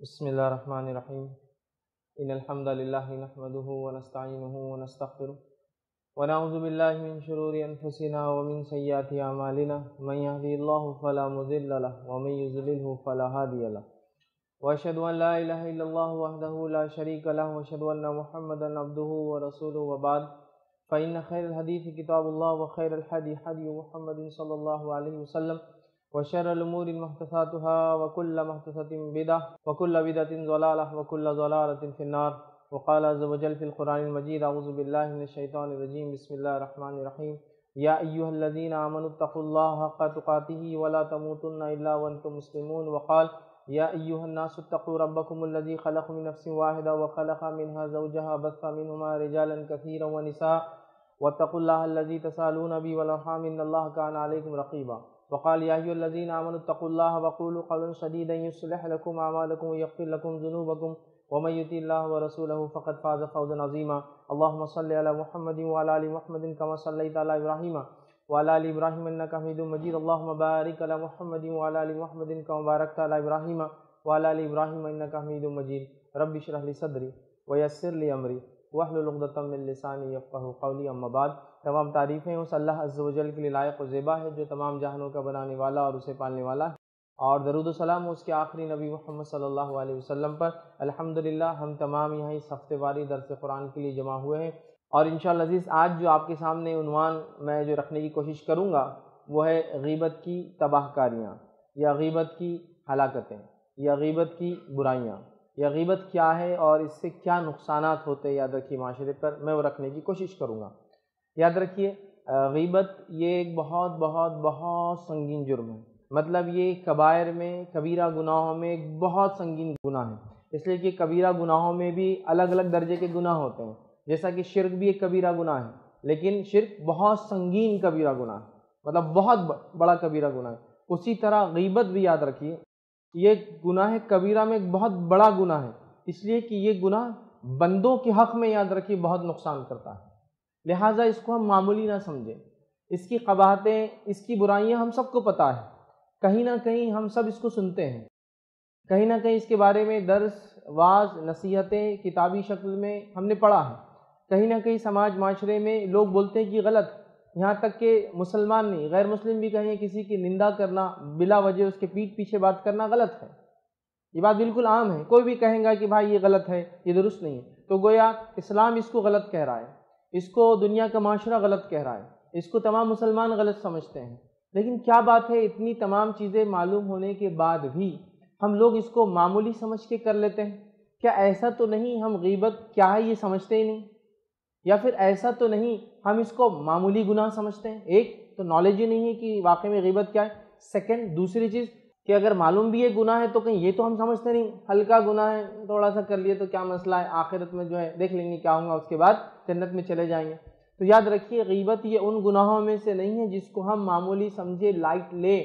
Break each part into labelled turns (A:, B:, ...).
A: बसमीम इनहमदिल्लाहमदूनस्तफ़िर वनाउज़बिल्लिन शरूरफ़सिना वमिन सयात आमालिना मैहदील्ला मुज़िल्ला वमन युज़लिल फ़ला हादिया वशद वहदला शरीक ला वशद महमद अब्दू व रसूल वबाद फ़ैन खैर हदीफ़ किताबुल्ला व खैर हदी हदी महमद सल्ला वसम وشر الأمور محدثاتها وكل محدثة بدعة وكل بدعة ضلالة وكل ضلالة في النار وقال عز وجل في القرآن المجيد أعوذ بالله من الشيطان الرجيم بسم الله الرحمن الرحيم يا أيها الذين آمنوا اتقوا الله حق تقاته ولا تموتن إلا وأنتم مسلمون وقال يا أيها الناس اتقوا ربكم الذي خلق من نفس واحدة وخلق منها زوجها بث منهما رجالا كثيرا ونساء واتقوا الله الذي تسالون به والأرحام إن الله كان عليكم رقيبا वक़ाल याजीन अमनतक़ल्ला वक़ूल कौल शदीद युसलकम आमालकम यकफ़िर लकुम जुनूबकुम वमयतिल्ला व रसूल फ़कत फ़ाज़ फ़ौज़न अज़ीमा अल्लाम सल महमद वाली महमदिन कम सल इब्राहिम वाली इब्राहिम हमीद मजीद अल्लाबारिक महमद वाली महमदिन कम बारक इब्राहिम वाली इब्राहिम हमीद मजीद रबिशरली सदरी वयसरली अमरी वहलुलदतमिलसानी यफ़ कौली अम्माबाद तमाम तारीफ़ें उस अल्लाह अज्जल के लिए लायक ज़ेबा है जो तमाम जहनों का बनाने वाला और उसे पालने वाला है और दरुदसलम उसके आखिरी नबी मोहम्मद सल्ला वसम पर अलहमदिल्ला हम तमाम यहाँ इस हफ्ते वारी दरस कुरान के लिए जमा हुए हैं और इन शज़ीज़ आज जो आपके सामने उनवान मैं जो रखने की कोशिश करूँगा वो है गीबत की तबाहकारियाँ या गीबत की हलाकतें या गीबत की बुराइयाँ या गीबत क्या है और इससे क्या नुकसान होते याद रखिए माशरे पर मैं वो रखने की कोशिश करूँगा याद रखिए गीबत ये एक बहुत बहुत बहुत संगीन जुर्म है मतलब ये कबायर में कबीरा गुनाहों में एक बहुत संगीन गुनाह है इसलिए कि कबीरा गुनाहों में भी अलग अलग दर्जे के गुनाह होते हैं जैसा कि शिरक भी एक कबीरा गुनाह है लेकिन शिरक बहुत संगीन कबीरा गुनाह है मतलब बहुत बड़ा कबीरा गुनाह है उसी तरह गीबत भी याद रखिए ये गुनाह कबीरा में एक बहुत बड़ा गुनाह है इसलिए कि ये गुनाह बंदों के हक़ में याद रखिए बहुत नुकसान करता है लिहाजा इसको हम मामूली ना समझें इसकी कबाहतें इसकी बुराइयाँ हम सबको पता है कहीं ना कहीं हम सब इसको सुनते हैं कहीं ना कहीं इसके बारे में दर्स वाज नसीहतें किताबी शक्ल में हमने पढ़ा है कहीं ना कहीं समाज माशरे में लोग बोलते हैं कि गलत यहाँ तक के मुसलमान नहीं गैर मुस्लिम भी कहें किसी की निंदा करना बिला वजह उसके पीठ पीछे बात करना गलत है ये बात बिल्कुल आम है कोई भी कहेगा कि भाई ये गलत है ये दुरुस्त नहीं है तो गोया इस्लाम इसको गलत कह रहा है इसको दुनिया का माशरा गलत कह रहा है इसको तमाम मुसलमान गलत समझते हैं लेकिन क्या बात है इतनी तमाम चीज़ें मालूम होने के बाद भी हम लोग इसको मामूली समझ के कर लेते हैं क्या ऐसा तो नहीं हम गीबत क्या है ये समझते ही नहीं या फिर ऐसा तो नहीं हम इसको मामूली गुनाह समझते हैं एक तो नॉलेज ही नहीं है कि वाकई में गीबत क्या है सेकंड दूसरी चीज़ कि अगर मालूम भी ये गुनाह है तो कहीं ये तो हम समझते नहीं हल्का गुनाह है थोड़ा सा कर लिए तो क्या मसला है आखिरत में जो है देख लेंगे क्या होगा उसके बाद जन्नत में चले जाएंगे तो याद रखिए गीबत ये उन गुनाहों में से नहीं है जिसको हम मामूली समझे लाइट ले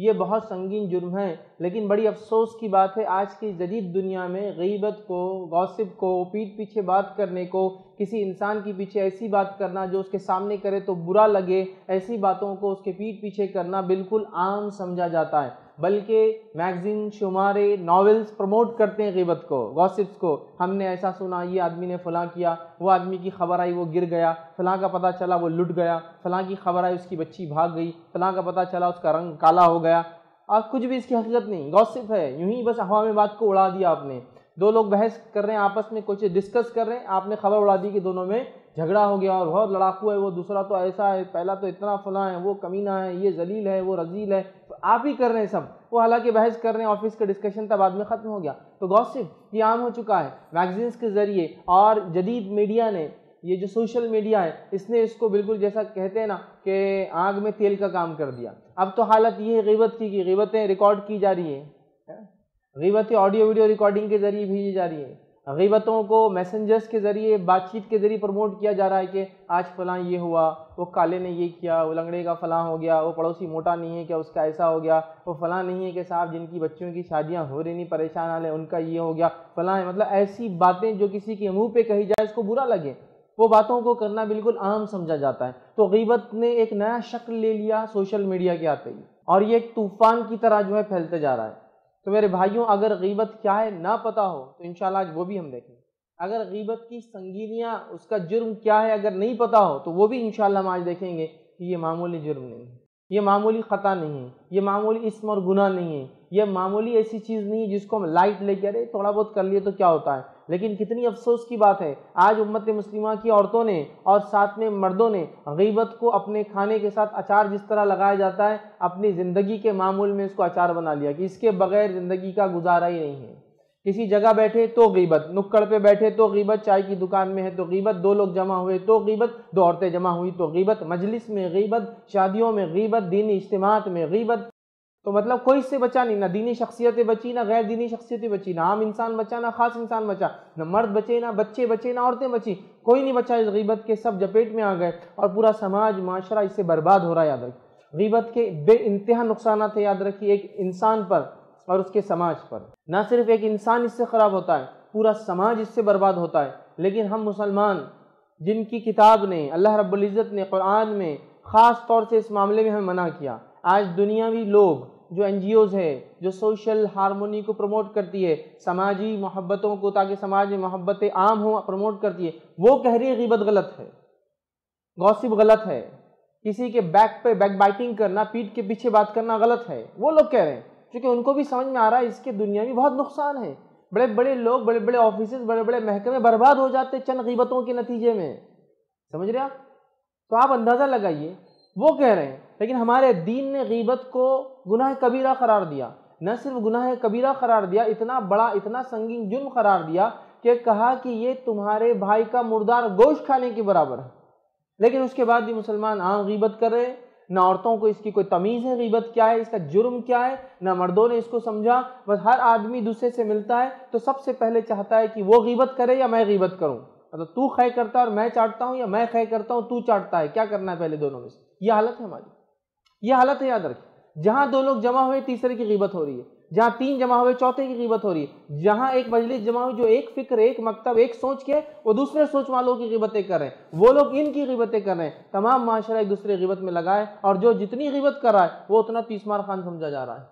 A: ये बहुत संगीन जुर्म है लेकिन बड़ी अफसोस की बात है आज की जदीद दुनिया में गीबत को गौसिब को पीठ पीछे बात करने को किसी इंसान के पीछे ऐसी बात करना जो उसके सामने करे तो बुरा लगे ऐसी बातों को उसके पीठ पीछे करना बिल्कुल आम समझा जाता है बल्कि मैगज़ीन शुमारे नावल्स प्रमोट करते हैं गिबत को गॉसिप्स को हमने ऐसा सुना ये आदमी ने फ़लाँ किया वो आदमी की खबर आई वो गिर गया फ़लाँ का पता चला वो लुट गया फ़लाँ की खबर आई उसकी बच्ची भाग गई फ़लाँ का पता चला उसका रंग काला हो गया और कुछ भी इसकी हकीकत नहीं गॉसिप है यूँ ही बस हवा में बात को उड़ा दिया आपने दो लोग बहस कर रहे हैं आपस में कुछ डिस्कस कर रहे हैं आपने खबर उड़ा दी कि दोनों में झगड़ा हो गया और बहुत लड़ाकू है वो दूसरा तो ऐसा है पहला तो इतना फला है वो कमीना है ये जलील है वो रजील है आप ही कर रहे हैं सब वो हालांकि बहस कर रहे हैं ऑफिस का डिस्कशन तब बाद में ख़त्म हो गया तो गॉसिप ये आम हो चुका है मैगजीन्स के ज़रिए और जदीद मीडिया ने ये जो सोशल मीडिया है इसने इसको बिल्कुल जैसा कहते हैं ना कि आग में तेल का काम कर दिया अब तो हालत ये है की कि रिकॉर्ड की जा रही हैं गिबतें ऑडियो वीडियो रिकॉर्डिंग के ज़रिए भेजी जा रही हैं गीबतों को मैसेंजर्स के ज़रिए बातचीत के ज़रिए प्रमोट किया जा रहा है कि आज फ़लाँ ये हुआ वो काले ने ये किया वो लंगड़े का फ़लाँ हो गया वो पड़ोसी मोटा नहीं है क्या उसका ऐसा हो गया वो फ़लाँ नहीं है कि साहब जिनकी बच्चियों की शादियाँ हो रही नहीं परेशान आ है उनका ये हो गया फ़लाँ है मतलब ऐसी बातें जो किसी के मुँह पर कही जाए उसको बुरा लगे वो बातों को करना बिल्कुल आम समझा जाता है तो गीबत ने एक नया शक्ल ले लिया सोशल मीडिया के आते ही और ये एक तूफ़ान की तरह जो है फैलते जा रहा है तो मेरे भाइयों अगर गीबत क्या है ना पता हो तो इन आज वो भी हम देखेंगे अगर गीबत की संगीनियाँ उसका जुर्म क्या है अगर नहीं पता हो तो वो भी इन हम आज देखेंगे कि ये मामूली जुर्म नहीं है ये मामूली ख़ता नहीं है ये मामूली इसम और गुना नहीं है ये मामूली ऐसी चीज़ नहीं है जिसको हम लाइट लेके अरे थोड़ा बहुत कर लिए तो क्या होता है लेकिन कितनी अफसोस की बात है आज उम्मत मुस्लिमा की औरतों ने और साथ में मर्दों ने गीबत को अपने खाने के साथ अचार जिस तरह लगाया जाता है अपनी ज़िंदगी के मामूल में इसको अचार बना लिया कि इसके बगैर ज़िंदगी का गुजारा ही नहीं है किसी जगह बैठे तो गीबत नुक्कड़ पे बैठे तो गीबत चाय की दुकान में है तो गीबत दो लोग जमा हुए तो गीबत दो औरतें जमा हुई तो गीबत मजलिस में गीबत शादियों में गीबत दीनी इज्तमात में गीबत तो मतलब कोई इससे बचा नहीं ना दीनी शख्सियतें बची ना गैर दीनी शख्सियतें बची ना आम इंसान बचा ना खास इंसान बचा ना मर्द बचे ना बच्चे बचे ना औरतें बची कोई नहीं बचा इस गीबत के सब जपेट में आ गए और पूरा समाज माशरा इससे बर्बाद हो रहा है याद रखिए गीबत के बे इंतहा नुकसान थे याद रखिए एक इंसान पर और उसके समाज पर ना सिर्फ एक इंसान इससे ख़राब होता है पूरा समाज इससे बर्बाद होता है लेकिन हम मुसलमान जिनकी किताब ने अल्लाह रब्बुल इज़्ज़त ने कुरान में ख़ास तौर से इस मामले में हमें मना किया आज दुनियावी लोग जो एन हैं जो सोशल हारमोनी को प्रमोट करती है समाजी मोहब्बतों को ताकि समाज में मोहब्बतें आम हों प्रमोट करती है वो कह रही है गीबत गलत है गौसिब गलत है किसी के बैक पे बैक बाइटिंग करना पीठ के पीछे बात करना गलत है वो लोग कह रहे हैं क्योंकि उनको भी समझ में आ रहा है इसके दुनिया में बहुत नुकसान है बड़े बड़े लोग बड़े बड़े ऑफिस बड़े बड़े महकमे बर्बाद हो जाते चंद गीबतों के नतीजे में समझ रहे आप तो आप अंदाज़ा लगाइए वो कह रहे हैं लेकिन हमारे दीन ने गीबत को गुनाह कबीरा करार दिया न सिर्फ गुनाह कबीरा करार दिया इतना बड़ा इतना संगीन जुर्म करार दिया कि कहा कि ये तुम्हारे भाई का मुर्दार गोश्त खाने के बराबर है लेकिन उसके बाद भी मुसलमान आम गीबत कर रहे हैं ना औरतों को इसकी कोई तमीज़ है गीबत क्या है इसका जुर्म क्या है ना मर्दों ने इसको समझा बस हर आदमी दूसरे से मिलता है तो सबसे पहले चाहता है कि वो गीबत करे या मैं गीबत करूँ मतलब तू खय करता है और मैं चाटता हूँ या मैं खे करता हूँ तू चाटता है क्या करना है पहले दोनों में से ये हालत है हमारी ये हालत है याद रखें जहां दो लोग जमा हुए तीसरे की गिबत हो रही है जहां तीन जमा हुए चौथे की गिबत हो रही है जहां एक मजलिस जमा हुई जो एक फिक्र एक मकतब एक सोच के वो दूसरे सोच वालों की गिबतें कर रहे हैं वो लोग इनकी गिबतें कर रहे हैं तमाम माशरा एक दूसरे कीमत में लगाए और जो जितनी गिबत कर रहा है वो उतना तीसमार खान समझा जा रहा है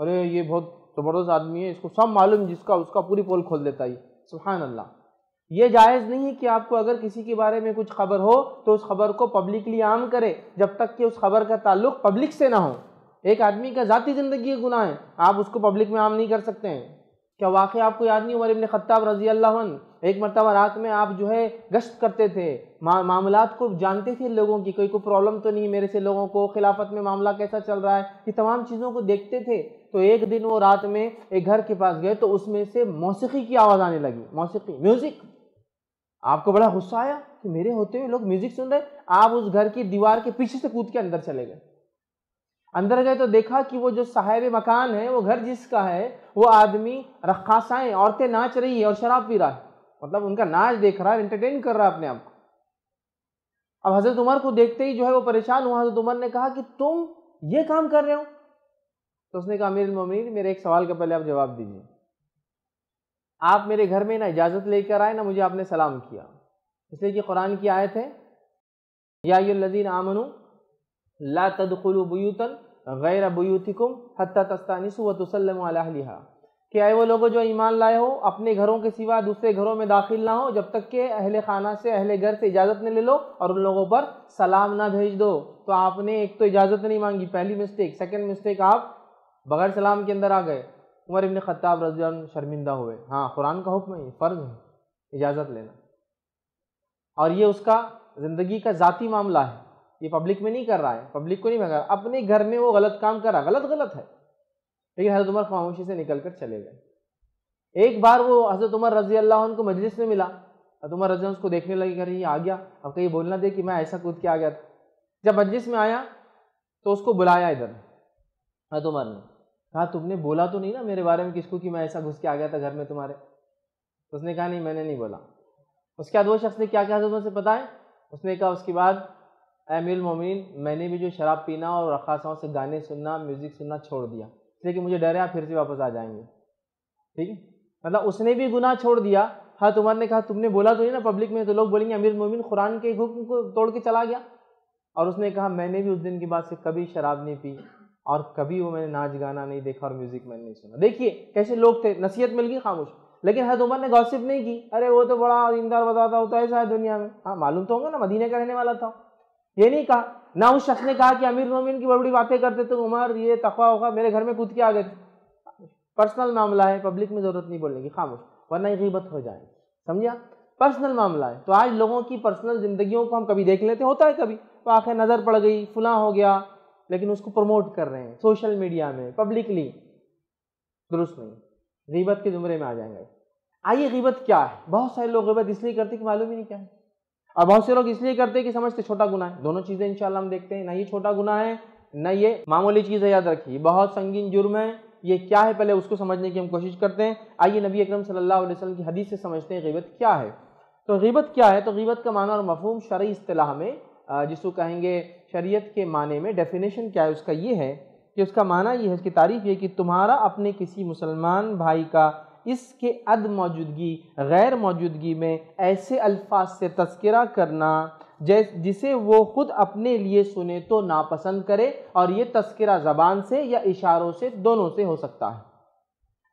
A: अरे ये बहुत ज़बरदस्त आदमी है इसको सब मालूम जिसका उसका पूरी पोल खोल देता है सुबहान अल्लाह ये जायज़ नहीं है कि आपको अगर किसी के बारे में कुछ खबर हो तो उस खबर को पब्लिकली आम करे जब तक कि उस खबर का ताल्लुक पब्लिक से ना हो एक आदमी का ज़ाती ज़िंदगी गुना है आप उसको पब्लिक में आम नहीं कर सकते हैं क्या वाकई आपको याद नहीं उमर इबन ख़त्ताब रजी अल्लाह एक मरतबा रात में आप जो है गश्त करते थे मा, को जानते थे लोगों की कोई कोई प्रॉब्लम तो नहीं मेरे से लोगों को खिलाफत में मामला कैसा चल रहा है ये तमाम चीज़ों को देखते थे तो एक दिन वो रात में एक घर के पास गए तो उसमें से मौसीकी की आवाज़ आने लगी मौसीकी म्यूज़िक आपको बड़ा गुस्सा आया कि मेरे होते हुए लोग म्यूजिक सुन रहे आप उस घर की दीवार के पीछे से कूद के अंदर चले गए अंदर गए तो देखा कि वो जो साहेब मकान है वो घर जिसका है वो आदमी रखासाएं औरतें नाच रही है और शराब पी रहा है मतलब उनका नाच देख रहा है एंटरटेन कर रहा है अपने आप को अब हजरत उमर को देखते ही जो है वो परेशान हुआ हजरत उमर ने कहा कि तुम ये काम कर रहे हो तो उसने कहा अमीर ममीर मेरे एक सवाल का पहले आप जवाब दीजिए आप मेरे घर में ना इजाज़त लेकर आए ना मुझे आपने सलाम किया इसलिए कि कुरान की आयत है या आमनु ला तदखलु बुतन गैर बुयूतिकुम हत्ता तस्तानिसु व तुसल्लम कि आए वो लोगों जो ईमान लाए हो अपने घरों के सिवा दूसरे घरों में दाखिल ना हो जब तक के अहल खाना से अहले घर से इजाज़त न ले लो और उन लोगों पर सलाम ना भेज दो तो आपने एक तो इजाज़त नहीं मांगी पहली मिस्टेक सेकंड मिस्टेक आप बगैर सलाम के अंदर आ गए उमर इबन ख़त्ताब रजी शर्मिंदा हुए हाँ कुरान का हुक्म है फ़र्ज़ है इजाज़त लेना और ये उसका ज़िंदगी का ज़ाती मामला है ये पब्लिक में नहीं कर रहा है पब्लिक को नहीं भगा अपने घर में वो गलत काम कर रहा गलत गलत है लेकिन हज़रत उमर खामोशी से निकल कर चले गए एक बार वो हज़रत उमर रजी अल्लाह को मजलिस में मिला हज़रत उमर रजी उसको देखने लगे कर ये आ गया अब कहीं बोलना दे कि मैं ऐसा कूद के आ गया था जब मजलिस में आया तो उसको बुलाया इधर हज़रत उमर ने कहा तुमने बोला तो नहीं ना मेरे बारे में किसको कि मैं ऐसा घुस के आ गया था घर में तुम्हारे उसने कहा नहीं मैंने नहीं बोला उसके बाद वो शख्स ने क्या कहा तुम्हें से पता है उसने कहा उसके बाद अमिल मोमिन मैंने भी जो शराब पीना और रखासाओं से गाने सुनना म्यूज़िक सुनना छोड़ दिया इसलिए कि मुझे डर है आप फिर से वापस आ जाएंगे ठीक है मतलब उसने भी गुनाह छोड़ दिया हाँ तुम्हार ने कहा तुमने बोला तो नहीं ना पब्लिक में तो लोग बोलेंगे अमीर मोमिन कुरान के हुक्म को तोड़ के चला गया और उसने कहा मैंने भी उस दिन के बाद से कभी शराब नहीं पी और कभी वो मैंने नाच गाना नहीं देखा और म्यूजिक मैंने नहीं सुना देखिए कैसे लोग थे नसीहत मिल गई खामोश लेकिन हर उमर ने गौसिप नहीं की अरे वो तो बड़ा दीनदार बताता होता है शायद दुनिया में हाँ मालूम तो होगा ना मदीने का रहने वाला था ये नहीं कहा ना उस शख्स ने कहा कि अमीर मोमिन की बड़ी बड़ी बातें करते तो उमर ये तकवा होगा मेरे घर में कूद के आ गए पर्सनल मामला है पब्लिक में ज़रूरत नहीं बोलने की खामोश वरना गीबत हो जाए समझा पर्सनल मामला है तो आज लोगों की पर्सनल ज़िंदगियों को हम कभी देख लेते होता है कभी तो आखिर नज़र पड़ गई फुला हो गया लेकिन उसको प्रमोट कर रहे हैं सोशल मीडिया में पब्लिकली दुरुस्त नहीं गीबत के जुमरे में आ जाएंगे आइए गीबत क्या है बहुत सारे लोग गीबत इसलिए करते कि मालूम ही नहीं क्या है और बहुत से लोग इसलिए करते कि समझते छोटा गुना है दोनों चीज़ें इंशाल्लाह हम देखते हैं ना ये छोटा गुना है ना ये मामूली चीज़ है याद रखिए बहुत संगीन जुर्म है ये क्या है पहले उसको समझने की हम कोशिश करते हैं आइए नबी अकरम सल्लल्लाहु अलैहि वसल्लम की हदीस से समझते हैं गीबत क्या है तो गीबत क्या है तो गीबत का माना और मफहम शर्य अतलाह में जिसको कहेंगे शरीयत के माने में डेफिनेशन क्या है उसका ये है कि उसका माना ये है उसकी तारीफ ये कि तुम्हारा अपने किसी मुसलमान भाई का इसके अद मौजूदगी गैर मौजूदगी में ऐसे अल्फाज से तस्करा करना जै जिसे वो ख़ुद अपने लिए सुने तो नापसंद करे और ये तस्करा ज़बान से या इशारों से दोनों से हो सकता है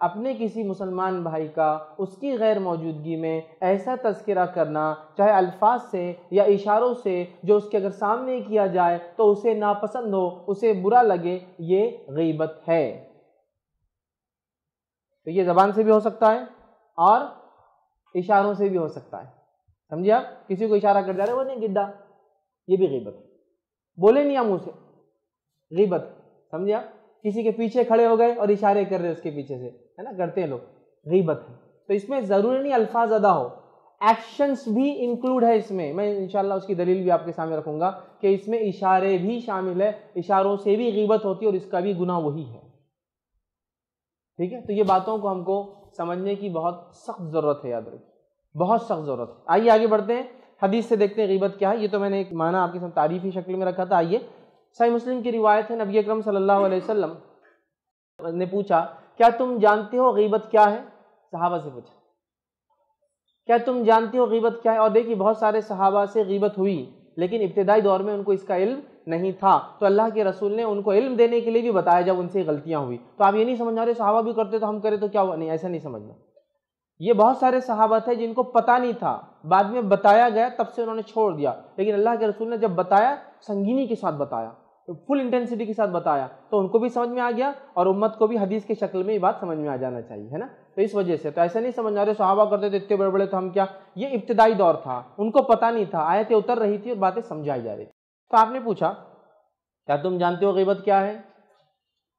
A: अपने किसी मुसलमान भाई का उसकी गैर मौजूदगी में ऐसा तस्करा करना चाहे अल्फाज से या इशारों से जो उसके अगर सामने किया जाए तो उसे नापसंद हो उसे बुरा लगे ये गीबत है तो ये ज़बान से भी हो सकता है और इशारों से भी हो सकता है समझे आप किसी को इशारा कर जा रहे हो नहीं गिद्दा ये भी गीबत बोले नहीं हम उसे गीबत समझे आप किसी के पीछे खड़े हो गए और इशारे कर रहे उसके पीछे से है ना करते हैं लोग गीबत है तो इसमें ज़रूरी नहीं अल्फाज अदा हो एक्शंस भी इंक्लूड है इसमें मैं इंशाल्लाह उसकी दलील भी आपके सामने रखूंगा कि इसमें इशारे भी शामिल है इशारों से भी गीबत होती है और इसका भी गुना वही है ठीक है तो ये बातों को हमको समझने की बहुत सख्त ज़रूरत है याद रखिए बहुत सख्त ज़रूरत है आइए आगे बढ़ते हैं हदीस से देखते हैं गीबत क्या है ये तो मैंने एक माना आपके साथ तारीफ़ी शक्ल में रखा था आइए सही मुस्लिम की रिवायत है नबी अक्रम सल्लल्लाहु अलैहि वसल्लम ने पूछा क्या तुम जानते हो गीबत क्या है सहाबा से पूछा क्या तुम जानते हो गीबत क्या है और देखिए बहुत सारे सहाबा से गीबत हुई लेकिन इब्तदाई दौर में उनको इसका इल्म नहीं था तो अल्लाह के रसूल ने उनको इल्म देने के लिए भी बताया जब उनसे गलतियाँ हुई तो आप ये नहीं समझ रहे सहाबा भी करते तो हम करें तो क्या हुआ नहीं ऐसा नहीं समझना ये बहुत सारे सहाबा थे जिनको पता नहीं था बाद में बताया गया तब से उन्होंने छोड़ दिया लेकिन अल्लाह के रसूल ने जब बताया संगीनी के साथ बताया फुल इंटेंसिटी के साथ बताया तो उनको भी समझ में आ गया और उम्मत को भी हदीस के शक्ल में ये बात समझ में आ जाना चाहिए है ना तो इस वजह से तो ऐसा नहीं समझ आ रहे सहाबा करते थे इतने बड़े बड़े तो हम क्या ये इब्तदाई दौर था उनको पता नहीं था आयतें उतर रही थी और बातें समझाई जा रही थी तो आपने पूछा क्या तुम जानते हो गीबत क्या है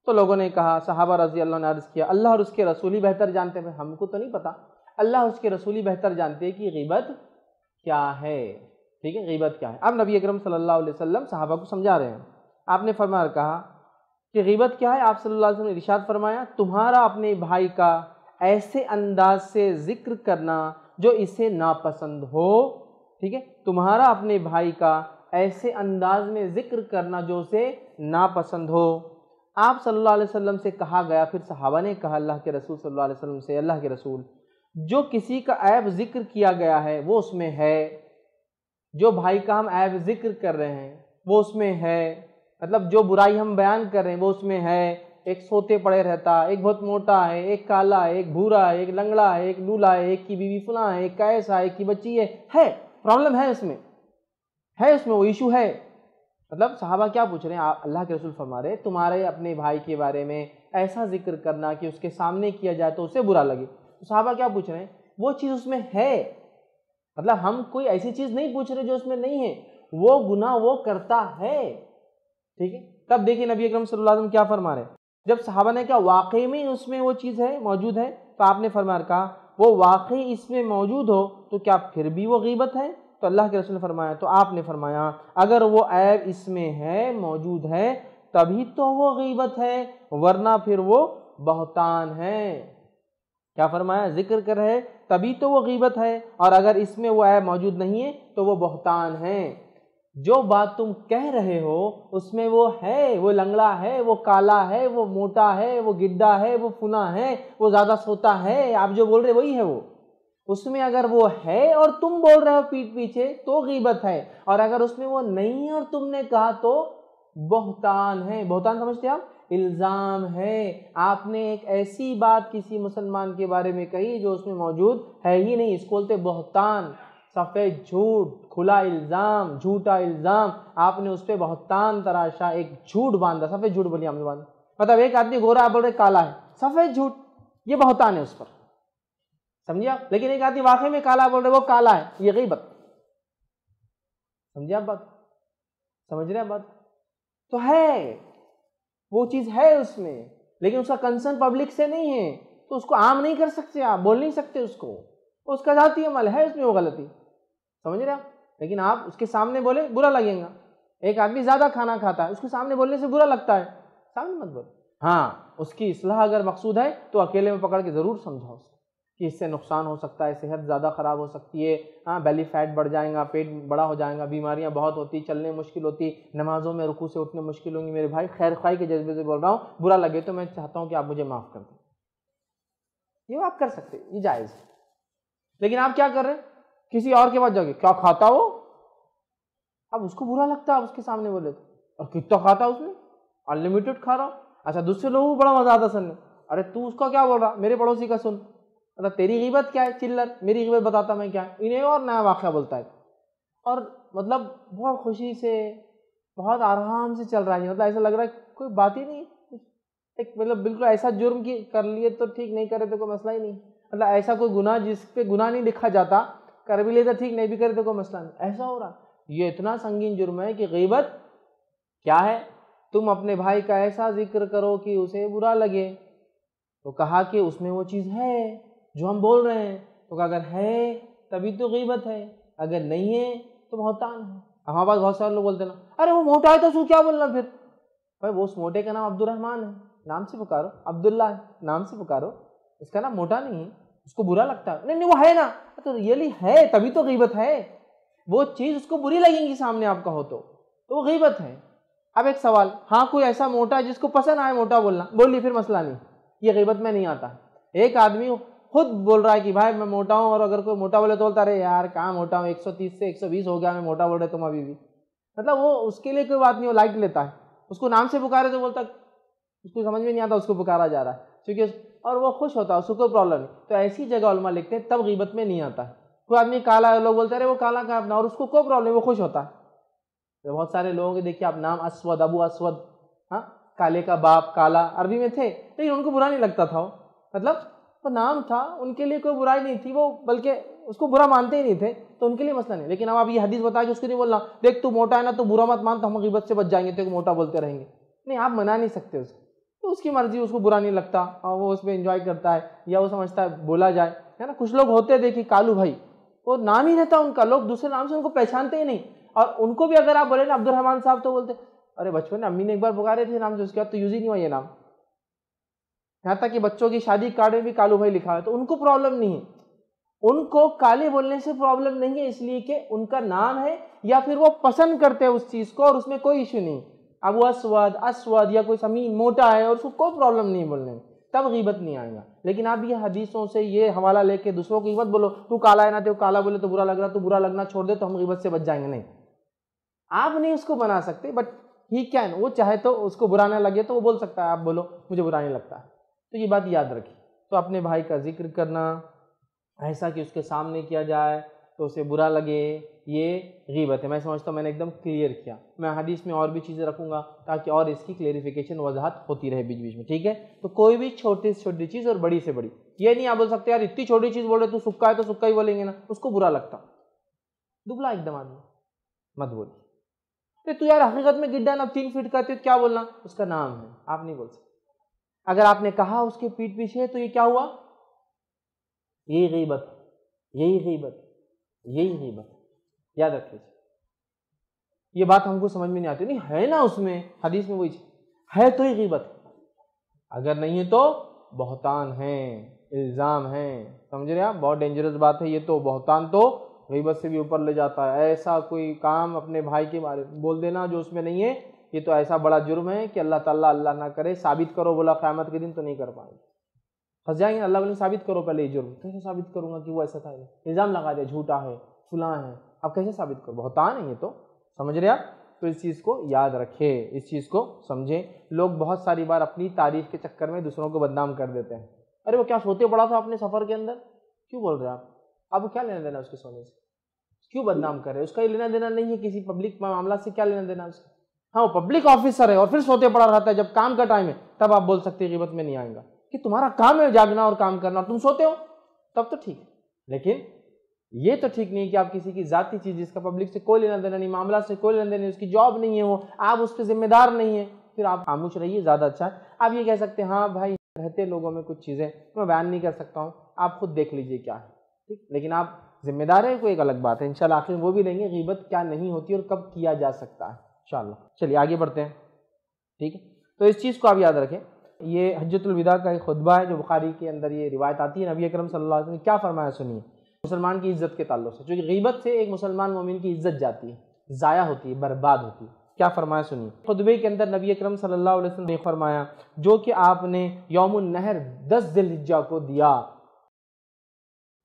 A: तो लोगों ने कहा सहाबा रजी अल्लाह ने अर्ज़ किया अल्लाह और उसके रसूल ही बेहतर जानते हैं हमको तो नहीं पता अल्लाह और उसके रसूल ही बेहतर जानते हैं कि गीबत क्या है ठीक है गीबत क्या है अब नबी अकरम सल्लल्लाहु अलैहि वसल्लम सहाबा को समझा रहे हैं आपने फरमा कहा कि गिबत क्या है आप सल्लल्लाहु अलैहि वसल्लम ने इरशाद फरमाया तुम्हारा अपने भाई का ऐसे अंदाज से जिक्र करना जो इसे नापसंद हो ठीक है तुम्हारा अपने भाई का ऐसे अंदाज में जिक्र करना जो उसे नापसंद हो आप सल्लल्लाहु अलैहि वसल्लम से कहा गया फिर सहाबा ने कहा अल्लाह के रसूल सल्लल्लाहु अलैहि वसल्लम से अल्लाह के रसूल जो किसी का ऐब जिक्र किया गया है वो उसमें है जो भाई का हम ऐब जिक्र कर रहे हैं वो उसमें है मतलब जो बुराई हम बयान कर रहे हैं वो उसमें है एक सोते पड़े रहता है एक बहुत मोटा है एक काला है एक भूरा है एक लंगड़ा है एक लूला है एक की बीवी फुला है एक कैसा है एक की बच्ची है है प्रॉब्लम है उसमें है उसमें वो इशू है मतलब साहबा क्या पूछ रहे हैं आप अल्लाह के रसूल फरमा रहे तुम्हारे अपने भाई के बारे में ऐसा जिक्र करना कि उसके सामने किया जाए तो उसे बुरा लगे तो साहबा क्या पूछ रहे हैं वो चीज़ उसमें है मतलब हम कोई ऐसी चीज़ नहीं पूछ रहे जो उसमें नहीं है वो गुना वो करता है ठीक है तब देखिए नबी अकरम सल्लल्लाहु अलैहि वसल्लम क्या फरमा रहे जब साहबा ने कहा वाकई में उसमें वो चीज़ है मौजूद है तो आपने फरमा कहा वो वाकई इसमें मौजूद हो तो क्या फिर भी वो गीबत है तो अल्लाह के रसूल ने फरमाया तो आपने फरमाया अगर वो ऐब इसमें है मौजूद है तभी तो वो गीबत है वरना फिर वो बहतान है क्या फरमाया जिक्र कर रहे तभी तो वो गीबत है और अगर इसमें वो ऐब मौजूद नहीं है तो वो बहतान है जो बात तुम कह रहे हो उसमें वो है वो लंगड़ा है वो काला है वो मोटा है वो गिड्डा है वो फुना है वो ज़्यादा सोता है आप जो बोल रहे वही है वो उसमें अगर वो है और तुम बोल रहे हो पीठ पीछे तो गीबत है और अगर उसमें वो नहीं है और तुमने कहा तो बहुतान है बहुतान समझते आप इल्ज़ाम है आपने एक ऐसी बात किसी मुसलमान के बारे में कही जो उसमें मौजूद है ही नहीं इसको बोलते बहुतान सफ़ेद झूठ खुला इल्ज़ाम झूठा इल्ज़ाम आपने उस पर बहुतान तराशा एक झूठ बांधा सफ़ेद झूठ बोलिए हमने बांधा मतलब एक आदमी गोरा आप बोल रहे काला है सफ़ेद झूठ ये बहुतान है उस पर समझिए आप लेकिन एक आदमी वाकई में काला बोल रहे वो काला है ये गई बात समझिए आप बात समझ रहे हैं बात तो है वो चीज़ है उसमें लेकिन उसका कंसर्न पब्लिक से नहीं है तो उसको आम नहीं कर सकते आप बोल नहीं सकते उसको उसका जाती अमल है उसमें वो गलती समझ रहे आप लेकिन आप उसके सामने बोले बुरा लगेगा एक आदमी ज़्यादा खाना खाता है उसके सामने बोलने से बुरा लगता है सामने मत बोलो हाँ उसकी असलाह अगर मकसूद है तो अकेले में पकड़ के ज़रूर समझाओ उसको कि इससे नुकसान हो सकता है सेहत ज़्यादा ख़राब हो सकती है हाँ बेली फैट बढ़ जाएगा पेट बड़ा हो जाएगा बीमारियाँ बहुत होती चलने मुश्किल होती नमाज़ों में रुकू से उठने मुश्किल होंगी मेरे भाई खैर खाई के जज्बे से बोल रहा हूँ बुरा लगे तो मैं चाहता हूँ कि आप मुझे माफ़ कर दें ये आप कर सकते ये जायज़ है लेकिन आप क्या कर रहे हैं किसी और के पास जाके क्या खाता वो अब उसको बुरा लगता है उसके सामने बोले तो और कितना खाता उसने अनलिमिटेड खा रहा अच्छा दूसरे लोगों को बड़ा मजा आता सुनने अरे तू उसका क्या बोल रहा मेरे पड़ोसी का सुन अरे अच्छा, तेरी गिबत क्या है चिल्लर मेरी गिबत बताता मैं क्या इन्हें और नया वाक़ बोलता है और मतलब बहुत खुशी से बहुत आराम से चल रहा है मतलब ऐसा लग रहा है कोई बात ही नहीं एक मतलब बिल्कुल ऐसा जुर्म की कर लिए तो ठीक नहीं करे तो कोई मसला ही नहीं मतलब ऐसा कोई गुना जिस पे गुना नहीं लिखा जाता कर भी लेता ठीक नहीं भी तो कोई मसला नहीं ऐसा हो रहा ये इतना संगीन जुर्म है कि गीबत क्या है तुम अपने भाई का ऐसा जिक्र करो कि उसे बुरा लगे तो कहा कि उसमें वो चीज़ है जो हम बोल रहे हैं तो अगर है तभी तो गीबत है अगर नहीं है तो मोहतान है हमारे पास बहुत सारे लोग बोलते ना अरे वो मोटा है तो उसको क्या बोलना फिर भाई वो उस मोटे का नाम अब्दुलरहमान है नाम से पुकारो अब्दुल्ला है नाम से पुकारो उसका नाम मोटा नहीं है उसको बुरा लगता है नहीं नहीं वो है ना तो रियली है तभी तो गीबत है वो चीज़ उसको बुरी लगेगी सामने आपका हो तो तो वो गीबत है अब एक सवाल हाँ कोई ऐसा मोटा जिसको पसंद आए मोटा बोलना बोलिए फिर मसला नहीं ये गीबत में नहीं आता एक आदमी खुद बोल रहा है कि भाई मैं मोटा हूँ और अगर कोई मोटा बोले तो बोलता अरे यार कहाँ मोटा हूँ 130 से 120 हो गया मैं मोटा बोल रहे तुम अभी भी मतलब वो उसके लिए कोई बात नहीं वो लाइक लेता है उसको नाम से पुकारे तो बोलता उसको समझ में नहीं आता उसको पुकारा जा रहा है क्योंकि और वो खुश होता है उसको कोई प्रॉब्लम नहीं तो ऐसी जगह उलमा लिखते हैं तब गीबत में नहीं आता है कोई आदमी काला है लोग बोलते हैं अरे वो काला का अपना और उसको कोई प्रॉब्लम वो खुश होता है तो बहुत सारे लोगों के देखिए आप नाम अस्वद अबू अस्वद हाँ काले का बाप काला अरबी में थे लेकिन उनको बुरा नहीं लगता था वो मतलब वो नाम था उनके लिए कोई बुराई नहीं थी वो बल्कि उसको बुरा मानते ही नहीं थे तो उनके लिए मसला नहीं लेकिन अब आप ये हदीस बता के उसको नहीं बोलना देख तू मोटा है ना तो बुरा मत मान तो हम गिबत से बच जाएंगे तो मोटा बोलते रहेंगे नहीं आप मना नहीं सकते उसको तो उसकी मर्जी उसको बुरा नहीं लगता और वो उसमें इंजॉय करता है या वो समझता है बोला जाए है ना कुछ लोग होते हैं देखिए कालू भाई वो नाम ही रहता उनका लोग दूसरे नाम से उनको पहचानते ही नहीं और उनको भी अगर आप बोले ना अब्दुल रहमान साहब तो बोलते अरे बचपन में अम्मी ने एक बार पुकारे थे नाम से उसके बाद तो यूज़ ही नहीं हुआ ये नाम यहाँ तक कि बच्चों की शादी कार्ड में भी कालू भाई लिखा है तो उनको प्रॉब्लम नहीं है उनको काले बोलने से प्रॉब्लम नहीं है इसलिए कि उनका नाम है या फिर वो पसंद करते हैं उस चीज़ को और उसमें कोई इश्यू नहीं अब वो अस्वद अस्वद या कोई समीन मोटा है और उसको कोई प्रॉब्लम नहीं बोलने में तब गीबत नहीं आएगा लेकिन आप ये हदीसों से ये हवाला लेके दूसरों की गीबत बोलो तू काला है ना तो काला बोले तो बुरा लग रहा तो बुरा लगना छोड़ दे तो हम गीबत से बच जाएंगे नहीं आप नहीं उसको बना सकते बट ही कैन वो चाहे तो उसको बुरा ना लगे तो वो बोल सकता है आप बोलो मुझे बुरा नहीं लगता है तो ये बात याद रखी तो अपने भाई का जिक्र करना ऐसा कि उसके सामने किया जाए तो उसे बुरा लगे ये गीबत है मैं समझता हूँ मैंने एकदम क्लियर किया मैं हदीस में और भी चीज़ें रखूँगा ताकि और इसकी क्लेरिफिकेशन वजाहत होती रहे बीच बीच में ठीक है तो कोई भी छोटी से छोटी चीज़ और बड़ी से बड़ी ये नहीं आप बोल सकते यार इतनी छोटी चीज़ बोल रहे तो सुक्का है तो सुक्का ही बोलेंगे ना उसको बुरा लगता दुबला एकदम आदमी मत बोलिए तो तू यार हकीकत में गिड्डा ना तीन फीट करते हो क्या बोलना उसका नाम है आप नहीं बोल सकते अगर आपने कहा उसके पीठ पीछे तो ये क्या हुआ यही गीबत यही गीबत यही गीबत याद रख लीजिए ये बात हमको समझ में नहीं आती नहीं है ना उसमें हदीस में वही चीज है तो ही गिबत अगर नहीं है तो बहुतान है इल्ज़ाम है समझ रहे आप बहुत डेंजरस बात है ये तो बहुतान तो गईबत से भी ऊपर ले जाता है ऐसा कोई काम अपने भाई के बारे में बोल देना जो उसमें नहीं है ये तो ऐसा बड़ा जुर्म है कि अल्लाह ताला अल्लाह ना करे साबित करो बोला क़्यामत के दिन तो नहीं कर पाएंगे फंस जाएंगे अल्लाह बोले साबित करो पहले ये जुर्म कैसे तो साबित करूँगा कि वो ऐसा था इल्ज़ाम लगा दिया झूठा है फुला है अब कैसे साबित करो बहुतान है ये तो समझ रहे आप तो इस चीज़ को याद रखें इस चीज़ को समझें लोग बहुत सारी बार अपनी तारीफ के चक्कर में दूसरों को बदनाम कर देते हैं अरे वो क्या सोते पड़ा था अपने सफ़र के अंदर क्यों बोल रहे आप अब क्या लेना देना उसके सोने से क्यों बदनाम कर रहे हैं उसका ये लेना देना नहीं है किसी पब्लिक मामला से क्या लेना देना उसका हाँ वो पब्लिक ऑफिसर है और फिर सोते पड़ा रहता है जब काम का टाइम है तब आप बोल सकते कीमत में नहीं आएगा कि तुम्हारा काम है जागना और काम करना तुम सोते हो तब तो ठीक है लेकिन ये तो ठीक नहीं कि आप किसी की जाती चीज़ जिसका पब्लिक से कोई लेना देना नहीं मामला से कोई लेना देना नहीं उसकी जॉब नहीं है वो आप उस पर जिम्मेदार नहीं है फिर आप खामोश रहिए ज़्यादा अच्छा है आप ये कह सकते हैं हाँ भाई रहते लोगों में कुछ चीज़ें तो मैं बयान नहीं कर सकता हूँ आप खुद देख लीजिए क्या है ठीक लेकिन आप जिम्मेदार है कोई एक अलग बात है इनशाला आखिर वो भी रहेंगे गिबत क्या नहीं होती और कब किया जा सकता है इन चलिए आगे बढ़ते हैं ठीक है तो इस चीज़ को आप याद रखें ये हजतुलविदा का एक खुतबा है जो बुखारी के अंदर ये रिवायत आती है नबी करम सल्ला ने क्या फरमाया सुनिए मुसलमान की इज्जत के ताल्लुक से क्योंकि गीबत से एक मुसलमान मोमिन की इज्जत जाती है ज़ाया होती है बर्बाद होती है क्या फरमाया सुनिए खुतबे के अंदर नबी अकरम सल्लल्लाहु अलैहि वसल्लम ने फरमाया जो कि आपने यौम नहर दस दिलहिजा को दिया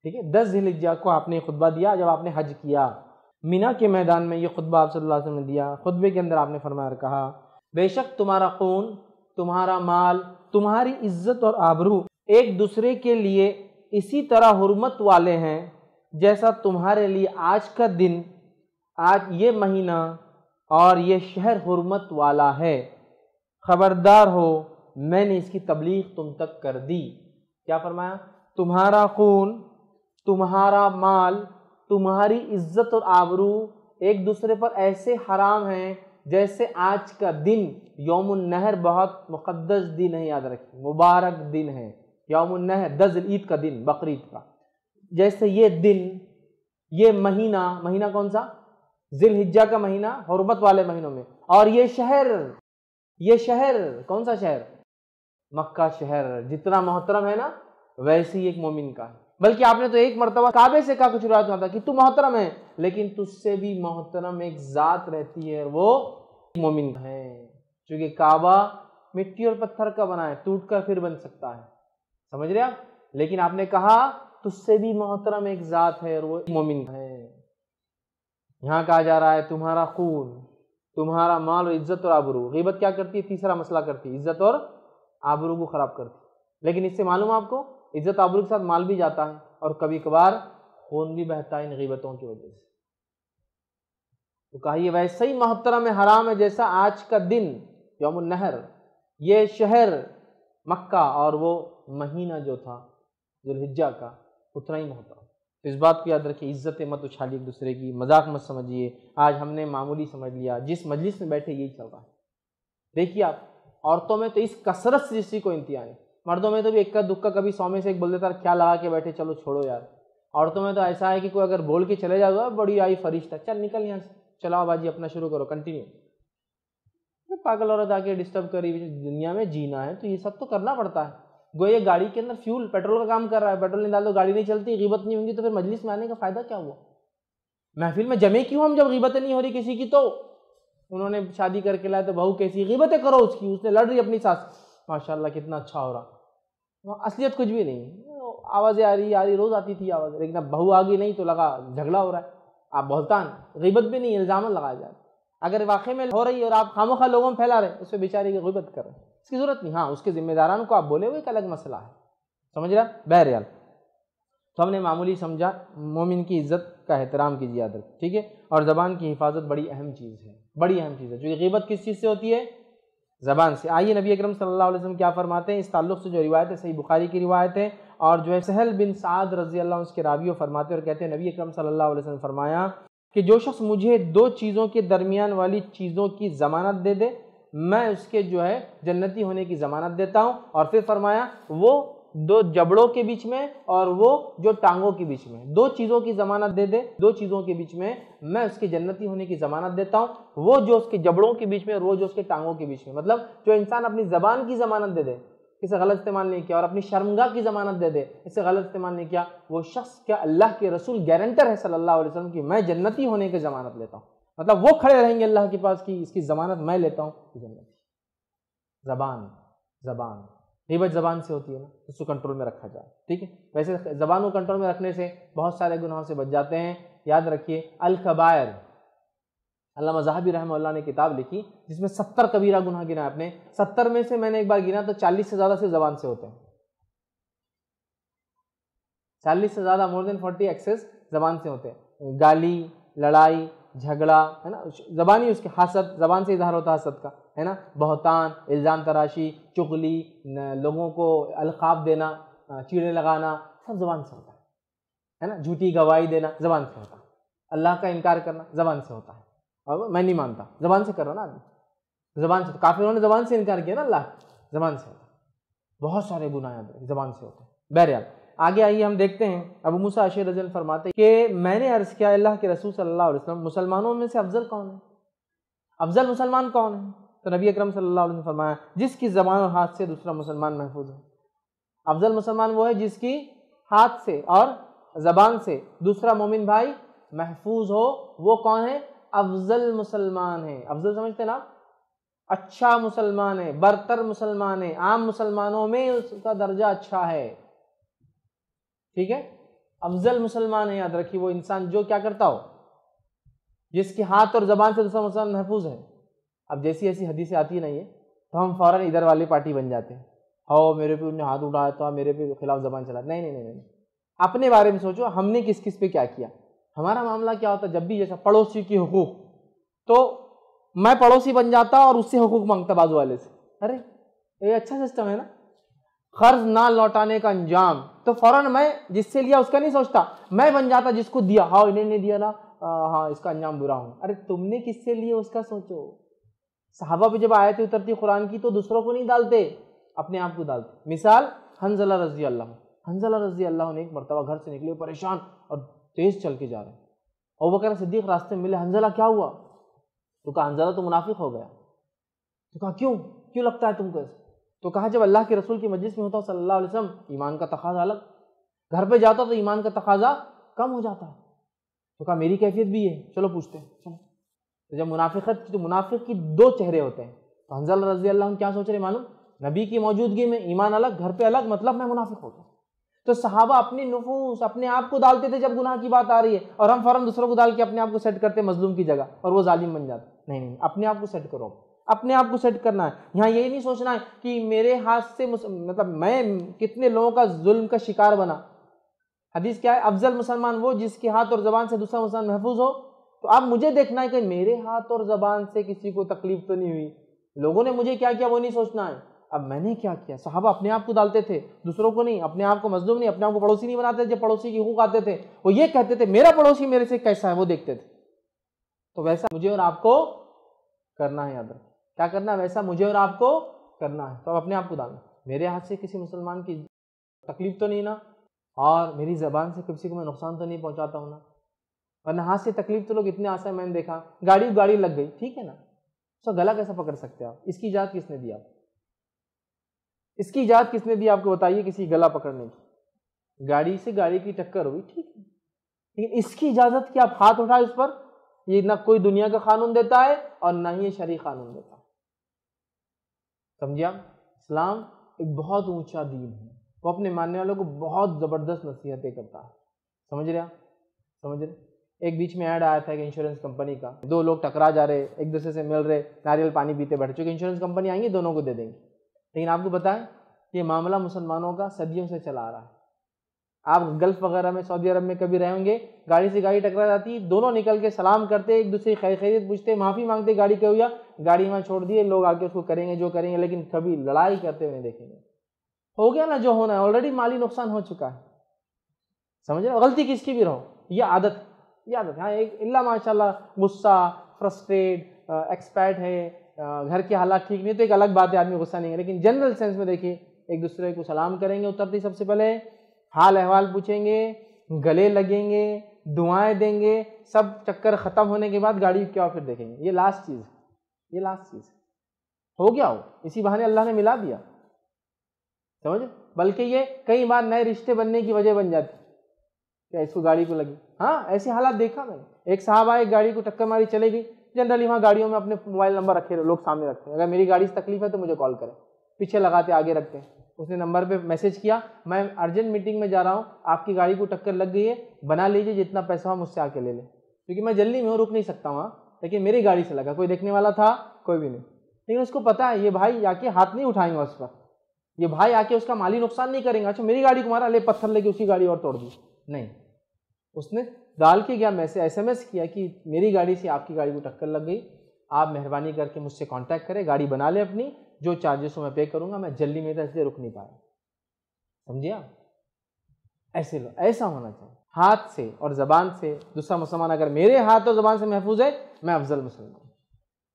A: ठीक है दस दिलहिजा को आपने खुतबा दिया जब आपने हज किया मीना के मैदान में ये खुतबा आप सल्लल्लाहु अलैहि वसल्लम ने दिया खुतबे के अंदर आपने फरमाया कहा बेशक तुम्हारा खून तुम्हारा माल तुम्हारी इज्जत और आबरू एक दूसरे के लिए इसी तरह हरमत वाले हैं जैसा तुम्हारे लिए आज का दिन आज ये महीना और ये शहर हरमत वाला है ख़बरदार हो मैंने इसकी तबलीग तुम तक कर दी क्या फरमाया तुम्हारा खून तुम्हारा माल तुम्हारी इज्जत और आबरू एक दूसरे पर ऐसे हराम हैं जैसे आज का दिन यौम नहर बहुत मुकद्दस दिन है याद रखिए मुबारक दिन है यौमुन्ना दस ईद का दिन बकरीद का जैसे ये दिन ये महीना महीना कौन सा जिल हिज्जा का महीना हरबत वाले महीनों में और ये शहर ये शहर कौन सा शहर मक्का शहर जितना मोहतरम है ना वैसे ही एक मोमिन का है बल्कि आपने तो एक मरतबा काबे से कहा कुछ रात में था कि तू मोहतरम है लेकिन तुझसे भी मोहतरम एक ज़ात रहती है वो मोमिन है क्योंकि काबा मिट्टी और पत्थर का बना है टूट कर फिर बन सकता है समझ रहे आप लेकिन आपने कहा तुझसे भी मोहतरम एक जात है और वो मोमिन है यहां कहा जा रहा है तुम्हारा खून तुम्हारा माल और इज्जत और आबरू गिबत क्या करती है तीसरा मसला करती है इज्जत और आबरू को ख़राब करती है लेकिन इससे मालूम आपको इज्जत आबरू के साथ माल भी जाता है और कभी कभार खून भी बहता है इन गिबतों की वजह से तो कहा वैसे ही मोहतरम हराम है जैसा आज का दिन यौम नहर ये शहर मक्का और वो महीना जो था जुल्हिज्जा का उतना ही महत्व तो इस बात को याद रखिए इज्जत मत उछालिए एक दूसरे की मजाक मत समझिए आज हमने मामूली समझ लिया जिस मजलिस में बैठे यही चल रहा है देखिए आप औरतों में तो इस कसरत से जिसकी को इंतजार है मर्दों में तो भी इक्का दुक्का कभी सौ में से एक बोल देता क्या लगा के बैठे चलो छोड़ो यार औरतों में तो ऐसा है कि कोई अगर बोल के चले जाओ बड़ी आई फरिश्ता चल निकल यहाँ से चलाओ बाजी अपना शुरू करो कंटिन्यू तो पागल औरत आके डिस्टर्ब करी दुनिया में जीना है तो ये सब तो करना पड़ता है गोया गाड़ी के अंदर फ्यूल पेट्रोल का काम कर रहा है पेट्रोल नहीं डाल दो गाड़ी नहीं चलती गिबत नहीं होंगी तो फिर मजलिस में आने का फ़ायदा क्या हुआ महफिल में जमे क्यों हम जब गिबतें नहीं हो रही किसी की तो उन्होंने शादी करके लाया तो बहू कैसी गिबतें करो उसकी उसने लड़ रही अपनी सास माशा कितना अच्छा हो रहा असलियत कुछ भी नहीं आवाज़ें आ रही आ रही रोज़ आती थी आवाज़ लेकिन अब बहू आ गई नहीं तो लगा झगड़ा हो रहा है आप बहुतान गीबत भी नहीं इल्ज़ाम लगाया जा अगर वाक़े में हो रही है और आप खामोखा लोगों में फैला रहे उस पर बेचारे की गीबत कर रहे हैं इसकी ज़रूरत नहीं हाँ उसके जिम्मेदारान को आप बोले वो एक अलग मसला है समझ रहा बहरियाल तो हमने मामूली समझा मोमिन की इज्जत का एहतराम कीजिए अदरत ठीक है और ज़बान की हिफाजत बड़ी अहम चीज़ है बड़ी अहम चीज़ है जो गीबत किस चीज़ से होती है ज़बान से आइए नबी अकरम सल्लल्लाहु अलैहि वसल्लम क्या फरमाते हैं इस तल्लुक़ से जो रिवायत है सही बुखारी की रिवायत है और जो है सहल बिन साद रजी अल्लाह उसके रावियों फरमाते और कहते हैं नबी अकरम सल्लल्लाहु अलैहि वसल्लम फरमाया कि जो शख्स मुझे दो चीज़ों के दरमियान वाली चीज़ों की ज़मानत दे दे मैं उसके जो है जन्नती होने की ज़मानत देता हूँ और फिर फरमाया वो दो जबड़ों के बीच में और वो जो टांगों के बीच में दो चीज़ों की ज़मानत दे दे दो चीज़ों के बीच में मैं उसके जन्नती होने की ज़मानत देता हूँ वो जो उसके जबड़ों के बीच में और वो जो उसके टांगों के बीच में मतलब जो इंसान अपनी ज़बान की ज़मानत दे दे इसे गलत इस्तेमाल नहीं किया और अपनी शर्मगा की ज़मानत दे दे इसे गलत इस्तेमाल नहीं किया वो शख्स क्या अल्लाह के रसूल गारंटर है सल्लल्लाहु अलैहि वसल्लम की मैं जन्नती होने की ज़मानत लेता हूँ मतलब वो खड़े रहेंगे अल्लाह के पास कि इसकी ज़मानत मैं लेता हूँ जबान जबान रिबत जबान से होती है ना उसको कंट्रोल में रखा जाए ठीक है वैसे जबान को कंट्रोल में रखने से बहुत सारे गुनाहों से बच जाते हैं याद रखिए अलकबायर अल्लाह मजहबी रहम ने किताब लिखी जिसमें सत्तर कबीरा गुनाह गिना आपने सत्तर में से मैंने एक बार गिना तो चालीस से ज़्यादा से जबान से होते हैं चालीस से ज़्यादा मोर देन फोर्टी एक्सेस जबान से होते हैं गाली लड़ाई झगड़ा है ना जबानी उसके हसद जबान से इजहार होता है हसद का है ना बहतान इल्ज़ाम तराशी चुगली लोगों को अलकाब देना चीड़े लगाना सब जबान से होता है है ना झूठी गवाही देना जबान से होता है अल्लाह का इनकार करना जबान से होता है और मैं नहीं मानता जबान से कर रहा ना आदमी जबान से लोगों ने जबान से इनकार किया ना अल्लाह जबान से होता है बहुत सारे गुनाह जबान से होते हैं बहरहाल आगे आइए हम देखते हैं अब मूसा अशर रजन फरमाते हैं कि मैंने अर्ज़ किया अल्लाह के रसूल सल्लल्लाहु अलैहि वसल्लम मुसलमानों में से अफजल कौन है अफजल मुसलमान कौन है तो नबी अकरम सल्लल्लाहु अलैहि वसल्लम फरमाया जिसकी ज़बान और हाथ से दूसरा मुसलमान महफूज है अफजल मुसलमान वो है जिसकी हाथ से और ज़बान से दूसरा मोमिन भाई महफूज हो वो कौन है अफजल मुसलमान है अफजल समझते ना अच्छा मुसलमान है बरतर मुसलमान है आम मुसलमानों में उसका दर्जा अच्छा है ठीक है अफजल मुसलमान है याद रखिए वो इंसान जो क्या करता हो जिसके हाथ और जबान से दूसरा मुसलमान महफूज है अब जैसी ऐसी हदीसें आती नहीं है तो हम फ़ौरन इधर वाली पार्टी बन जाते हैं हाओ मेरे पे उन्हें हाथ उठाया तो मेरे पे खिलाफ जबान चला नहीं नहीं नहीं नहीं अपने बारे में सोचो हमने किस किस पे क्या किया हमारा मामला क्या होता जब भी जैसा पड़ोसी के हकूक तो मैं पड़ोसी बन जाता और उससे हकूक मांगता बाजू वाले से अरे ये अच्छा सिस्टम है ना कर्ज ना लौटाने का अंजाम तो फौरन मैं जिससे लिया उसका नहीं सोचता मैं बन जाता जिसको दिया हाँ इन्हें दिया ना हाँ इसका अंजाम बुरा हो अरे तुमने किससे लिए उसका सोचो साहबा पे जब थे उतरती कुरान की तो दूसरों को नहीं डालते अपने आप को डालते मिसाल हंजला रजी अल्लाह हंजला रजी अल्लाह ने एक मरतबा घर से निकले परेशान और तेज चल के जा रहे और बकर सिद्दीक रास्ते में मिले हंजला क्या हुआ तो कहा हंजला तो मुनाफिक हो गया तो कहा क्यों क्यों लगता है तुमको ऐसे तो कहा जब अल्लाह के रसूल की मजलिस में होता हूँ सल्लल्लाहु अलैहि वसल्लम ईमान का तकाजा अलग घर पे जाता तो ईमान का तकाजा कम हो जाता है तो कहा मेरी कैफियत भी है चलो पूछते हैं चलो तो जब मुनाफिकत तो मुनाफिक की दो चेहरे होते हैं तो हंजल रजी अल्लाह क्या सोच रहे मालूम नबी की मौजूदगी में ईमान अलग घर पर अलग मतलब मैं मुनाफिक हो गया तो सहाबा अपने नफूस अपने आप को डालते थे जब गुनाह की बात आ रही है और हम फौरन दूसरों को डाल के अपने आप को सेट करते मजलूम की जगह और वो जालिम बन जाते नहीं नहीं अपने आप को सेट करो अपने आप को सेट करना है यहाँ ये नहीं सोचना है कि मेरे हाथ से मतलब मैं कितने लोगों का जुल्म का शिकार बना हदीस क्या है अफजल मुसलमान वो जिसके हाथ और ज़बान से दूसरा मुसलमान महफूज हो तो अब मुझे देखना है कि मेरे हाथ और ज़बान से किसी को तकलीफ तो नहीं हुई लोगों ने मुझे क्या किया वो नहीं सोचना है अब मैंने क्या किया साहब अपने आप को डालते थे दूसरों को नहीं अपने आप को मजदूर नहीं अपने आप को पड़ोसी नहीं बनाते जब पड़ोसी की हूक आते थे वो ये कहते थे मेरा पड़ोसी मेरे से कैसा है वो देखते थे तो वैसा मुझे और आपको करना है याद रखें क्या करना वैसा मुझे और आपको करना है तो अब अपने आप को डालना मेरे हाथ से किसी मुसलमान की तकलीफ तो नहीं ना और मेरी ज़बान से किसी को मैं नुकसान तो नहीं पहुंचाता हूँ ना वरना हाथ से तकलीफ तो लोग इतने आसान मैंने देखा गाड़ी गाड़ी लग गई ठीक है ना तो गला कैसा पकड़ सकते आप इसकी इजाज़त किसने दी आप इसकी इजाज़त किसने दी आपको बताइए किसी गला पकड़ने की गाड़ी से गाड़ी की टक्कर हुई ठीक है लेकिन इसकी इजाज़त कि आप हाथ उठाए उस पर ये ना कोई दुनिया का कानून देता है और ना ही ये शरी कानून देता है समझिया आप इस्लाम एक बहुत ऊंचा दीन है वो अपने मानने वालों को बहुत ज़बरदस्त नसीहतें करता है समझ रहे आप समझ रहे एक बीच में ऐड आया था कि इंश्योरेंस कंपनी का दो लोग टकरा जा रहे एक दूसरे से मिल रहे नारियल पानी पीते बैठे चुके इंश्योरेंस कंपनी आएंगी दोनों को दे देंगी लेकिन आपको बताएं कि ये मामला मुसलमानों का सदियों से चला आ रहा है आप गल्फ वगैरह में सऊदी अरब में कभी रहे होंगे गाड़ी से गाड़ी टकरा जाती दोनों निकल के सलाम करते एक दूसरे खैर खैरियत पूछते माफ़ी मांगते गाड़ी क्यों या गाड़ी वहाँ छोड़ दिए लोग आके उसको करेंगे जो करेंगे लेकिन कभी लड़ाई करते हुए देखेंगे हो गया ना जो होना है ऑलरेडी माली नुकसान हो चुका है समझ रहे गलती किसकी भी रहो यह आदत ये आदत हाँ एक इला माशा गुस्सा फ्रस्ट्रेट एक्सपैट है घर के हालात ठीक नहीं तो एक अलग बात है आदमी गुस्सा नहीं है लेकिन जनरल सेंस में देखिए एक दूसरे को सलाम करेंगे उतरते सबसे पहले हाल अहवाल पूछेंगे गले लगेंगे दुआएं देंगे सब चक्कर ख़त्म होने के बाद गाड़ी क्या फिर देखेंगे ये लास्ट चीज़ है ये लास्ट चीज़ हो गया हो इसी बहाने अल्लाह ने मिला दिया समझ बल्कि ये कई बार नए रिश्ते बनने की वजह बन जाती क्या इसको गाड़ी को लगी हाँ ऐसे हालात देखा मैंने एक साहब आए गाड़ी को टक्कर मारी चले गई जनरली वहाँ गाड़ियों में अपने मोबाइल नंबर रखे लोग सामने रखते हैं अगर मेरी गाड़ी से तकलीफ है तो मुझे कॉल करें पीछे लगाते आगे रखते हैं उसने नंबर पे मैसेज किया मैं अर्जेंट मीटिंग में जा रहा हूँ आपकी गाड़ी को टक्कर लग गई है बना लीजिए जितना पैसा हो मुझसे आके ले लें क्योंकि मैं जल्दी में हूँ रुक नहीं सकता हूँ लेकिन हाँ। मेरी गाड़ी से लगा कोई देखने वाला था कोई भी नहीं लेकिन उसको पता है ये भाई आके हाथ नहीं उठाएंगे उस पर ये भाई आके उसका माली नुकसान नहीं करेंगे अच्छा मेरी गाड़ी को मारा ले पत्थर लेके उसकी गाड़ी और तोड़ दी नहीं उसने डाल के गया मैसेज एसएमएस किया कि मेरी गाड़ी से आपकी गाड़ी को टक्कर लग गई आप मेहरबानी करके मुझसे कांटेक्ट करें गाड़ी बना लें अपनी जो चार्जेस मैं पे करूँगा मैं जल्दी में इधर इसलिए रुक नहीं पाया समझिए ऐसे लो ऐसा होना चाहिए हाथ से और ज़बान से दूसरा मुसलमान अगर मेरे हाथ और ज़बान से महफूज है मैं अफजल मुसलमान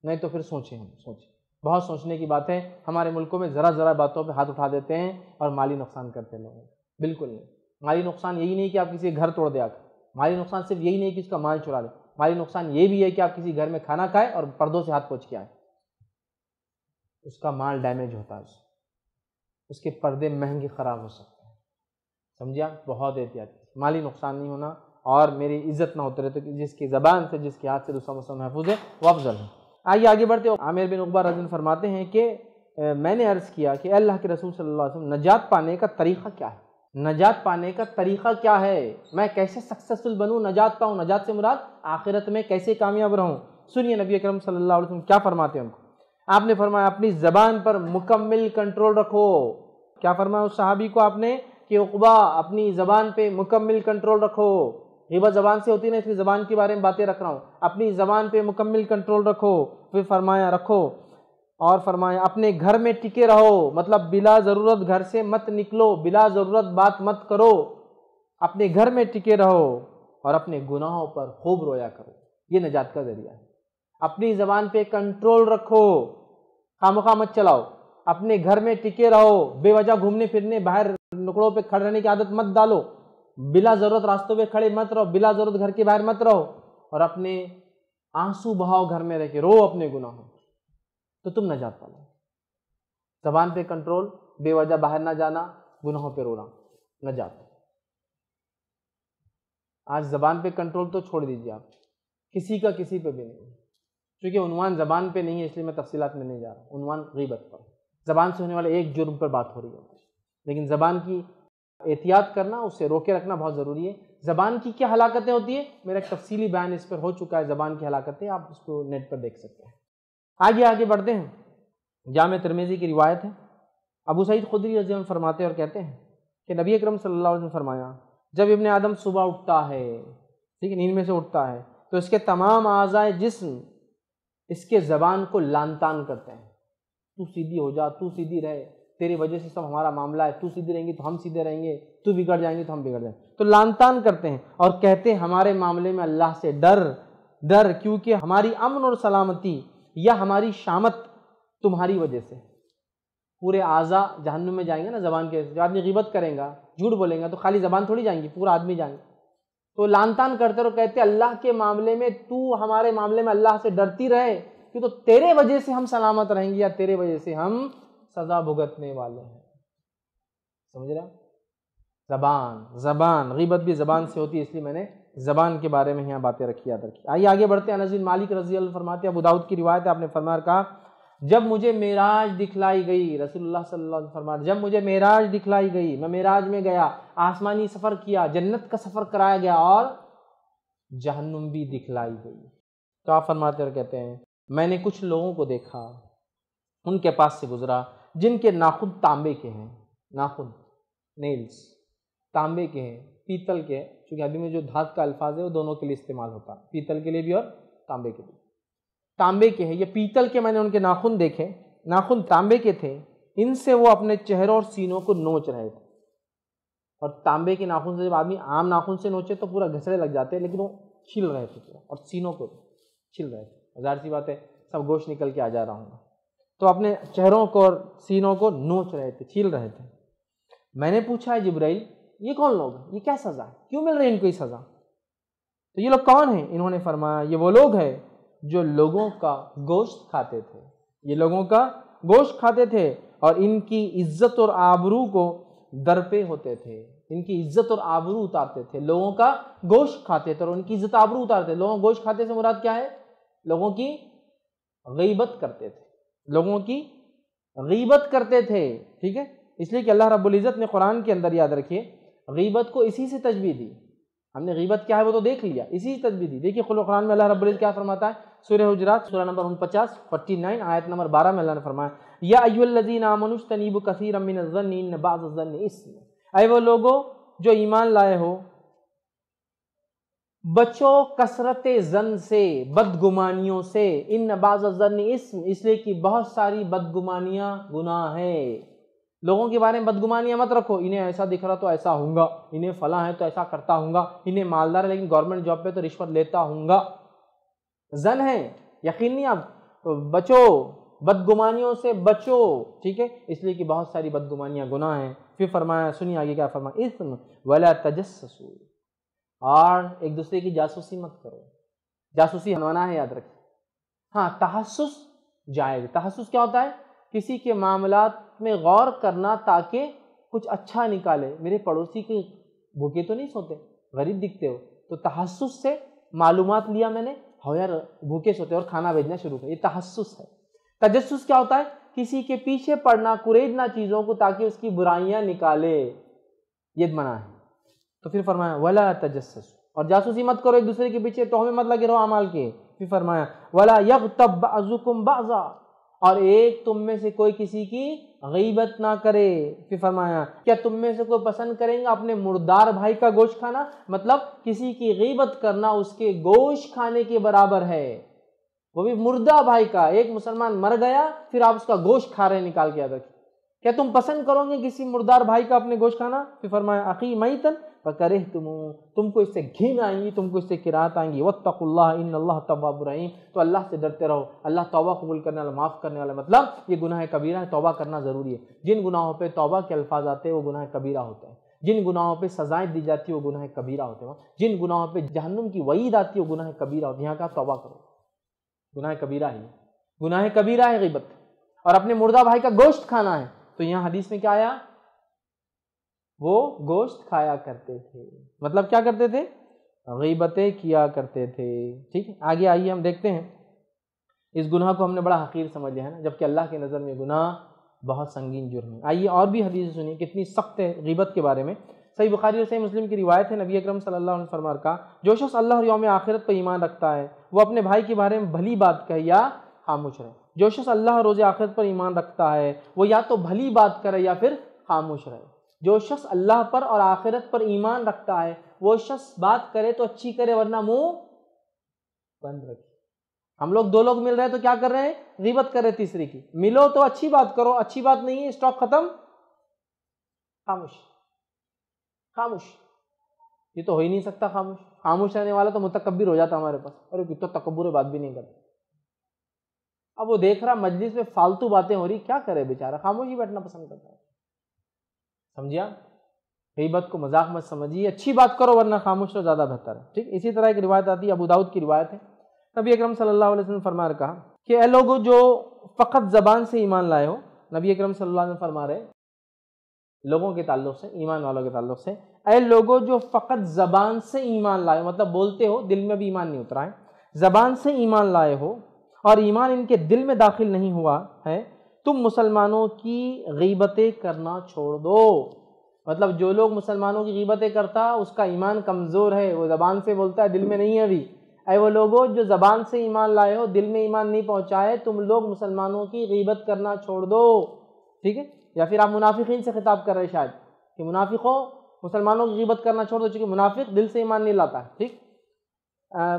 A: नहीं तो फिर सोचें हम सोचें बहुत सोचने की बात है हमारे मुल्कों में ज़रा ज़रा बातों पर हाथ उठा देते हैं और माली नुकसान करते हैं लोगों बिल्कुल नहीं माली नुकसान यही नहीं कि आप किसी घर तोड़ दे आकर माली नुकसान सिर्फ यही नहीं कि उसका माल चुरा ले माली नुकसान ये भी है कि आप किसी घर में खाना खाएं और पर्दों से हाथ पोछ के आए उसका माल डैमेज होता है उसके पर्दे महंगे ख़राब हो सकते हैं समझिया बहुत एहतियात माली नुकसान नहीं होना और मेरी इज्जत ना होते तो जिसकी ज़बान से जिसके हाथ से दूसरा मुसलमान महफूज है वह अफजल है आइए आगे बढ़ते हो आमिर बिन अकबर रजन फरमाते हैं कि मैंने अर्ज़ किया कि अल्लाह के रसूल सल्लल्लाहु अलैहि नजात पाने का तरीक़ा क्या है नजात पाने का तरीक़ा क्या है मैं कैसे सक्सेसफुल बनूँ नजात पाऊँ नजात से मुराद आखिरत में कैसे कामयाब रहूँ सुनिए नबी करम सल्ला क्या फरमाते हैं उनको आपने फरमाया अपनी जबान पर मुकम्मल कंट्रोल रखो क्या फरमाया उस साहबी को आपने कि उकबा अपनी जबान पे मुकम्मल कंट्रोल रखो हिबा जबान से होती ना इसलिए जबान के बारे में बातें रख रहा हूँ अपनी जबान पे मुकम्मल कंट्रोल रखो फिर फरमाया रखो और फरमाया अपने घर में टिके रहो मतलब बिला ज़रूरत घर से मत निकलो बिला ज़रूरत बात मत करो अपने घर में टिके रहो और अपने गुनाहों पर खूब रोया करो ये नजात का ज़रिया है अपनी जबान पे कंट्रोल रखो खामोखा मत चलाओ अपने घर में टिके रहो बेवजह घूमने फिरने बाहर नुकड़ों पे खड़े रहने की आदत मत डालो बिला ज़रूरत रास्तों पे खड़े मत रहो बिला ज़रूरत घर के बाहर मत रहो और अपने आंसू बहाओ घर में रह के रो अपने गुनाहों तो तुम जा पालो जबान पे कंट्रोल बेवजह बाहर ना जाना गुनाहों पे रोना न नजात आज जबान पे कंट्रोल तो छोड़ दीजिए आप किसी का किसी पे भी नहीं चूँकि उनवान ज़बान पे नहीं है इसलिए मैं तफसीत में नहीं जा रहा हूँ उनवान गीबत पर ज़बान से होने वाले एक जुर्म पर बात हो रही है लेकिन ज़बान की एहतियात करना उससे रोके रखना बहुत ज़रूरी है ज़बान की क्या हलाकतें होती है मेरा एक तफसीली बयान इस पर हो चुका है ज़बान की हलाकतें आप उसको नेट पर देख सकते हैं आगे आगे बढ़ते हैं जाम तरमेज़ी की रिवायत है अबू सईद खुदरी रजी फरमाते और कहते हैं कि नबी अकरम सल्ला ने फरमाया जब इबन आदम सुबह उठता है ठीक है नींद में से उठता है तो इसके तमाम आज़ाए जिसम इसके ज़बान को लान तान करते हैं तू सीधी हो जा तू सीधी रहे तेरी वजह से सब हमारा मामला है तू सीधी रहेंगी तो हम सीधे रहेंगे तू बिगड़ जाएंगे तो हम बिगड़ जाएंगे तो लान तान करते हैं और कहते हैं हमारे मामले में अल्लाह से डर डर क्योंकि हमारी अमन और सलामती या हमारी शामत तुम्हारी वजह से पूरे आज़ा जहनु में जाएंगे ना जबान के जो आदमी गिबत करेंगे झूठ बोलेंगे तो खाली जबान थोड़ी जाएंगी पूरा आदमी जाएंगे तो लानतान करते रहो कहते अल्लाह के मामले में तू हमारे मामले में अल्लाह से डरती रहे कि तो तेरे वजह से हम सलामत रहेंगे या तेरे वजह से हम सजा भुगतने वाले हैं समझ रहा जबान जबान गीबत भी जबान से होती है इसलिए मैंने जबान के बारे में यहाँ बातें रखी याद रखी आइए आगे बढ़ते हैं नजीर मालिक रजी फरमाते अबूदाऊद की रिवायत आपने फरमार कहा जब मुझे मेराज दिखलाई गई रसूलुल्लाह सल्लल्लाहु जब मुझे मेराज दिखलाई गई मैं मेराज में गया आसमानी सफ़र किया जन्नत का सफ़र कराया गया और जहन्नुम भी दिखलाई गई तो आप फरमाते और कहते हैं मैंने कुछ लोगों को देखा उनके पास से गुजरा जिनके नाखुद तांबे के हैं नाखुद नेल्स तांबे के हैं पीतल के हैं चूँकि अभी में जो धात का अल्फाज है वो दोनों के लिए इस्तेमाल होता है पीतल के लिए भी और तांबे के लिए तांबे के हैं ये पीतल के मैंने उनके नाखून देखे नाखून तांबे के थे इनसे वो अपने चेहरों और सीनों को नोच रहे थे और तांबे के नाखून से जब आदमी आम नाखून से नोचे तो पूरा घसड़े लग जाते लेकिन वो छिल रहे थे और सीनों को छिल रहे थे जाहिर सी बात है सब गोश्त निकल के आ जा रहा हूँ तो अपने चेहरों को और सीनों को नोच रहे थे छील रहे थे मैंने पूछा है जिब्राइल ये कौन लोग हैं ये क्या सज़ा है क्यों मिल रही है इनको ये सज़ा तो ये लोग कौन हैं इन्होंने फरमाया ये वो लोग हैं जो लोगों का गोश्त खाते थे ये लोगों का गोश्त खाते थे और इनकी इज्जत और आबरू को दरपे होते थे इनकी इज्जत और आबरू उतारते थे लोगों का गोश्त खाते थे और उनकी इज्जत आबरू उतारते थे लोगों गोश्त खाते से मुराद क्या है लोगों की गईबत करते थे लोगों की गीबत करते थे ठीक है इसलिए कि अल्लाह रब्बुल इज़्ज़त ने कुरान के अंदर याद रखिए गीबत को इसी से तजबी दी हमने गीबत क्या है वो तो देख लिया इसी तदबीदी देखिए खुलकुरान में अल्लाह रब्बुल क्या फरमाता है सूर्य हजरात सूर्य नंबर उनपचास फोर्टी नाइन आयत नंबर बारह में अल्लाह ने फरमाया या अयुल्लजीन आमनुश तनीब कसीर अमिन बाज़न इसम अय वो लोगो जो ईमान लाए हो बचो कसरत जन से बदगुमानियों से इन बाज़न इसम इसलिए कि बहुत सारी बदगुमानियाँ गुनाह हैं लोगों के बारे में बदगुमानियाँ मत रखो इन्हें ऐसा दिख रहा तो ऐसा होगा इन्हें फला है तो ऐसा करता हूँ इन्हें मालदार है लेकिन गवर्नमेंट जॉब पे तो रिश्वत लेता हूँ जन है यकीन नहीं आप तो बचो बदगुमानियों से बचो ठीक है इसलिए कि बहुत सारी बदगुमानियाँ गुना हैं फिर फरमाया सुनिए आगे क्या फरमाया इस वाला तजस और एक दूसरे की जासूसी मत करो जासूसी हनवाना है याद रखें हाँ तहसुस जाएगा तहसुस क्या होता है किसी के मामला में गौर करना ताकि कुछ अच्छा निकाले मेरे पड़ोसी के भूखे तो नहीं सोते गरीब दिखते हो तो तहसुस से मालूम लिया मैंने हो यार भूखे सोते और खाना भेजना शुरू कर ये तहसुस है तजस्स क्या होता है किसी के पीछे पड़ना कुरेदना चीज़ों को ताकि उसकी बुराइयां निकाले ये मना है तो फिर फरमाया वला तजस्स और जासूसी मत करो एक दूसरे के पीछे तो हमें मत लगे रहो अमाल के फिर फरमाया वला यब तब बाजा और एक तुम में से कोई किसी की गईबत ना करे फिर फरमाया क्या तुम में से कोई पसंद करेंगे अपने मुर्दार भाई का गोश्त खाना मतलब किसी की गईबत करना उसके गोश्त खाने के बराबर है वो भी मुर्दा भाई का एक मुसलमान मर गया फिर आप उसका गोश्त खा रहे निकाल के अदर क्या तुम पसंद करोगे किसी मुर्दार भाई का अपने गोश्त खाना फिर फरमाया अकी मई तन करे तुम तुमको इससे घिन आएंगी तुमको इससे किरात आएंगी वत तकुल्ला इन अल्लाह तवाब तो अल्लाह से डरते रहो अल्लाह तोबा कबूल करने वाला माफ़ करने वाला मतलब ये गुनाह कबीरा है तोबा करना ज़रूरी है जिन गुनाहों पर तोबा के अल्फाज आते हैं वो गुनाह कबीरा होता है जिन गुनाहों पर सजाएं दी जाती है वो गुनाह कबीरा होते हैं जिन गुनाहों पर जहनुम की वईद आती है वो गुनाह कबीरा होती है यहाँ का तौबा करो गुनाह कबीरा ही गुनाह कबीरा है गिबत और अपने मुर्दा भाई का गोश्त खाना है तो यहाँ हदीस में क्या आया वो गोश्त खाया करते थे मतलब क्या करते थे गीबतें किया करते थे ठीक है आगे आइए हम देखते हैं इस गुनाह को हमने बड़ा हकीर समझ लिया है ना जबकि अल्लाह की नज़र में गुनाह बहुत संगीन जुर्म है आइए और भी हदीस सुनिए कितनी सख्त है गीबत के बारे में सही बुखारी और सही मुस्लिम की रिवायत है नबी अकरम सल्लल्लाहु अलैहि वसल्लम का जो शख्स अल्लाह और योम आखिरत पर ईमान रखता है वो अपने भाई के बारे में भली बात कहे या खामोश रहे जो शख्स अल्लाह और रोज़ आखिरत पर ईमान रखता है वो या तो भली बात करे या फिर खामोश रहे जो शख्स अल्लाह पर और आखिरत पर ईमान रखता है वो शख्स बात करे तो अच्छी करे वरना मुंह बंद रखे हम लोग दो लोग मिल रहे हैं तो क्या कर रहे हैं गिबत कर रहे हैं की मिलो तो अच्छी बात करो अच्छी बात नहीं है स्टॉक खत्म खामोश खामोश ये तो हो ही नहीं सकता खामोश खामोश रहने वाला तो मुतकबिर हो जाता हमारे पास अरे कितना तो तकबूर बात भी नहीं करता अब वो देख रहा मजलिस में फालतू बातें हो रही क्या करे बेचारा खामोश ही बैठना पसंद करता है समझिया आप बात को मजाक मत समझिए अच्छी बात करो वरना खामोश रहो ज़्यादा बेहतर है ठीक इसी तरह एक रिवायत आती है अबू दाऊद की रिवायत है नबी अकरम सल्लल्लाहु अलैहि वसल्लम फरमा कहा कि ए लोगो जो फ़कत ज़बान से ईमान लाए हो नबी अकरम सल्लल्लाहु अलैहि वसल्लम फरमा रहे लोगों के ताल्लुक से ईमान वालों के ताल्लुक से ए लोगों जो फ़कत ज़बान से ईमान लाए मतलब बोलते हो दिल में भी ईमान नहीं उतरा है ज़बान से ईमान लाए हो और ईमान इनके दिल में दाखिल नहीं हुआ है तुम मुसलमानों की गीबतें करना छोड़ दो मतलब जो लोग मुसलमानों की गीबतें करता उसका ईमान कमज़ोर है वो ज़बान से बोलता है दिल में नहीं है अभी अरे वो लोगों जो ज़बान से ईमान लाए हो दिल में ईमान नहीं पहुँचाए तुम लोग मुसलमानों की गीबत करना छोड़ दो ठीक है या फिर आप मुनाफिकीन से खिताब कर रहे शायद कि मुनाफिक हो मुसलमानों की गीबत करना छोड़ दो चूँकि मुनाफिक दिल से ईमान नहीं लाता ठीक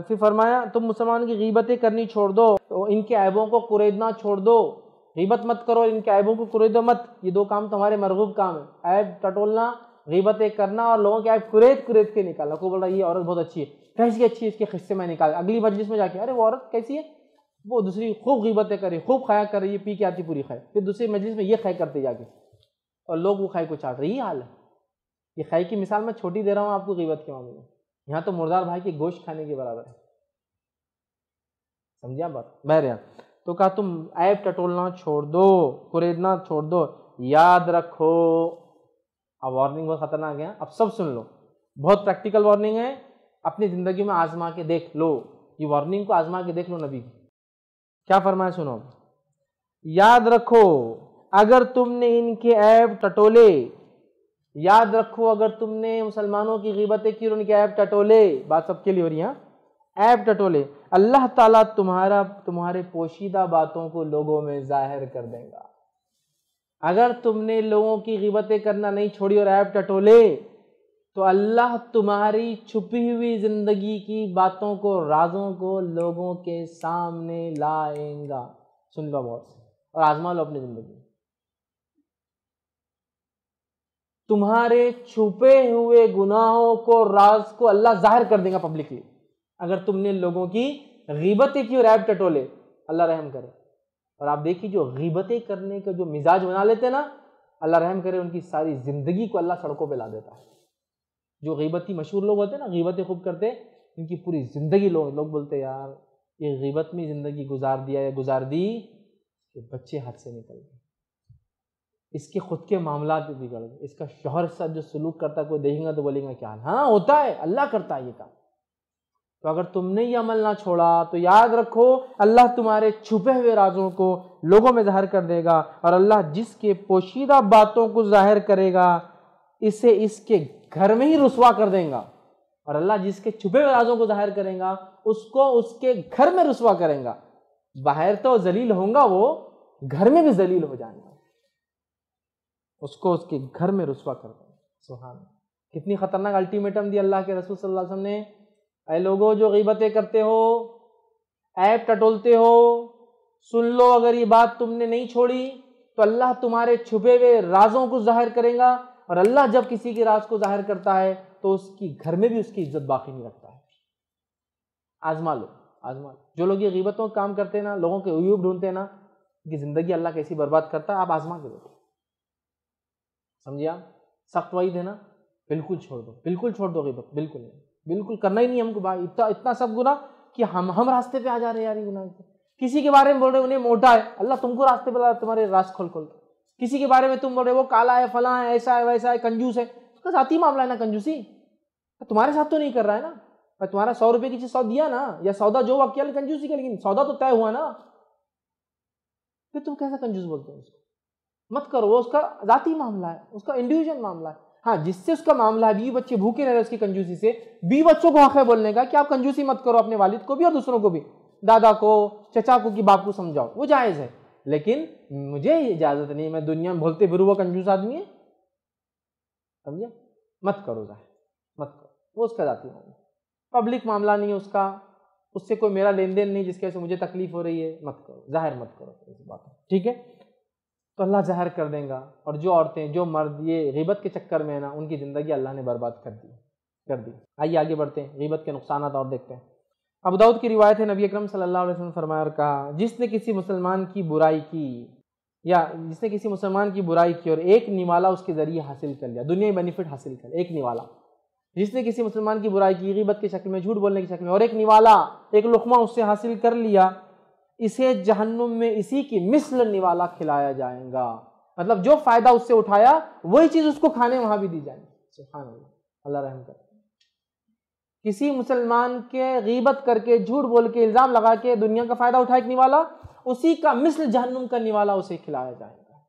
A: फिर फरमाया तुम मुसलमान की गीबतें करनी छोड़ दो तो इनके ऐबों को कुरेदना छोड़ दो गीबत मत करो इनके ऐबों को कुरेदो मत ये दो काम तुम्हारे मरगूब काम है ऐब टटोलना गिबतें करना और लोगों के ऐब कुरेद कुरेद के निकालना को बोल रहा है ये औरत बहुत अच्छी है कैसी अच्छी है इसके खिस्से में निकाल अगली मजलिस में जाके अरे वो औरत कैसी है वो दूसरी खूब गिबतें करी खूब खाया कर रही है पी के आती पूरी खाए फिर दूसरी मजलिस में ये खाए करते जाके और लोग वो खाई को चाट रही हाल है ये खाई की मिसाल मैं छोटी दे रहा हूँ आपको गिबत के मामले में यहाँ तो मुर्दार भाई के गोश्त खाने के बराबर है समझिए बात बहरिया तो कहा तुम ऐप टटोलना छोड़ दो कुरेदना छोड़ दो याद रखो अब वार्निंग बहुत खतरनाक है अब सब सुन लो बहुत प्रैक्टिकल वार्निंग है अपनी जिंदगी में आजमा के देख लो ये वार्निंग को आजमा के देख लो नबी की क्या फरमाया सुनो याद रखो अगर तुमने इनके ऐप टटोले याद रखो अगर तुमने मुसलमानों की गिबतें की और उनके ऐप टटोले बात सबके लिए हो रही है हाँ? ऐप टटोले अल्लाह ताला तुम्हारा तुम्हारे पोशीदा बातों को लोगों में जाहिर कर देगा अगर तुमने लोगों की गिबतें करना नहीं छोड़ी और ऐप टटोले तो अल्लाह तुम्हारी छुपी हुई ज़िंदगी की बातों को राजों को लोगों के सामने लाएगा सुन लो बहुत और आजमा लो अपनी ज़िंदगी तुम्हारे छुपे हुए गुनाहों को राज को अल्लाह जाहिर कर देगा पब्लिकली अगर तुमने लोगों की गीबतें की और ऐप टटोले अल्लाह रहम करे और आप देखिए जो गीबतें करने का जो मिजाज बना लेते ना अल्लाह रहम करे उनकी सारी ज़िंदगी को अल्लाह सड़कों पर ला देता है जो गीबती मशहूर लोग होते हैं ना गीबतें खूब करते इनकी पूरी ज़िंदगी लोग लोग बोलते यार ये गीबत में ज़िंदगी गुजार दिया या गुजार दी तो बच्चे हाथ से निकल गए इसके खुद के मामला बिगड़ गए इसका शोहर साथ जो सलूक करता है कोई देखेंगे तो बोलेंगे क्या हाँ होता है अल्लाह करता है ये काम तो अगर तुमने ये अमल ना छोड़ा तो याद रखो अल्लाह तुम्हारे छुपे हुए राजों को लोगों में जाहिर कर देगा और अल्लाह जिसके पोशीदा बातों को जाहिर करेगा इसे इसके घर में ही रसुवा कर देगा और अल्लाह जिसके छुपे हुए राजों को जाहिर करेगा उसको उसके घर में रसुवा करेगा बाहर तो जलील होगा वो घर में भी जलील हो जाएगा उसको उसके घर में रसुवा कर देगा सुहान कितनी खतरनाक अल्टीमेटम दी अल्लाह के रसूल सल्लल्लाहु अलैहि वसल्लम ने अरे लोगों जो गीबतें करते हो ऐप टटोलते हो सुन लो अगर ये बात तुमने नहीं छोड़ी तो अल्लाह तुम्हारे छुपे हुए राजों को जाहिर करेगा और अल्लाह जब किसी के राज को जाहिर करता है तो उसकी घर में भी उसकी इज्जत बाकी नहीं रखता है आजमा लो आजमा लो जो लोग ये गीबतों काम करते हैं ना लोगों के अयूब ढूंढते हैं ना कि ज़िंदगी अल्लाह कैसी बर्बाद करता है आप आजमा के देखो समझिए आप सख्त वही देना बिल्कुल छोड़ दो बिल्कुल छोड़ दो गीबत बिल्कुल नहीं बिल्कुल करना ही नहीं हमको भाई इतना इतना सब गुना कि हम हम रास्ते पे आ जा रहे हैं यार गुना किसी के बारे में बोल रहे उन्हें मोटा है अल्लाह तुमको रास्ते पे ला तुम्हारे रास खोल खोल किसी के बारे में तुम बोल रहे वो काला है फला है ऐसा है वैसा है कंजूस है उसका साथ ही मामला है ना कंजूसी तो तुम्हारे साथ तो नहीं कर रहा है ना भाई तुम्हारा सौ रुपये की चीज सौ दिया ना या सौदा जो हुआ किया कंजूसी का लेकिन सौदा तो तय हुआ ना फिर तुम कैसा कंजूस बोलते हो उसको मत करो वो उसका जाती मामला है उसका इंडिविजुअल मामला है हाँ जिससे उसका मामला है बी बच्चे भूखे रह रहे उसकी कंजूसी से बी बच्चों को हक है बोलने का कि आप कंजूसी मत करो अपने वालिद को भी और दूसरों को भी दादा को चचा को कि बाप को समझाओ वो जायज़ है लेकिन मुझे इजाज़त नहीं मैं दुनिया में बोलते फिर हुआ कंजूस आदमी है समझे मत करो जाहिर मत करो वो उसका जाती है पब्लिक मामला नहीं है उसका उससे कोई मेरा लेन देन नहीं जिसकी वजह से मुझे तकलीफ हो रही है मत करो जाहिर मत करो इस बात ठीक है तो अल्लाह जहर कर देगा और जो औरतें जो मर्द ये गिबत के चक्कर में है ना उनकी ज़िंदगी अल्लाह ने बर्बाद कर दी कर दी आइए आगे बढ़ते हैं गिबत के नुकसान और देखते हैं अब दाऊद की रिवायत है नबी अकरम सल्लल्लाहु अलैहि वसल्लम फरमाया और कहा जिसने किसी मुसलमान की बुराई की या जिसने किसी मुसलमान की बुराई की और एक निवाला उसके ज़रिए हासिल कर लिया दुनिया बेनिफिट हासिल कर एक निवाला जिसने किसी मुसलमान की बुराई की गिबत की शक्ल में झूठ बोलने की शक्ल में और एक निवाला एक लुकमा उससे हासिल कर लिया इसे जहन्नुम में इसी की मिसल निवाला खिलाया जाएगा मतलब जो फायदा उससे उठाया वही चीज उसको खाने वहां भी दी जाएगी अल्लाह रहम कर किसी मुसलमान के गीबत करके झूठ बोल के इल्जाम लगा के दुनिया का फायदा उठाए निवाला उसी का मिसल जहन्नुम का निवाला उसे खिलाया जाएगा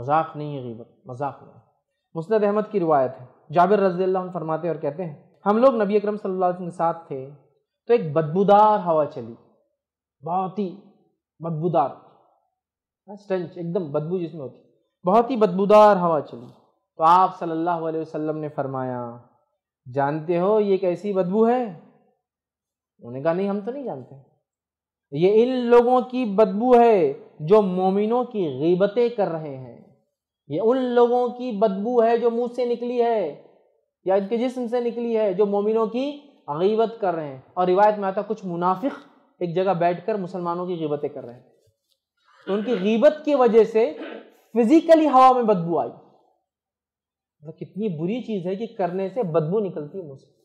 A: मजाक नहीं है गीबत मजाक नहीं मुस्द अहमद की रिवायत है जाबिर रजी फरमाते और कहते हैं हम लोग नबी अक्रम सल्लल्लाहु अलैहि वसल्लम के साथ थे तो एक बदबूदार हवा चली बहुत ही बदबूदार हाँ, स्टंच एकदम बदबू जिसमें होती बहुत ही बदबूदार हवा चली तो आप सल्लल्लाहु अलैहि वसल्लम ने फरमाया जानते हो ये कैसी बदबू है उन्होंने कहा नहीं हम तो नहीं जानते ये इन लोगों की बदबू है जो मोमिनों की गीबतें कर रहे हैं ये उन लोगों की बदबू है जो मुंह से निकली है या इनके जिस्म से निकली है जो मोमिनों की अगीबत कर रहे हैं और रिवायत में आता कुछ मुनाफिक एक जगह बैठकर मुसलमानों की गीबतें कर रहे हैं तो उनकी गीबत की वजह से फिजिकली हवा में बदबू आई मतलब कितनी बुरी चीज है कि करने से बदबू निकलती है मुझसे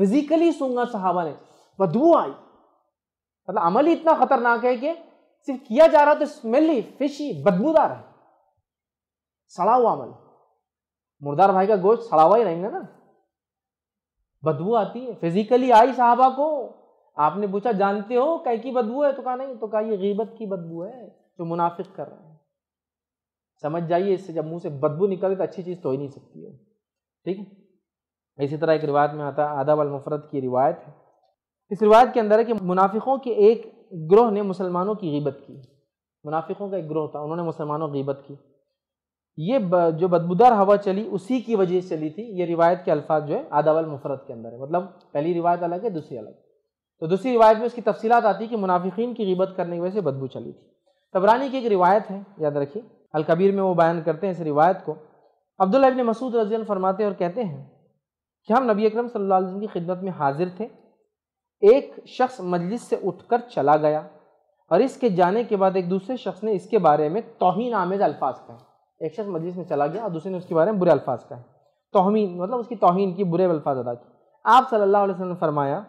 A: फिजिकली सूंगा सहाबा ने बदबू आई मतलब अमल ही इतना खतरनाक है कि सिर्फ किया जा रहा तो स्मेली फिशी बदबूदार है सड़ा हुआ अमल मुर्दार भाई का गोश्त सड़ा हुआ ही रहेंगे ना बदबू आती है फिजिकली आई साहबा को आपने पूछा जानते हो कह की बदबू है तो कहा नहीं तो कहा ये गीबत की बदबू है जो मुनाफिक कर रहे हैं समझ जाइए इससे जब मुंह से बदबू निकले तो अच्छी चीज़ तो ही नहीं सकती है ठीक है इसी तरह एक रिवायत में आता आदाब अलमफरत की रिवायत है इस रिवायत के अंदर है कि मुनाफिकों के एक ग्रोह ने मुसलमानों की गीबत की मुनाफिकों का एक ग्रोह था उन्होंने मुसलमानों की गीबत की ये जो बदबूदार हवा चली उसी की वजह से चली थी ये रिवायत के अल्फाज जो है आदावल मुफरत के अंदर है मतलब पहली रिवायत अलग है दूसरी अलग तो दूसरी रिवायत में उसकी तफसीत आती है कि मुनाफिकीन की गिबत करने की वजह से बदबू चली थी तबरानी की एक रिवायत है याद रखिए अलकबीर में वो बयान करते हैं इस रिवायत को अब्दुल्ला इबन मसूद रजीन फरमाते और कहते हैं कि हम नबी अकरम सल्लल्लाहु अलैहि वसल्लम की खिदमत में हाजिर थे एक शख्स मजलिस से उठकर चला गया और इसके जाने के बाद एक दूसरे शख्स ने इसके बारे में तोहिन आमेज अल्फाज कहे एक शख्स मजलिस में चला गया और दूसरे ने उसके बारे में बुरे अल्फाज कहा तोहमीन मतलब उसकी तोहन की बुरे अल्फाज अदा की आप सल्लल्लाहु अलैहि वसल्लम ने फरमाया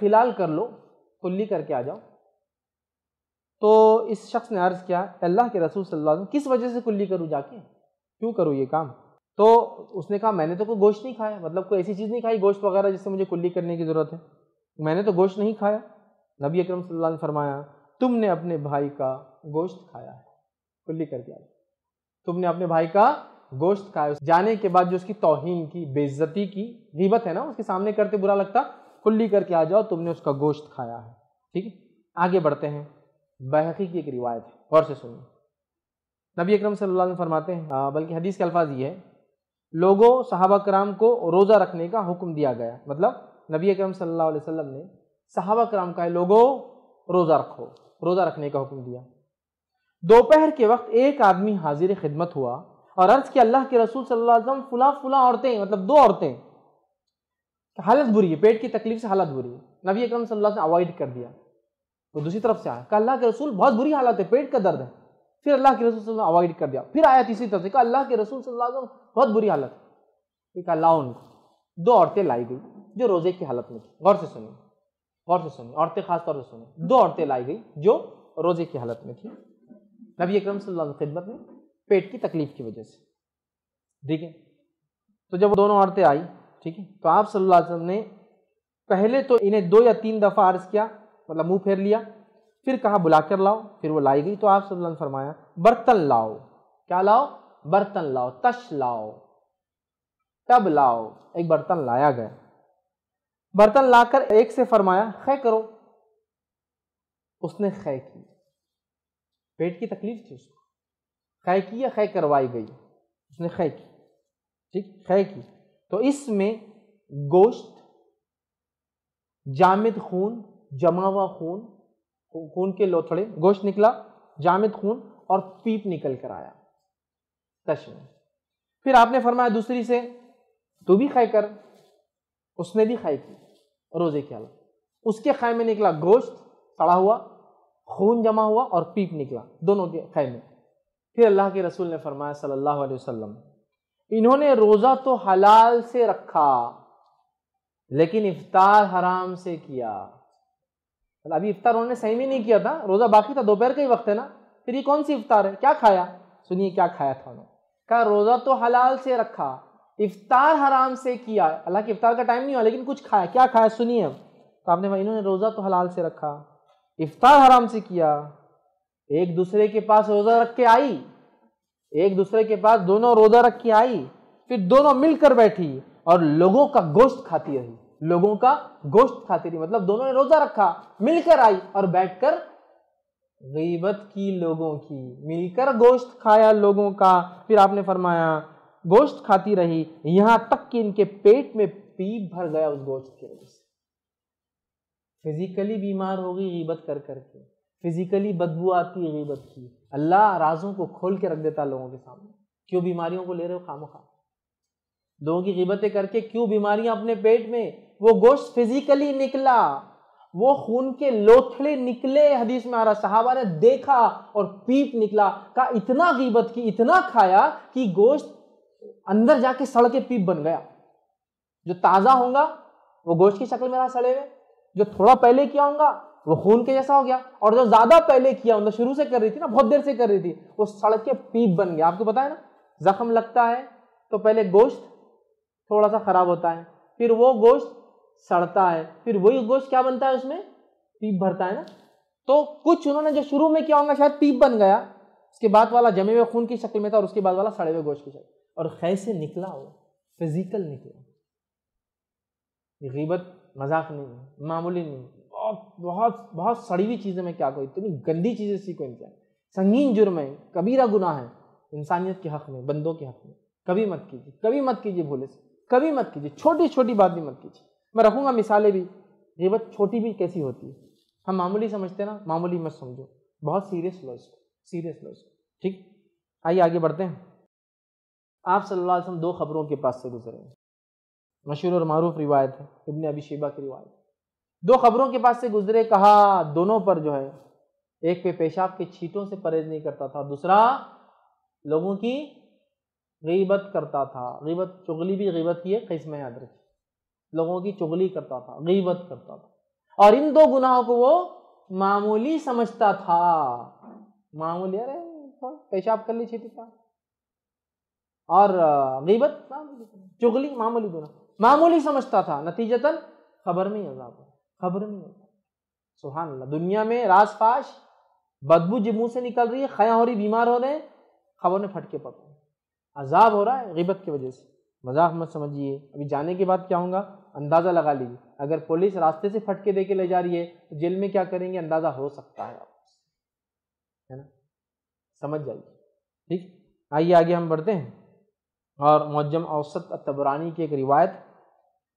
A: फिलहाल कर लो कुल्ली करके आ जाओ तो इस शख्स ने अर्ज़ किया अल्लाह के रसूल सल्लल्लाहु अलैहि वसल्लम किस वजह से कुल्ली करूँ जाके क्यों करूँ ये काम तो उसने कहा मैंने तो कोई गोश्त नहीं खाया मतलब कोई ऐसी चीज़ नहीं खाई गोश्त वगैरह जिससे मुझे कुल्ली करने की ज़रूरत है मैंने तो गोश्त नहीं खाया नबी अकरम सल्लल्लाहु अलैहि वसल्लम ने फरमाया तुमने अपने भाई का गोश्त खाया है कुल्ली आ जाओ तुमने अपने भाई का गोश्त खाया जाने के बाद जो उसकी तोहिन की बेइज्जती की गिबत है ना उसके सामने करते बुरा लगता कुल्ली करके आ जाओ तुमने उसका गोश्त खाया है ठीक है आगे बढ़ते हैं बहकी की एक रिवायत है गौर से सुनिए नबी अकरम सल्लल्लाहु अलैहि वसल्म फरमाते हैं बल्कि हदीस के अल्फाज ये है लोगों सहाबा कराम को रोज़ा रखने का हुक्म दिया गया मतलब नबी अकरम सल्लल्लाहु अलैहि वसल्लम ने सहाबा कराम का लोगों रोज़ा रखो रोज़ा रखने का हुक्म दिया दोपहर के वक्त एक आदमी हाजिर खिदमत हुआ और अर्ज के अल्लाह के रसूल सल्लाम फुला फुला औरतें मतलब दो औरतें हालत बुरी है पेट की तकलीफ से हालत बुरी है नबी अकरम सल्लल्लाहु अलैहि वसल्लम अवॉइड कर दिया तो दूसरी तरफ से आया कहा अल्लाह के रसूल बहुत बुरी हालत है पेट का दर्द है फिर अल्लाह के रसूल अवॉइड कर दिया फिर आया तीसरी तरफ से कहा अल्लाह के रसूल सल्लल्लाहु अलैहि वसल्लम बहुत बुरी हालत है कहा अल्लाह उनको दो औरतें लाई गई जो रोजे की हालत में थी गौर से सुनिए गौर से सुनिए औरतें खासतौर से सुनिए दो औरतें लाई गई जो रोजे की हालत में थी नबी अक्रम खिदमत में पेट की तकलीफ की वजह से ठीक है तो जब वो दोनों औरतें आई ठीक है तो आप सल्लल्लाहु अलैहि वसल्लम ने पहले तो इन्हें दो या तीन दफ़ा अर्ज़ किया मतलब मुंह फेर लिया फिर कहा बुला कर लाओ फिर वो लाई गई तो आप सल्लल्लाहु अलैहि फरमाया बर्तन लाओ क्या लाओ बर्तन लाओ तश लाओ तब लाओ एक बर्तन लाया गया बर्तन लाकर एक से फरमाया खै करो उसने खै की पेट की तकलीफ थी उसको खै की या खै करवाई गई उसने खै की ठीक खै की तो इसमें गोश्त जामिद खून जमा हुआ खून खून के लोथड़े गोश्त निकला जामिद खून और पीप निकल कर आया तश में फिर आपने फरमाया दूसरी से तू भी खाई कर उसने भी खाई की रोजे के अलावा उसके खाए में निकला गोश्त सड़ा हुआ खून जमा हुआ और पीप निकला दोनों के खै में फिर अल्लाह के रसूल ने फरमाया सल्लल्लाहु अलैहि वसल्लम इन्होंने रोज़ा तो हलाल से रखा लेकिन इफ्तार हराम से किया मतलब अभी इफ्तार उन्होंने सही में नहीं किया था रोज़ा बाकी था दोपहर का ही वक्त है ना फिर ये कौन सी इफ्तार है क्या खाया सुनिए क्या खाया था उन्होंने कहा रोज़ा तो हलाल से रखा इफ्तार हराम से किया अल्लाह के इफ्तार का टाइम नहीं हुआ लेकिन कुछ खाया क्या खाया सुनिए तो आपने इन्होंने रोज़ा तो हलाल से रखा इफ्तार हराम से किया एक दूसरे के पास रोज़ा रख के आई एक दूसरे के पास दोनों रोज़ा रख के आई फिर दोनों मिलकर बैठी और लोगों का गोश्त खाती रही लोगों का गोश्त खाती रही मतलब दोनों ने रोज़ा रखा मिलकर आई और बैठकर गईबत की लोगों की मिलकर गोश्त खाया लोगों का फिर आपने फरमाया गोश्त खाती रही यहाँ तक कि इनके पेट में पीप भर गया उस गोश्त की वजह से फिजिकली बीमार हो गई कर करके फिजिकली बदबू आती है गीबत की अल्लाह राजों को खोल के रख देता लोगों के सामने क्यों बीमारियों को ले रहे हो खाम खा लोगों की गीबतें करके क्यों बीमारियां अपने पेट में वो गोश्त फिजिकली निकला वो खून के लोथड़े निकले हदीस में आ रहा साहबा ने देखा और पीप निकला का इतना गीबत की इतना खाया कि गोश्त अंदर जाके सड़के पीप बन गया जो ताज़ा होगा वो गोश्त की शक्ल में रहा सड़े हुए जो थोड़ा पहले किया होगा वो खून के जैसा हो गया और जो ज्यादा पहले किया होगा शुरू से कर रही थी ना बहुत देर से कर रही थी वो सड़क के पीप बन गया आपको पता है ना जख्म लगता है तो पहले गोश्त थोड़ा सा खराब होता है फिर वो गोश्त सड़ता है फिर वही गोश्त क्या बनता है उसमें पीप भरता है ना तो कुछ उन्होंने जो शुरू में किया होगा शायद पीप बन गया उसके बाद वाला जमे हुए खून की शक्ल में था और उसके बाद वाला सड़े हुए गोश्त की शक्ल और खैसे निकला वो फिजिकल निकला गीबत मजाक नहीं मामूली नहीं बहुत बहुत बहुत सड़ी हुई चीज़ें मैं क्या कहूँ इतनी गंदी चीज़ें सीखो इनसे संगीन जुर्म है कबीरा गुना है इंसानियत के हक़ में बंदों के हक़ में कभी मत कीजिए कभी मत कीजिए भोले से कभी मत कीजिए छोटी छोटी बात भी मत कीजिए मैं रखूँगा मिसालें भी ये बात छोटी भी कैसी होती है हम मामूली समझते हैं ना मामूली मत समझो बहुत सीरियस लो इसको सीरियस लो इसको ठीक आइए आगे बढ़ते हैं आप सल्लल्लाहु अलैहि वसल्लम दो खबरों के पास से गुजरे मशहूर और मरूफ रिवायत है इबन अभी शिबा की रिवायत दो खबरों के पास से गुजरे कहा दोनों पर जो है एक पे पेशाब के छीटों से परहेज नहीं करता था दूसरा लोगों की गीबत करता था गीबत चुगली भी गीबत की एक किस्म याद रखी लोगों की चुगली करता था गीबत करता था और इन दो गुनाहों को वो मामूली समझता था मामूली अरे पेशाब कर ली छीटी का और गीबत चुगली मामूली गुना मामूली समझता था नतीजतन खबर में अजाब हो खबर में सुहान दुनिया में राजफाश बदबू जब मुंह से निकल रही है खया हो रही बीमार हो रहे हैं खबर में फटके पड़ रहे अजाब हो रहा है गिबत की वजह से मजाक मत समझिए अभी जाने के बाद क्या होगा अंदाज़ा लगा लीजिए अगर पुलिस रास्ते से फटके दे के ले जा रही है तो जेल में क्या करेंगे अंदाज़ा हो सकता है आप है ना समझ जाइए ठीक आइए आगे हम बढ़ते हैं और मौजम औसत तबरानी की एक रिवायत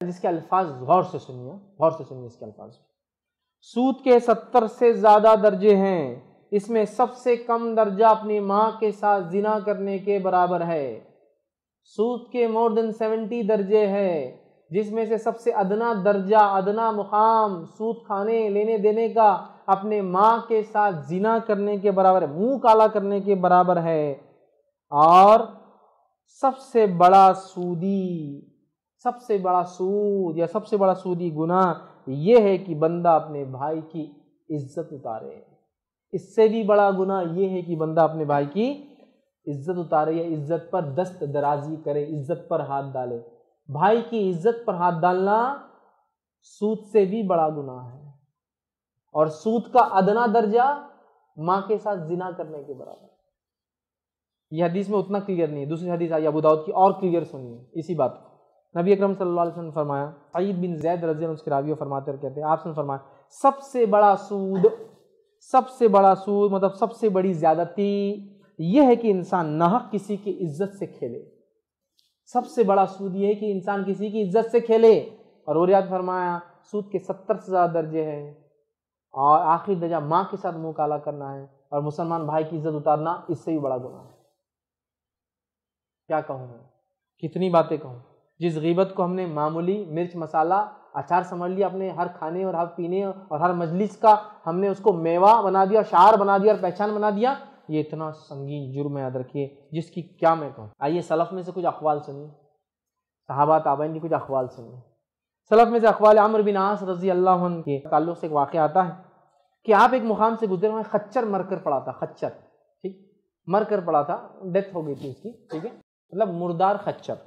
A: जिसके अल्फाज गौर से सुनिए गौर से सुनिए इसके अल्फाज सूद के सत्तर से ज़्यादा दर्जे हैं इसमें सबसे कम दर्जा अपनी माँ के साथ जिना करने के बराबर है सूद के मोर देन सेवेंटी दर्जे है जिसमें से सबसे अदना दर्जा अदना मुकाम सूद खाने लेने देने का अपने माँ के साथ जिना करने के बराबर है मुंह काला करने के बराबर है और सबसे बड़ा सूदी सबसे बड़ा सूद या सबसे बड़ा सूदी गुना यह है कि बंदा अपने भाई की इज्जत उतारे इससे भी बड़ा गुना यह है कि बंदा अपने भाई की इज्जत उतारे या इज्जत पर दस्त दराजी करे इज्जत पर हाथ डाले भाई की इज्जत पर हाथ डालना सूद से भी बड़ा गुना है और सूद का अदना दर्जा माँ के साथ जिना करने के बराबर यह हदीस में उतना क्लियर नहीं है दूसरी हदीस आई अबूदाउद की और क्लियर सुनिए इसी बात को नबी अकरम सल्लल्लाहु ने फरमाया सईद बिन जैद रज उसके रावियों फरमाते और कहते हैं आप फरमाया सबसे बड़ा सूद सबसे बड़ा सूद मतलब सबसे बड़ी ज़्यादती यह है कि इंसान नाहक किसी की इज्जत से खेले सबसे बड़ा सूद यह है कि इंसान किसी की इज्जत से खेले और और याद फरमाया सूद के सत्तर से ज़्यादा दर्जे हैं और आखिरी दर्जा माँ के साथ मुँह काला करना है और मुसलमान भाई की इज्जत उतारना इससे भी बड़ा गुना है क्या कहूँ मैं कितनी बातें कहूँ जिस गीबत को हमने मामूली मिर्च मसाला अचार समझ लिया अपने हर खाने और हर पीने और हर मजलिस का हमने उसको मेवा बना दिया शार बना दिया और पहचान बना दिया ये इतना संगीन जुर्म याद रखिए जिसकी क्या मैं कहूँ आइए सलफ़ में से कुछ अखबाल सुनिए साहबा ताबैन की कुछ अखबाल सुनिए सलफ़ में से अखबाल आमर बिन आस रजी अल्लाह के ताल्लुक से एक वाक़ आता है कि आप एक मुकाम से गुजरे हुए खच्चर मर कर पड़ा था खच्चर ठीक मर कर पड़ा था डेथ हो गई थी उसकी ठीक है मतलब मुर्दार खच्चर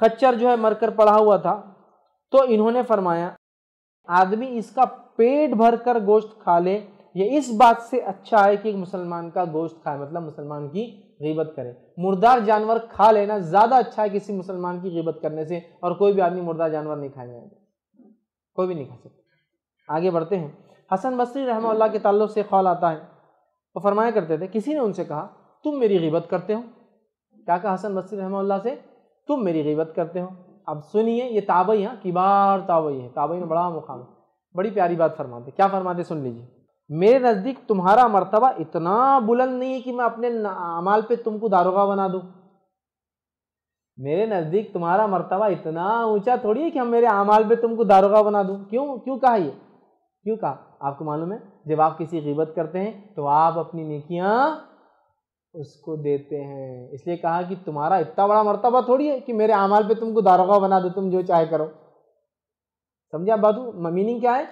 A: खच्चर जो है मरकर पड़ा हुआ था तो इन्होंने फरमाया आदमी इसका पेट भरकर गोश्त खा ले ये इस बात से अच्छा है कि मुसलमान का गोश्त खाए मतलब मुसलमान की गिबत करे मुर्दार जानवर खा लेना ज़्यादा अच्छा है किसी मुसलमान की गिबत करने से और कोई भी आदमी मुर्दार जानवर नहीं खाया जाएगा कोई भी नहीं खा सकता आगे बढ़ते हैं हसन बसरी रहमा के तल्लु से खौल आता है वो फरमाया करते थे किसी ने उनसे कहा तुम मेरी गिबत करते हो क्या कहा हसन बसरी रहमा से तुम मेरी गिबत करते हो अब सुनिए ये ताबई है हाँ, किबार ताबई है ताबई में बड़ा मुकाम है बड़ी प्यारी बात फरमाते क्या फरमाते सुन लीजिए मेरे नज़दीक तुम्हारा मरतबा इतना बुलंद नहीं है कि मैं अपने अमाल पे तुमको दारोगा बना दूँ मेरे नज़दीक तुम्हारा मरतबा इतना ऊंचा थोड़ी है कि हम मेरे अमाल पे तुमको दारोगा बना दूँ क्यों क्यों कहा ये क्यों कहा आपको मालूम है जब आप किसी गीबत करते हैं तो आप अपनी निकियाँ उसको देते हैं इसलिए कहा कि तुम्हारा इतना बड़ा मरतबा थोड़ी है कि मेरे अमाल पे तुमको दारोगा बना दो तुम जो चाहे करो समझा बातू मीनिंग क्या है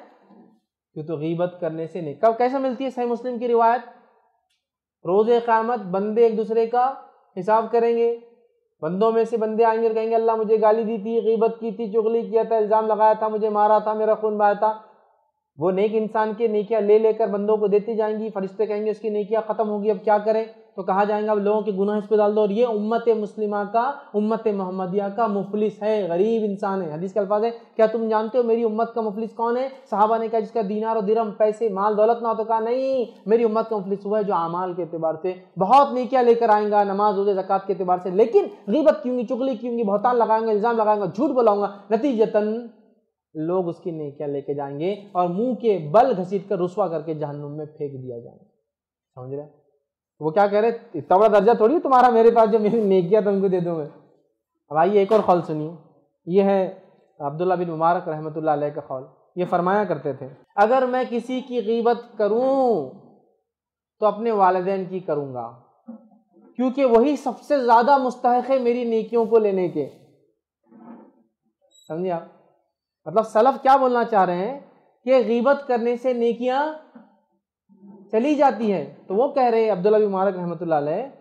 A: क्यों तो गीबत करने से नहीं कब कैसे मिलती है सही मुस्लिम की रिवायत रोज़ क़्यामत बंदे एक दूसरे का हिसाब करेंगे बंदों में से बंदे आएंगे और कहेंगे अल्लाह मुझे गाली दी थी गीबत की थी चुगली किया था इल्ज़ाम लगाया था मुझे मारा था मेरा खून बहाया था वो नेक इंसान के नेकिया ले लेकर बंदों को देती जाएंगी फरिश्ते कहेंगे उसकी नेकिया ख़त्म होगी अब क्या करें तो कहा जाएगा अब लोगों के गुनाह इस पर डाल दो और ये उम्मत मुस्लिमा का उम्मत मोहम्मदिया का मुफलिस है गरीब इंसान है हदीस के अल्फाज है क्या तुम जानते हो मेरी उम्मत का मुफलिस कौन है साहबा ने कहा जिसका दीनार और दिरम पैसे माल दौलत ना तो कहा नहीं मेरी उम्मत का मुफलिस हुआ है जो अमाल के अतबार से बहुत नीकिया लेकर आएंगा नमाज उदे जक़ात के अतबार से लेकिन गीबत क्योंगी चुगली क्योंगी बहुतान लगाएंगे इल्ज़ाम लगाएंगे झूठ बुलाऊंगा नतीजतन लोग उसकी नेकिया लेके जाएंगे और मुंह के बल घसीट कर रुसवा करके जहन्नुम में फेंक दिया जाएगा समझ रहे वो क्या कह रहे इतना बड़ा दर्जा थोड़ी तुम्हारा मेरे पास जो मेरी नेकिया तुमको दे दूँ मैं अब आइए एक और खौल सुनिए ये है अब्दुल्ला बिन मुबारक रहमत ला का खौल ये फरमाया करते थे अगर मैं किसी की गीबत करूँ तो अपने वालदेन की करूँगा क्योंकि वही सबसे ज़्यादा मुस्तक है मेरी नेकियों को लेने के समझे आप मतलब सलफ क्या बोलना चाह रहे हैं कि गीबत करने से नेकियां चली जाती है तो वो कह रहे अब्दुल अबी मारक रहमत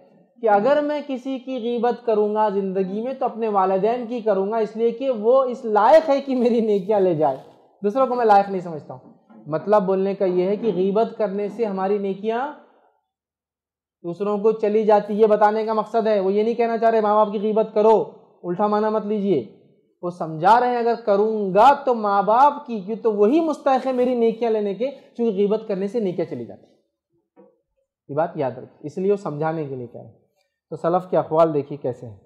A: कि अगर मैं किसी की गीबत करूँगा ज़िंदगी में तो अपने वालदेन की करूँगा इसलिए कि वो इस लायक है कि मेरी नेकियाँ ले जाए दूसरों को मैं लायक नहीं समझता हूँ मतलब बोलने का ये है कि गीबत करने से हमारी नेकियाँ दूसरों को चली जाती ये बताने का मकसद है वो ये नहीं कहना चाह रहे माँ बाप की गीबत करो उल्टा माना मत लीजिए वो समझा रहे हैं अगर करूँगा तो माँ बाप की क्यों तो वही मुस्तक है मेरी नेकियाँ लेने के चूंकि गीबत करने से नेकियाँ चली जाती ये बात याद रखी इसलिए वो समझाने के लिए क्या है तो सलफ़ के अखवाल देखिए कैसे हैं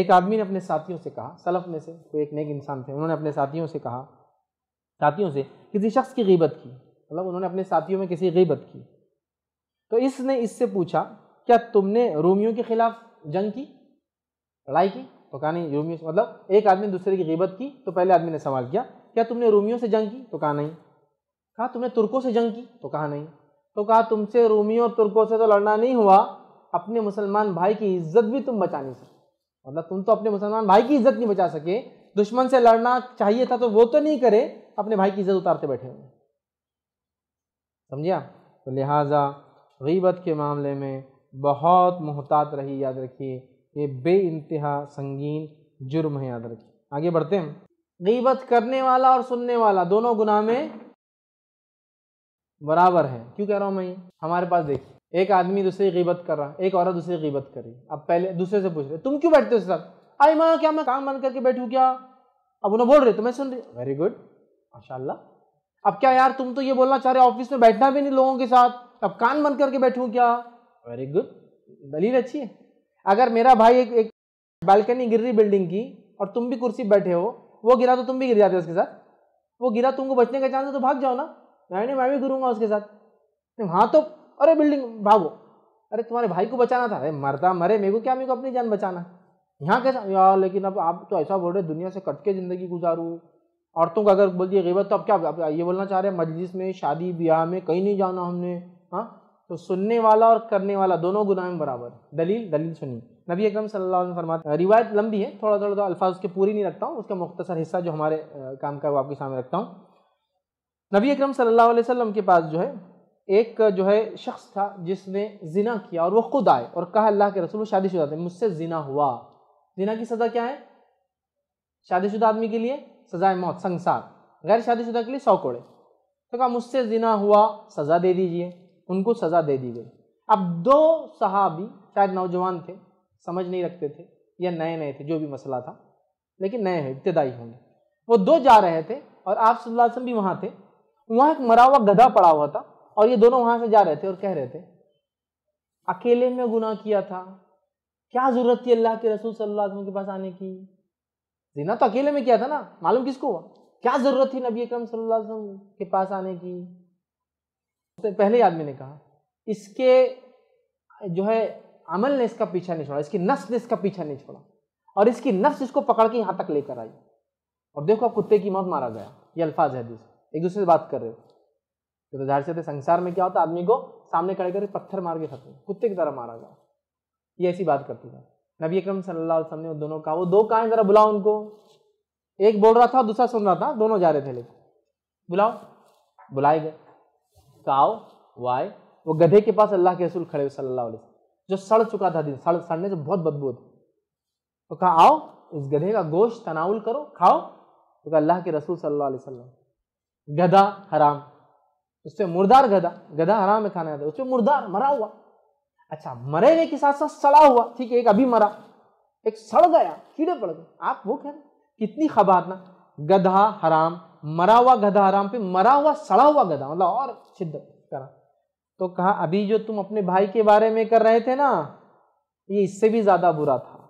A: एक आदमी ने अपने साथियों से कहा सलफ़ में से कोई एक नेक इंसान थे उन्होंने अपने साथियों से कहा साथियों से किसी शख्स की गीबत की मतलब उन्होंने अपने साथियों में किसी गीबत की तो इसने इससे पूछा क्या तुमने रोमियों के खिलाफ जंग की लड़ाई की तो कहा नहीं रोमियो से मतलब एक आदमी दूसरे की गीबत की तो पहले आदमी ने सवाल किया क्या तुमने रोमियों से जंग की तो कहा नहीं कहा तुमने तुर्कों से जंग की तो कहा नहीं तो कहा तुमसे रूमियों और तुर्कों से तो लड़ना नहीं हुआ अपने मुसलमान भाई की इज्जत भी तुम बचा नहीं सके मतलब तुम तो अपने मुसलमान भाई की इज्जत नहीं बचा सके दुश्मन से लड़ना चाहिए था तो वो तो नहीं करे अपने भाई की इज्जत उतारते बैठे हुए समझिया तो लिहाजा गीबत के मामले में बहुत मोहतात रही याद रखिए ये बे इंतहा संगीन जुर्म है याद रखिए आगे बढ़ते हैं गीबत करने वाला और सुनने वाला दोनों गुनाह में बराबर है क्यों कह रहा हूँ मैं ये हमारे पास देखिए एक आदमी दूसरे गिबत कर रहा है एक औरत दूसरे गिबत कर रही अब पहले दूसरे से पूछ रहे तुम क्यों बैठते हो सर आई माँ क्या मैं काम बंद करके बैठू क्या अब उन्हें बोल रहे तो मैं सुन रही वेरी गुड माशाला अब क्या यार तुम तो ये बोलना चाह रहे हो ऑफिस में बैठना भी नहीं लोगों के साथ अब कान बंद करके बैठूँ क्या वेरी गुड दलील अच्छी है अगर मेरा भाई एक एक बालकनी गिर रही बिल्डिंग की और तुम भी कुर्सी बैठे हो वो गिरा तो तुम भी गिर जाते हो उसके साथ वो गिरा तुमको बचने का चांस है तो भाग जाओ ना मैंने मैं भी घूरूंगा उसके साथ वहाँ तो अरे बिल्डिंग भागो अरे तुम्हारे भाई को बचाना था अरे मरता मरे मेरे को क्या मेरे को अपनी जान बचाना यहाँ कैसा यार लेकिन अब आप तो ऐसा बोल रहे दुनिया से कट के ज़िंदगी गुजारूँ औरतों का अगर बोल दिए गीबत तो अब क्या आप ये बोलना चाह रहे हैं मजलिस में शादी ब्याह में कहीं नहीं जाना हमने हाँ तो सुनने वाला और करने वाला दोनों गुनाह में बराबर दलील दलील सुनी नबी अकरम सल्लल्लाहु अलैहि वसल्लम फरमाते रिवायत लंबी है थोड़ा थोड़ा तो अल्फाज उसके पूरी नहीं रखता हूँ उसका मुख्तसर हिस्सा जो हमारे काम का है वो आपके सामने रखता हूँ नबी अकरम सल्लल्लाहु अलैहि वसल्लम के पास जो है एक जो है शख्स था जिसने जिना किया और वह खुद आए और कहा अल्लाह के रसूल शुदा थे मुझसे जिना हुआ जिना की सज़ा क्या है शादीशुदा आदमी के लिए सजाए मौत संसार गैर शादीशुदा के लिए सौ कोड़े तो कहा मुझसे जिना हुआ सज़ा दे दीजिए उनको सज़ा दे दी गई अब दो सहाबी शायद नौजवान थे समझ नहीं रखते थे या नए नए थे जो भी मसला था लेकिन नए हैं इब्तदाई होंगे वो दो जा रहे थे और आप सल्लल्लाहु अलैहि वसल्लम भी वहाँ थे वहां एक मरा हुआ गधा पड़ा हुआ था और ये दोनों वहां से जा रहे थे और कह रहे थे अकेले में गुनाह किया था क्या जरूरत थी अल्लाह के रसूल सल्लल्लाहु अलैहि वसल्लम के पास आने की जिना तो अकेले में किया था ना मालूम किसको हुआ क्या जरूरत थी नबी अकरम सल्लल्लाहु अलैहि वसल्लम के पास आने की तो पहले आदमी ने कहा इसके जो है अमल ने इसका पीछा नहीं छोड़ा इसकी नस ने इसका पीछा नहीं छोड़ा और इसकी नफ्स इसको पकड़ के यहाँ तक लेकर आई और देखो अब कुत्ते की मौत मारा गया ये अल्फाज है हदीस एक दूसरे से बात कर रहे हो तो जाहिर से संसार में क्या होता है आदमी को सामने खड़े कर पत्थर मार के खत्म कुत्ते की तरह मारा गया ये ऐसी बात करती था नबी अक्रम सल्लल्लाहु ने दोनों कहा वो दो कहा है जरा बुलाओ उनको एक बोल रहा था दूसरा सुन रहा था दोनों जा रहे थे लेकिन बुलाओ बुलाए गए काओ वो आए वो गधे के पास अल्लाह के रसूल खड़े हुए सल्लाह जो सड़ चुका था दिन सड़ सड़ने से बहुत बदबू थी तो कहा आओ इस गधे का गोश्त तनाउल करो खाओ तो कहा अल्लाह के रसूल सल्लल्लाहु गधा हराम उससे मुर्दार गधा गधा हराम में खाना जाता है उसमें मुर्दार मरा हुआ अच्छा मरे हुए के साथ साथ सड़ा हुआ ठीक है एक अभी मरा एक सड़ गया कीड़े पड़ गए आप वो कह रहे कितनी खबर ना गधा हराम मरा हुआ गधा हराम पे मरा हुआ सड़ा हुआ गधा मतलब और शिद्दत करा तो कहा अभी जो तुम अपने भाई के बारे में कर रहे थे ना ये इससे भी ज्यादा बुरा था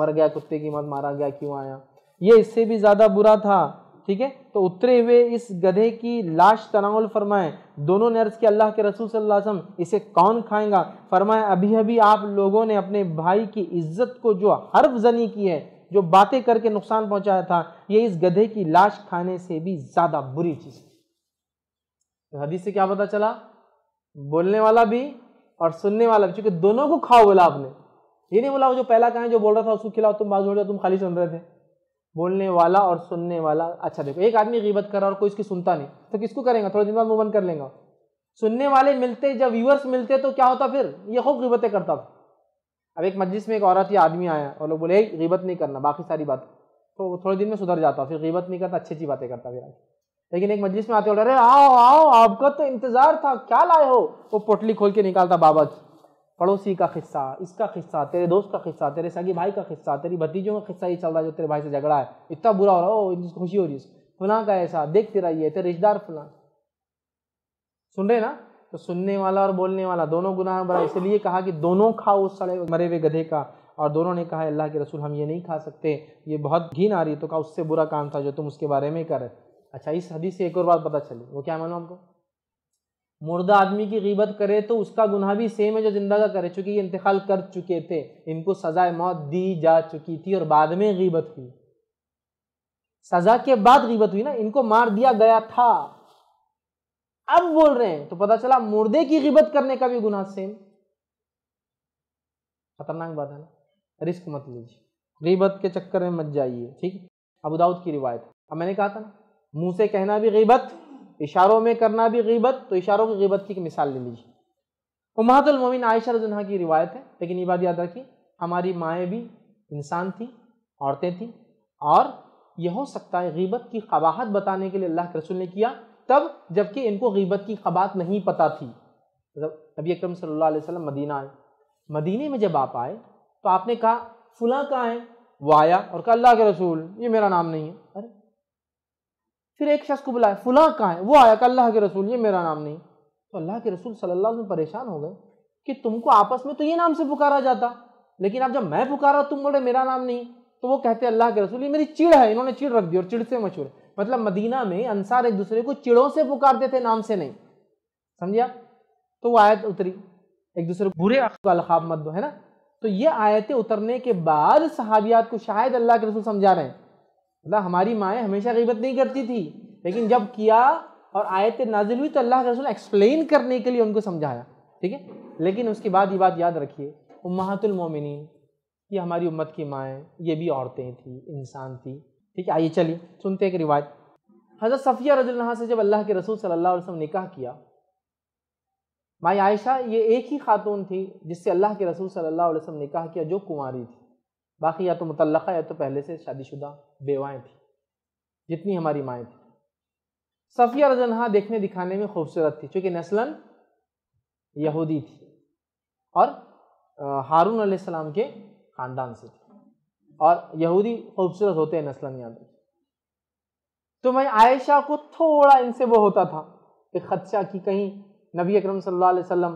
A: मर गया कुत्ते की मत मारा गया क्यों आया ये इससे भी ज्यादा बुरा था ठीक है तो उतरे हुए इस गधे की लाश तनाउल फरमाए दोनों ने अर्ज किया अल्लाह के रसूल सल्लल्लाहु अलैहि वसल्लम इसे कौन खाएगा फरमाए अभी अभी आप लोगों ने अपने भाई की इज्जत को जो हर्फ जनी की है जो बातें करके नुकसान पहुंचाया था ये इस गधे की लाश खाने से भी ज़्यादा बुरी चीज़ तो हदीस से क्या पता चला बोलने वाला भी और सुनने वाला भी चूंकि दोनों को खाओ बोला आपने ये नहीं बोला वो जो पहला कहा जो बोल रहा था उसको खिलाओ तुम बाजू हो जाओ तुम खाली सुन रहे थे बोलने वाला और सुनने वाला अच्छा देखो एक आदमी गीबत कर रहा और कोई इसकी सुनता नहीं तो किसको करेगा थोड़े दिन बाद मुंह बंद कर लेगा सुनने वाले मिलते जब व्यूअर्स मिलते तो क्या होता फिर ये खूब गीबतें करता था अब एक मस्जिद में एक औरत या आदमी आया और लोग बोले गीबत नहीं करना बाकी सारी बात तो थोड़े दिन में सुधर जाता फिर गीबत नहीं करता अच्छी अच्छी बातें करता फिर लेकिन एक मस्जिद में आते बोल रहे आओ आओ आपका तो इंतजार था क्या लाए हो वो पोटली खोल के निकालता बाबा की पड़ोसी का खिस्सा इसका खिस्सा तेरे दोस्त का किस्सा तेरे सगी भाई का किस्सा तेरी भतीजों का किस्सा ये चल रहा है जो तेरे भाई से झगड़ा है इतना बुरा हो रहा है ओ खुशी हो रही है फलां का ऐसा देख तेरा ये तेरे रिश्तेदार फलां सुन रहे ना तो सुनने वाला और बोलने वाला दोनों गुनाह बड़ा इसलिए कहा कि दोनों खाओ उस सड़े मरे हुए गधे का और दोनों ने कहा अल्लाह के रसूल हम ये नहीं खा सकते ये बहुत घिन आ रही है तो कहा उससे बुरा काम था जो तुम उसके बारे में कर अच्छा इस हदीस से एक और बात पता चली वो क्या मानो आपको मुर्दा आदमी की गिबत करे तो उसका गुनाह भी सेम है जो जिंदा का करे चूँकि ये इंतकाल कर चुके थे इनको सजाए मौत दी जा चुकी थी और बाद में गिबत हुई सजा के बाद गिबत हुई ना इनको मार दिया गया था अब बोल रहे हैं तो पता चला मुर्दे की गिबत करने का भी गुनाह सेम खतरनाक बात है ना रिस्क मत लीजिए गिबत के चक्कर में मत जाइए ठीक अबू दाऊद की रिवायत अब मैंने कहा था ना मुंह से कहना भी गिबत इशारों में करना भी गीबत तो इशारों की गीबत की मिसाल ले लीजिए उमहतुलमिन आयशा रजन्हा की रिवायत है लेकिन ये बात याद रखी हमारी माएँ भी इंसान थी औरतें थीं और यह हो सकता है गीबत की खबाहत बताने के लिए अल्लाह के रसूल ने किया तब जबकि इनको गीबत की खबात नहीं पता थी मतलब नबी अक्रम सल्लल्लाहु अलैहि वसल्लम मदीना आए मदीने में जब आप आए तो आपने कहा फुला कहाँ है वो आया और कहा अल्लाह के रसूल ये मेरा नाम नहीं है अरे फिर एक शख्स को बुलाया फुला कहाँ है वो आया कि अल्लाह के रसूल ये मेरा नाम नहीं तो अल्लाह के रसूल सल्लल्लाहु अलैहि वसल्लम परेशान हो गए कि तुमको आपस में तो ये नाम से पुकारा जाता लेकिन अब जब मैं पुकारा तुम बोले मेरा नाम नहीं तो वो कहते अल्लाह के रसूल ये मेरी चिड़ है इन्होंने चिड़ रख दी और चिड़ से मशहूर है मतलब मदीना में अंसार एक दूसरे को चिड़ों से पुकारते थे नाम से नहीं समझिया तो वो आयत उतरी एक दूसरे को बुरे अलखाब मत दो है ना तो ये आयतें उतरने के बाद सहाबियात को शायद अल्लाह के रसूल समझा रहे हैं मतलब हमारी माएँ हमेशा गिबत नहीं करती थी लेकिन जब किया और आयत नाजिल हुई तो अल्लाह के रसूल एक्सप्लेन करने के लिए उनको समझाया ठीक है लेकिन उसके बाद ये बात याद रखिए उम्मातुलमोमिन ये हमारी उम्मत की माएँ ये भी औरतें थी इंसान थी ठीक है आइए चलिए सुनते एक रिवायत हज़रत सफ़िया रजुल्ला से जब अल्लाह के रसूल सल्ला वसम वसल्लम निकाह किया माई आयशा ये एक ही खातून थी जिससे अल्लाह के रसूल सल्ला वसम ने निकाह किया जो कुंवारी थी बाकी या तो मुतलक़ा या तो पहले से शादीशुदा बेवाएँ थी जितनी हमारी माएँ थी सफ़िया रजनहा देखने दिखाने में खूबसूरत थी चूँकि नस्लन यहूदी थी और हारून आसमाम के ख़ानदान से थी और यहूदी खूबसूरत होते हैं नस्लन याद तो मैं आयशा को थोड़ा इनसे वो होता था कि खदशा कि कहीं नबी अकरम सल्लल्लाहु अलैहि वसल्लम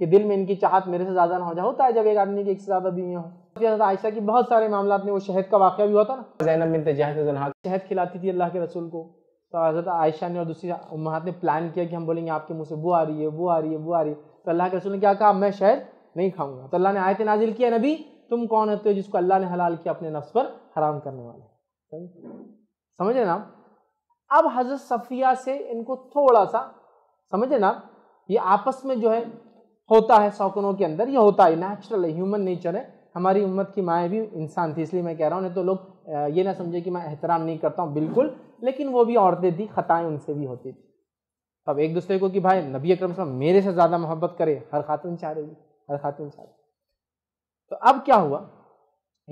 A: के दिल में इनकी चाहत मेरे से ज़्यादा ना हो जाए होता है जब एक आदमी की एक से ज़्यादा बीवियाँ हों हज़रत आयशा की बहुत सारे मामला में वो शहद का वाक्य भी होता ना जैनब बिन जहाँ शहद खिलाती थी अल्लाह के रसूल को तो हज़रत आयशा ने और दूसरी महात ने प्लान किया कि हम बोलेंगे आपके मुँह से वो आ रही है वो आ रही है वो आ रही है तो अल्लाह के रसूल ने क्या कहा मैं शहद नहीं खाऊंगा तो अल्लाह ने आयत नाजिल किया नबी तुम कौन होते हो जिसको अल्लाह ने हलाल किया अपने नफ्स पर हराम करने वाले समझे ना अब हज़रत सफ़िया से इनको थोड़ा सा समझे ना ये आपस में जो है होता है शौकनों के अंदर ये होता है नेचुरल है ह्यूमन नेचर है हमारी उम्मत की माएँ भी इंसान थी इसलिए मैं कह रहा हूँ नहीं तो लोग ये ना समझे कि मैं एहतराम नहीं करता हूँ बिल्कुल लेकिन वो भी औरतें थी ख़ताएँ उनसे भी होती थी तब एक दूसरे को कि भाई नबी अक्रम मेरे से ज़्यादा मोहब्बत करे हर खातून चाह रही हर खातून चाह रही तो अब क्या हुआ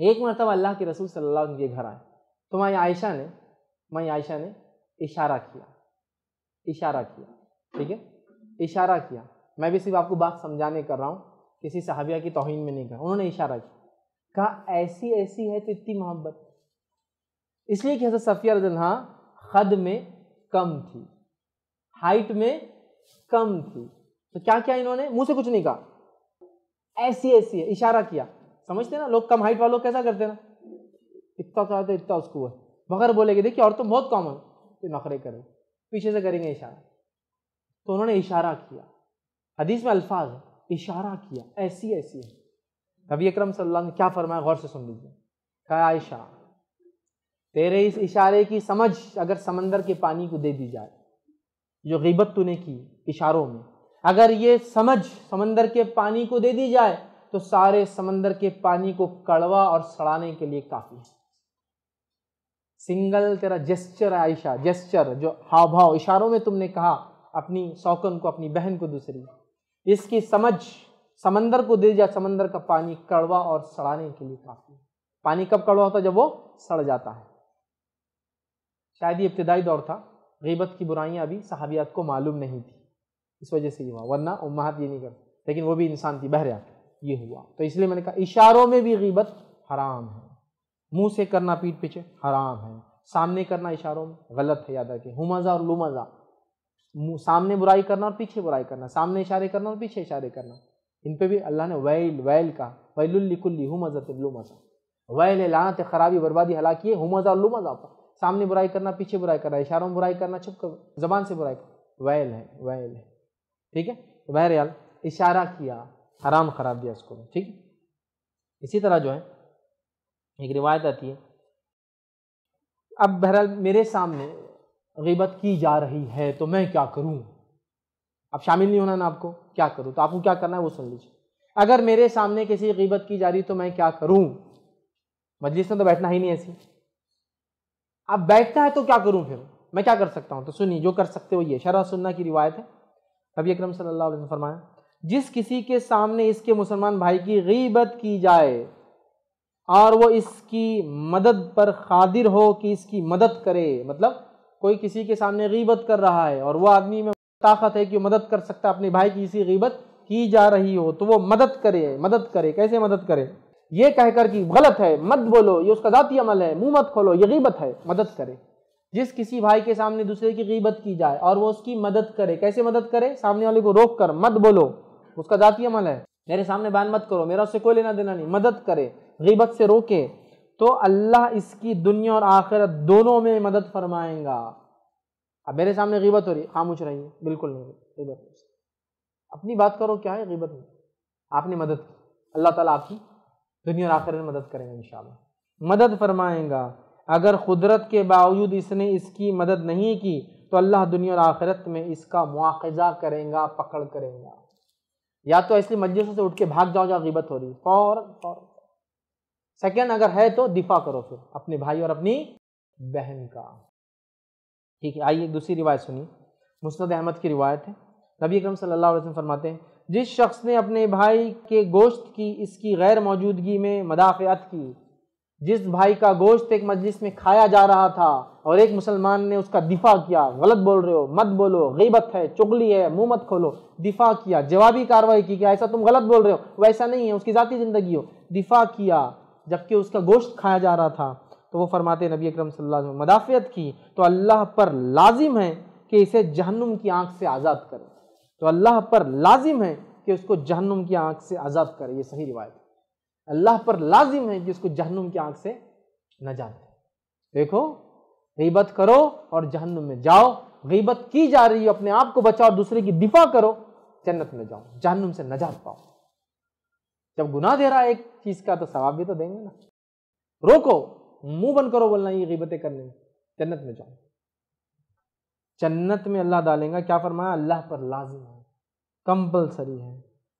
A: एक मरतब अल्लाह के रसूल सल्ला के घर आए तो माई आयशा ने माई आयशा ने इशारा किया इशारा किया ठीक है इशारा किया मैं भी सिर्फ आपको बात समझाने कर रहा हूँ किसी सहाबिया की तोहिन में नहीं कहा उन्होंने इशारा किया कहा ऐसी ऐसी है तो इतनी मोहब्बत इसलिए कि हजरत सफ़िया रजनहा खद में कम थी हाइट में कम थी तो क्या क्या इन्होंने मुंह से कुछ नहीं कहा ऐसी ऐसी है इशारा किया समझते ना लोग कम हाइट वालों कैसा करते ना इतना चाहते तो इतना उसको है मगर बोलेगे देखिए और तो बहुत कॉमन तो नखरे करें पीछे से करेंगे इशारा तो उन्होंने इशारा किया हदीस में अल्फाज है इशारा किया ऐसी ऐसी है नबी अक्रम सल्ला ने क्या फरमाया गौर से सुन लीजिए क्या आयशा तेरे इस इशारे की समझ अगर समंदर के पानी को दे दी जाए जो गिबत तूने की इशारों में अगर ये समझ समंदर के पानी को दे दी जाए तो सारे समंदर के पानी को कड़वा और सड़ाने के लिए काफी है सिंगल तेरा जेस्चर आयशा जेस्चर जो हाव भाव इशारों में तुमने कहा अपनी सौकन को अपनी बहन को दूसरी इसकी समझ समंदर को दे जा समंदर का पानी कड़वा और सड़ाने के लिए काफी पानी कब कड़वा होता है जब वो सड़ जाता है शायद ये इब्तदाई दौर था गीबत की बुराइयां अभी सहाबियात को मालूम नहीं थी इस वजह से ये हुआ वरना उम्माहत ये नहीं करती लेकिन वो भी इंसान थी बहरिया ये हुआ तो इसलिए मैंने कहा इशारों में भी गीबत हराम है मुंह से करना पीठ पीछे हराम है सामने करना इशारों में गलत है याद रखें हुमजा और लुमजा सामने बुराई करना और पीछे बुराई करना सामने इशारे करना और पीछे इशारे करना इन पे भी अल्लाह ने वैल वैल का वैलुल्लिकुल्ली हुमजतुल्लुमजा वैल लानत खराबी बर्बादी हलाकी हुमजा और लुमजा पर सामने बुराई करना पीछे बुराई करना इशारों में बुराई करना छुप कर जबान से बुराई करना वैल है वैल है ठीक है तो बहरहाल इशारा किया हराम खराब दिया उसको ठीक है इसी तरह जो है एक रिवायत आती है अब बहरहाल मेरे सामने गीबत की जा रही है तो मैं क्या करूँ अब शामिल नहीं होना ना आपको क्या करूँ तो आपको क्या करना है वो सुन लीजिए अगर मेरे सामने किसी गबत की जा रही तो मैं क्या करूँ मजलिस में तो बैठना ही नहीं ऐसी अब बैठना है तो क्या करूँ फिर मैं क्या कर सकता हूँ तो सुनिए जो कर सकते हो ये शरा सुनना की रिवायत है नबी अक्रम सल्ला फरमाया जिस किसी के सामने इसके मुसलमान भाई की गीबत की जाए और वो इसकी मदद पर खादिर हो कि इसकी मदद करे मतलब कोई किसी के सामने गीबत कर रहा है और वह आदमी में ताकत है कि वो मदद कर सकता है अपने भाई की इसी गीबत की जा रही हो तो वो मदद करे मदद करे कैसे मदद करे ये कहकर कि गलत है मत बोलो ये उसका ज़ाती अमल है मुंह मत खोलो ये गीबत है मदद करे जिस किसी भाई के सामने दूसरे की गीबत की जाए और वो उसकी मदद करे कैसे मदद करे सामने वाले को रोक कर मत बोलो उसका ज़ाती अमल है मेरे सामने बयान मत करो मेरा उससे कोई लेना देना नहीं मदद करे गीबत से रोके तो अल्लाह इसकी दुनिया और आखिरत दोनों में मदद फरमाएगा अब मेरे सामने गिबत हो रही खामोश है बिल्कुल नहीं अपनी बात करो क्या है गिबत में आपने मदद की अल्लाह ताला आपकी दुनिया और आखिरत में मदद करेंगे इन मदद फरमाएंगा अगर कुदरत के बावजूद इसने इसकी मदद नहीं की तो अल्लाह दुनिया और आखिरत में इसका मुआजा करेंगा पकड़ करेंगा या तो ऐसी मजलिसों से उठ के भाग जाओ जहाँ गिबत हो रही फ़ौर फ़ौर सेकेंड अगर है तो दिफा करो फिर अपने भाई और अपनी बहन का ठीक है आइए दूसरी रिवायत सुनिए मुस्द अहमद की रिवायत है नबी अक्रम सल्ला वसम फरमाते हैं जिस शख्स ने अपने भाई के गोश्त की इसकी गैर मौजूदगी में मदाफ़त की जिस भाई का गोश्त एक मजलिस में खाया जा रहा था और एक मुसलमान ने उसका दिफा किया गलत बोल रहे हो मत बोलो गईबत है चुगली है मुंह मत खोलो दिफा किया जवाबी कार्रवाई की क्या ऐसा तुम गलत बोल रहे हो वैसा नहीं है उसकी ज़ाती ज़िंदगी हो दिफा किया जबकि उसका गोश्त खाया जा रहा था तो वो फरमाते नबी अक्रम सल्लल्लाहु अलैहि मदाफ़ियत की तो अल्लाह पर लाजिम है कि इसे जहन्नुम की आँख से आज़ाद करें तो अल्लाह पर लाजिम है कि उसको जहन्नुम की आँख से आज़ाद करें ये सही रिवायत है अल्लाह पर लाजिम है कि उसको जहन्नुम की आँख से नजात दे देखो गीबत करो और जहन्नुम में जाओ गीबत की जा रही हो अपने आप को बचाओ दूसरे की दिफा करो जन्नत में जाओ जहन्नुम से नजात पाओ जब गुना दे रहा है एक चीज का तो सवाब भी तो देंगे ना रोको मुंह बंद करो बोलना ये गिबतें करने में जन्नत में जाओ जन्नत में अल्लाह डालेगा क्या फरमाया अल्लाह पर लाजिम है कंपल्सरी है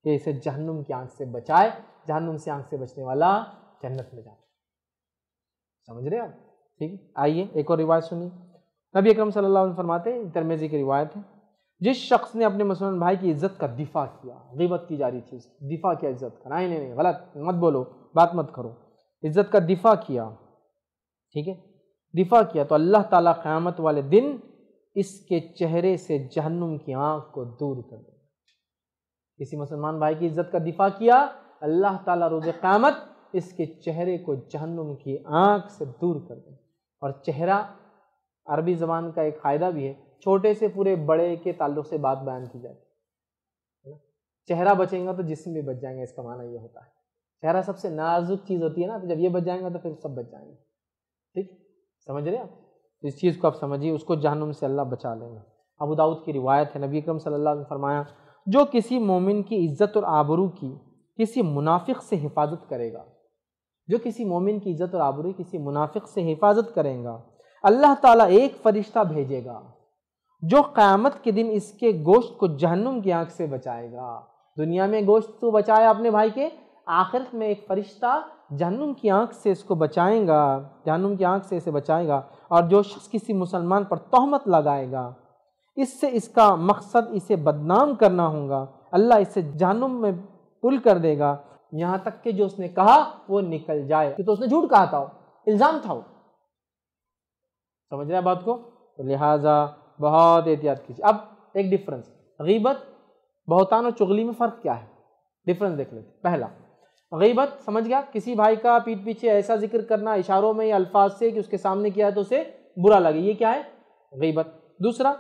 A: कि इसे जहन्नुम की आंख से बचाए जहन्नुम से आंख से बचने वाला जन्नत में जाए समझ रहे आप ठीक आइए एक और रिवायत सुनिए नबी अकरम सल्लल्लाहु अलैहि वसल्लम फरमाते हैं तिरमेजी की रिवायत है जिस शख्स ने अपने मुसलमान भाई की इज्जत का दिफा किया गीबत की जा रही थी दिफा किया इज्जत का नहीं नहीं नहीं गलत मत बोलो बात मत करो इज्जत का दिफा किया ठीक है दिफा किया तो अल्लाह ताला क़्यामत वाले दिन इसके चेहरे से जहन्नुम की आँख को दूर कर देगा किसी मुसलमान भाई की इज्जत का दिफा किया अल्लाह ताला रोज़े क़यामत इसके चेहरे को जहन्नुम की आँख से दूर कर देगा और चेहरा अरबी ज़बान का एक फ़ायदा भी है छोटे से पूरे बड़े के ताल्लुक से बात बयान की जाती है ना चेहरा बचेगा तो जिसम भी बच जाएंगे इसका माना ये होता है चेहरा सबसे नाजुक चीज़ होती है ना तो जब ये बच जाएंगे तो फिर सब बच जाएंगे ठीक समझ रहे आप तो इस चीज़ को आप समझिए उसको जहनुम से अल्लाह बचा लेंगे अबू दाऊद की रिवायत है नबी अक्रम सल्ला ने फरमाया जो किसी मोमिन की इज़्ज़त और आबरू की किसी मुनाफिक से हिफाजत करेगा जो किसी मोमिन की इज़्ज़त और आबरू किसी मुनाफिक से हिफाजत करेगा अल्लाह ताला एक फ़रिश्ता भेजेगा जो क़्यामत के दिन इसके गोश्त को जहन्नुम की आंख से बचाएगा दुनिया में गोश्त तो बचाया अपने भाई के आखिर में एक फरिश्ता जहन्नुम की आंख से इसको बचाएगा जहन्नुम की आंख से इसे बचाएगा और जो शख्स किसी मुसलमान पर तहमत लगाएगा इससे इसका मकसद इसे बदनाम करना होगा अल्लाह इसे जहन्नुम में पुल कर देगा यहाँ तक कि जो उसने कहा वो निकल जाए तो उसने झूठ कहा था इल्ज़ाम था वो समझ रहे बात को तो लिहाजा बहुत एहतियात कीजिए अब एक डिफरेंस गीबत बहुतान और चुगली में फ़र्क क्या है डिफरेंस देख लेते पहला गीबत समझ गया किसी भाई का पीठ पीछे ऐसा जिक्र करना इशारों में या अल्फाज से कि उसके सामने किया है तो उसे बुरा लगे ये क्या है गीबत दूसरा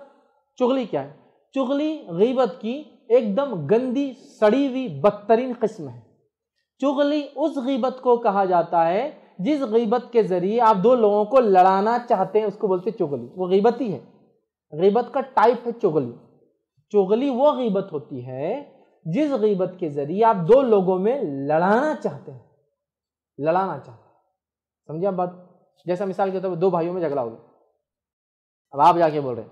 A: चुगली क्या है चुगली गीबत की एकदम गंदी सड़ी हुई बदतरीन किस्म है चुगली उस गीबत को कहा जाता है जिस गीबत के जरिए आप दो लोगों को लड़ाना चाहते हैं उसको बोलते चुगली वो गीबत ही है गिबत का टाइप है चुगली चुगली वो गिबत होती है जिस गीबत के जरिए आप दो लोगों में लड़ाना चाहते हैं लड़ाना चाहते हैं समझे बात जैसा मिसाल के तौर तो पर दो भाइयों में झगड़ा हो गया अब आप जाके बोल रहे हैं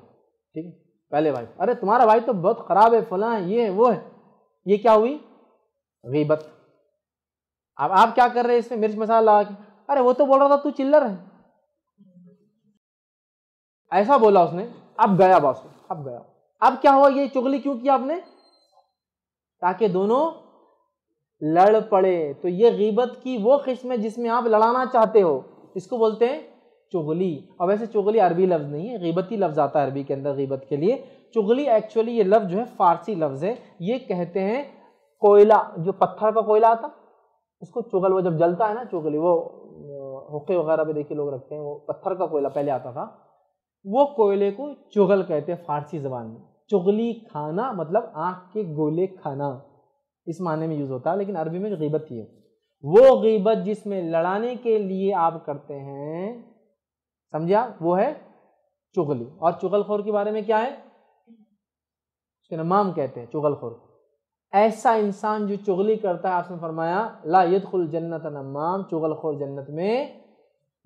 A: ठीक है पहले भाई अरे तुम्हारा भाई तो बहुत ख़राब है फला है ये है वो है ये क्या हुई गिबत अब आप क्या कर रहे हैं इसमें मिर्च मसाला लगा के अरे वो तो बोल रहा था तू चिल्लर है ऐसा बोला उसने अब गया बासु अब गया अब क्या हुआ ये चुगली क्यों की आपने ताकि दोनों लड़ पड़े तो ये गीबत की वो किस्म है जिसमें आप लड़ाना चाहते हो इसको बोलते हैं चुगली और वैसे चुगली अरबी लफ्ज़ नहीं है गीबती लफ्ज़ आता है अरबी के अंदर गीबत के लिए चुगली एक्चुअली ये लफ्ज़ जो है फारसी लफ्ज़ है ये कहते हैं कोयला जो पत्थर का कोयला आता उसको चुगल वो जब जलता है ना चुगली वो हुक्के वगैरह भी देखिए लोग रखते हैं वो पत्थर का कोयला पहले आता था वो कोयले को चुगल कहते हैं फारसी जबान में चुगली खाना मतलब आँख के गोले खाना इस माने में यूज़ होता है लेकिन अरबी में गीबत ही है वो गीबत जिसमें लड़ाने के लिए आप करते हैं समझा वो है चुगली और चुगलखोर के बारे में क्या है उसके नमाम कहते हैं चुगलखोर ऐसा इंसान जो चुगली करता है आपने फरमाया ला यदुल जन्नत नमाम चुगलखोर जन्नत में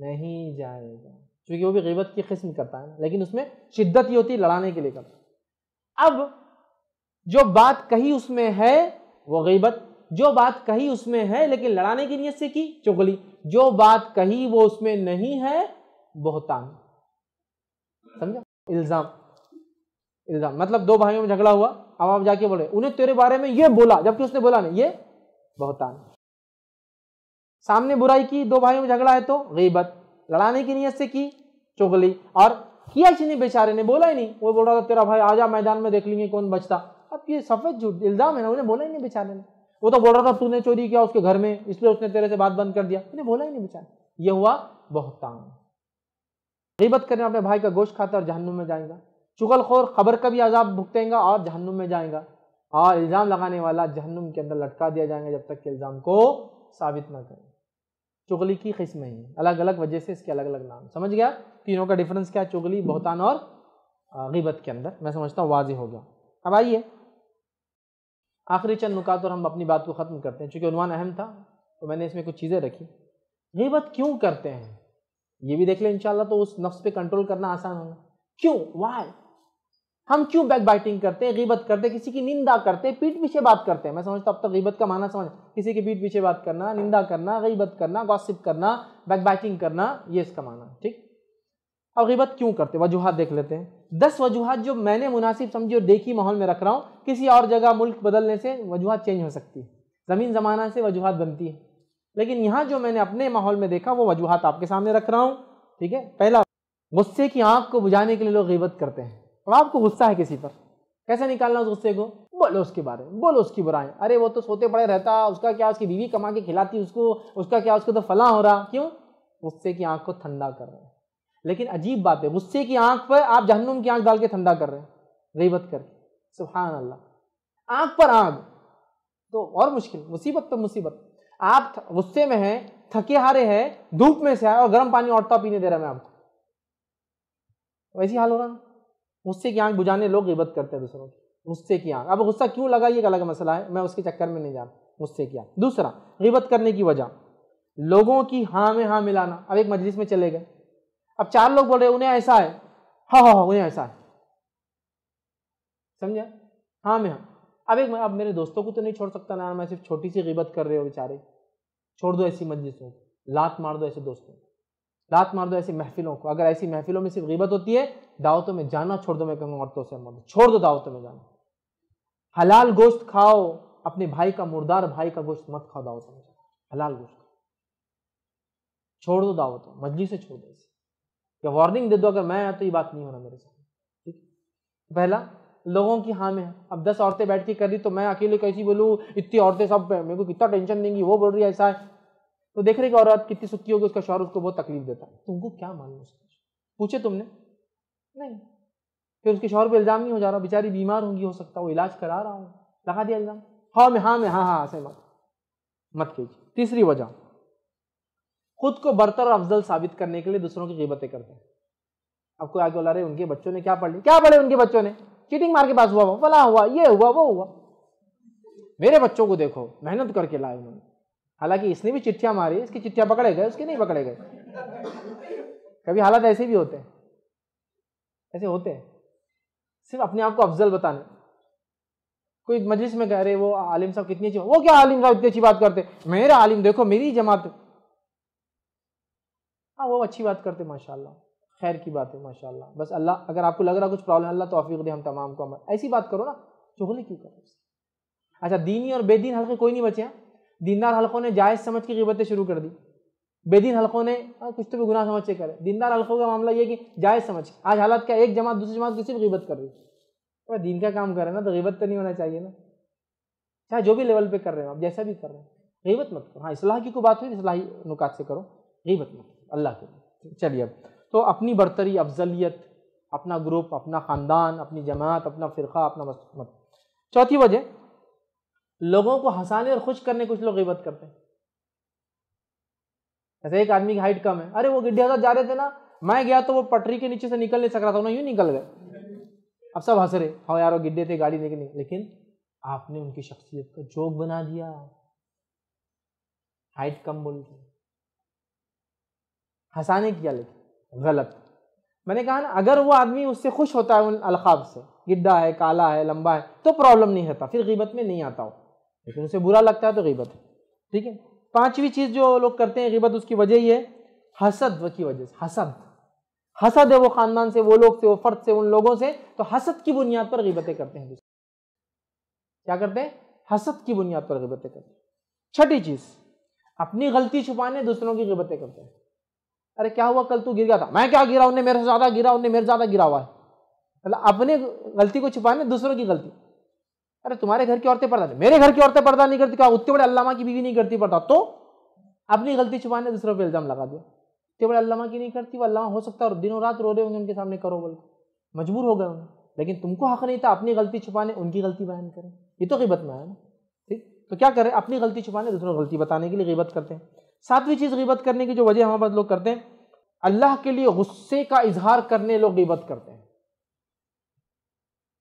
A: नहीं जाएगा क्योंकि वो भी गिबत की किस्म करता है ना लेकिन उसमें शिद्दत ही होती है लड़ाने के लिए करता अब जो बात कही उसमें है वो गिबत जो बात कही उसमें है लेकिन लड़ाने की नीयत से की चुगली जो बात कही वो उसमें नहीं है बोहतान समझा इल्ज़ाम इल्ज़ाम मतलब दो भाइयों में झगड़ा हुआ अब आप जाके बोले उन्हें तेरे बारे में ये बोला जबकि उसने बोला नहीं ये बहुत सामने बुराई की दो भाइयों में झगड़ा है तो गिबत लड़ाने की नीयत से की चुगली और किया ही नहीं बेचारे ने बोला ही नहीं वो बोल रहा था तेरा भाई आजा मैदान में देख लेंगे कौन बचता अब ये सफेद झूठ इल्जाम है ना उन्हें बोला ही नहीं बेचारे ने वो तो बोल रहा था तूने चोरी किया उसके घर में इसलिए उसने तेरे से बात बंद कर दिया उन्हें बोला ही नहीं बेचारे ये हुआ बहुतांग गीबत करें अपने भाई का गोश्त खाता और जहन्नुम में जाएगा चुगलखोर खबर का भी अजाब भुगतेंगा और जहनुम में जाएगा और इल्ज़ाम लगाने वाला जहनुम के अंदर लटका दिया जाएगा जब तक कि इल्ज़ाम को साबित न करें चुगली की किस्म ही अलग अलग वजह से इसके अलग अलग नाम समझ गया तीनों का डिफरेंस क्या है चुगली बहुतान और गिबत के अंदर मैं समझता हूँ वाजी हो गया अब आइए आखिरी चंद नुकात और हम अपनी बात को ख़त्म करते हैं चूँकि अनुमान अहम था तो मैंने इसमें कुछ चीज़ें रखी गिबत क्यों करते हैं ये भी देख लें इन तो उस नफ्स पे कंट्रोल करना आसान होगा क्यों वाई हम क्यों बैक बाइटिंग करते हैं गीबत करते हैं किसी की निंदा करते हैं पीठ पीछे बात करते हैं मैं समझता हूँ अब तक गीबत का माना समझ किसी की पीठ पीछे बात करना निंदा करना गीबत करना गॉसिप करना बैक बाइटिंग करना ये इसका माना ठीक अब गीबत क्यों करते हैं वजूहत देख लेते हैं दस वजूहत जो मैंने मुनासिब समझी और देखी माहौल में रख रहा हूँ किसी और जगह मुल्क बदलने से वजूहत चेंज हो सकती है ज़मीन ज़माना से वजूहत बनती है लेकिन यहाँ जो मैंने अपने माहौल में देखा वो वजूहत आपके सामने रख रहा हूँ ठीक है पहला गुस्से की आँख को बुझाने के लिए लोग गीबत करते हैं और आपको गुस्सा है किसी पर कैसे निकालना उस गुस्से को बोलो उसके बारे में बोलो उसकी बुराई अरे वो तो सोते पड़े रहता उसका क्या उसकी बीवी कमा के खिलाती उसको उसका क्या उसको तो फला हो रहा क्यों गुस्से की आंख को ठंडा कर रहे हैं लेकिन अजीब बात है गुस्से की आंख पर आप जहनुम की आंख डाल के ठंडा कर रहे हैं गईबत करके सुबहान अल्लाह आंख पर आग तो और मुश्किल मुसीबत पर मुसीबत आप गुस्से में हैं थके हारे हैं धूप में से आए और गर्म पानी औटता तो पीने दे रहा मैं आपको वैसी हाल हो रहा ना गुस्से की आँख बुझाने लोग इबत करते हैं दूसरों की गुस्से की आँख अब गुस्सा क्यों लगा ये एक अलग मसला है मैं उसके चक्कर में नहीं जा गुस्से की आँख दूसरा गिबत करने की वजह लोगों की हाँ में हाँ मिलाना अब एक मजलिस में चले गए अब चार लोग बोल रहे उन्हें ऐसा है हाँ हाँ हाँ उन्हें ऐसा है समझा हाँ मैं हाँ अब एक मैं अब मेरे दोस्तों को तो नहीं छोड़ सकता ना मैं सिर्फ छोटी सी गिबत कर रहे हो बेचारे छोड़ दो ऐसी मजलिसों लात मार दो ऐसे दोस्तों लात मार दो ऐसी महफिलों को अगर ऐसी महफिलों में सिर्फ गीबत होती है दावतों में जाना छोड़ दो मैं कहूँगा औरतों से मर्द छोड़ दो दावतों में जाना हलाल गोश्त खाओ अपने भाई का मुर्दार भाई का गोश्त मत खाओ दावतों में हलाल गोश्त छोड़ दो दावतों मजली से छोड़ दो इसे वार्निंग दे दो अगर मैं आया तो ये बात नहीं होना मेरे साथ ठीक पहला लोगों की हाँ में अब दस औरतें बैठ के कर रही तो मैं अकेले कैसी बोलूँ इतनी औरतें सब मेरे को कितना टेंशन देंगी वो बोल रही है ऐसा है तो देख रहे कि औरत कितनी सुखी होगी उसका शौहर उसको बहुत तकलीफ देता है तुमको क्या मालूम उसका पूछे तुमने नहीं फिर उसके शौहर पर इल्ज़ाम नहीं हो जा रहा बेचारी बीमार होंगी हो सकता वो इलाज करा रहा हूँ लगा दिया इल्ज़ाम हाँ मैं हाँ मैं हाँ हाँ ऐसे मत मत कीजिए तीसरी वजह खुद को बरतर और अफजल साबित करने के लिए दूसरों की गिबतें करते हैं अब आगे बोला रहे उनके बच्चों ने क्या पढ़ लिया क्या पढ़े उनके बच्चों ने चीटिंग मार के पास हुआ फला हुआ ये हुआ वो हुआ मेरे बच्चों को देखो मेहनत करके लाए उन्होंने हालांकि इसने भी चिट्ठियाँ मारी इसकी चिट्ठियाँ पकड़े गए उसके नहीं पकड़े गए कभी हालात ऐसे भी होते हैं ऐसे होते हैं सिर्फ अपने आप को अफजल बताने कोई मजलिस में कह रहे वो आलिम साहब कितनी अच्छी वो क्या आलिम साहब इतनी अच्छी बात करते मेरा आलिम देखो मेरी जमात हाँ वो अच्छी बात करते माशाल्लाह खैर की बात है माशाल्लाह बस अल्लाह अगर आपको लग रहा कुछ प्रॉब्लम अल्लाह तोफीक दे हम तमाम को अमर ऐसी बात करो ना चुगली क्यों करो अच्छा दीनी और बेदीन हल्के कोई नहीं बचे हैं हाँ? दीनदार हल्कों ने जायज़ समझ की गिबतें शुरू कर दी बेदीन हल्कों ने हाँ, कुछ तो भी गुनाह समझ के करे दीनदार हल्कों का मामला ये कि जायज़ समझ आज हालात क्या एक जमात दूसरी जमात किसी भी गिबत कर रही तो दीन का काम करें ना तो गिबत तो नहीं होना चाहिए ना चाहे जो भी लेवल पर कर रहे हो आप जैसा भी कर रहे हैं गीबत मत करो हाँ इसलाह की को बात हुई इसलाही नुकात से करो गिबत मत करो अल्लाह के चलिए अब तो अपनी बरतरी अफजलियत अपना ग्रुप अपना ख़ानदान अपनी जमात अपना फ़िरका अपना मत चौथी वजह लोगों को हंसाने और खुश करने कुछ लोग गिबत करते हैं जैसे एक आदमी की हाइट कम है अरे वो गिड्ढे जा रहे थे ना मैं गया तो वो पटरी के नीचे से निकल नहीं सक रहा था ना यूँ निकल गए अब सब हंस रहे हाँ यार वो गिड्ढे थे गाड़ी देखने लेकिन आपने उनकी शख्सियत को जोक बना दिया हाइट कम बोलते हंसाने किया लेकिन गलत मैंने कहा ना अगर वो आदमी उससे खुश होता है उन अलखाब से गिड्ढा है काला है लंबा है तो प्रॉब्लम नहीं रहता फिर गिबत में नहीं आता हो लेकिन उसे बुरा लगता है तो गीबत ठीक है पांचवी चीज़ जो लोग करते हैं गिबत उसकी वजह ही है हसद की वजह से हसद हसद है वो ख़ानदान से वो लोग से वो फ़र्द से उन लोगों से तो हसद की बुनियाद पर गिबतें करते हैं क्या करते हैं हसद की बुनियाद पर गिबतें करते हैं छठी चीज़ अपनी गलती छुपाने दूसरों की गिबतें करते हैं अरे क्या हुआ कल तू गिर गया था मैं क्या गिरा उन्हें मेरे से ज़्यादा गिरा उन्हें मेरे ज़्यादा गिरा हुआ है मतलब अपने गलती को छुपाने दूसरों की गलती अरे तुम्हारे घर की औरतें पर्दा नहीं मेरे घर की औरतें पर्दा नहीं करती क्या उतने बड़े अल्लामा की बीवी नहीं करती पर्दा तो अपनी गलती छुपाने दूसरों पर इल्ज़ाम लगा दिया इतने बड़े अल्लामा की नहीं करती वो अल्लामा हो सकता है और दिनों रात रो रहे होंगे उनके सामने करो बोल मजबूर हो गए होंगे लेकिन तुमको हक नहीं था अपनी गलती छुपाने उनकी गलती बयान करें ये तो गिबत में आया ना ठीक तो क्या करें अपनी गलती छुपाने दूसरों गलती बताने के लिए गिबत करते हैं सातवीं चीज़ गिबत करने की जो वजह हमारे पास लोग करते हैं अल्लाह के लिए गुस्से का इजहार करने लोग गिबत करते हैं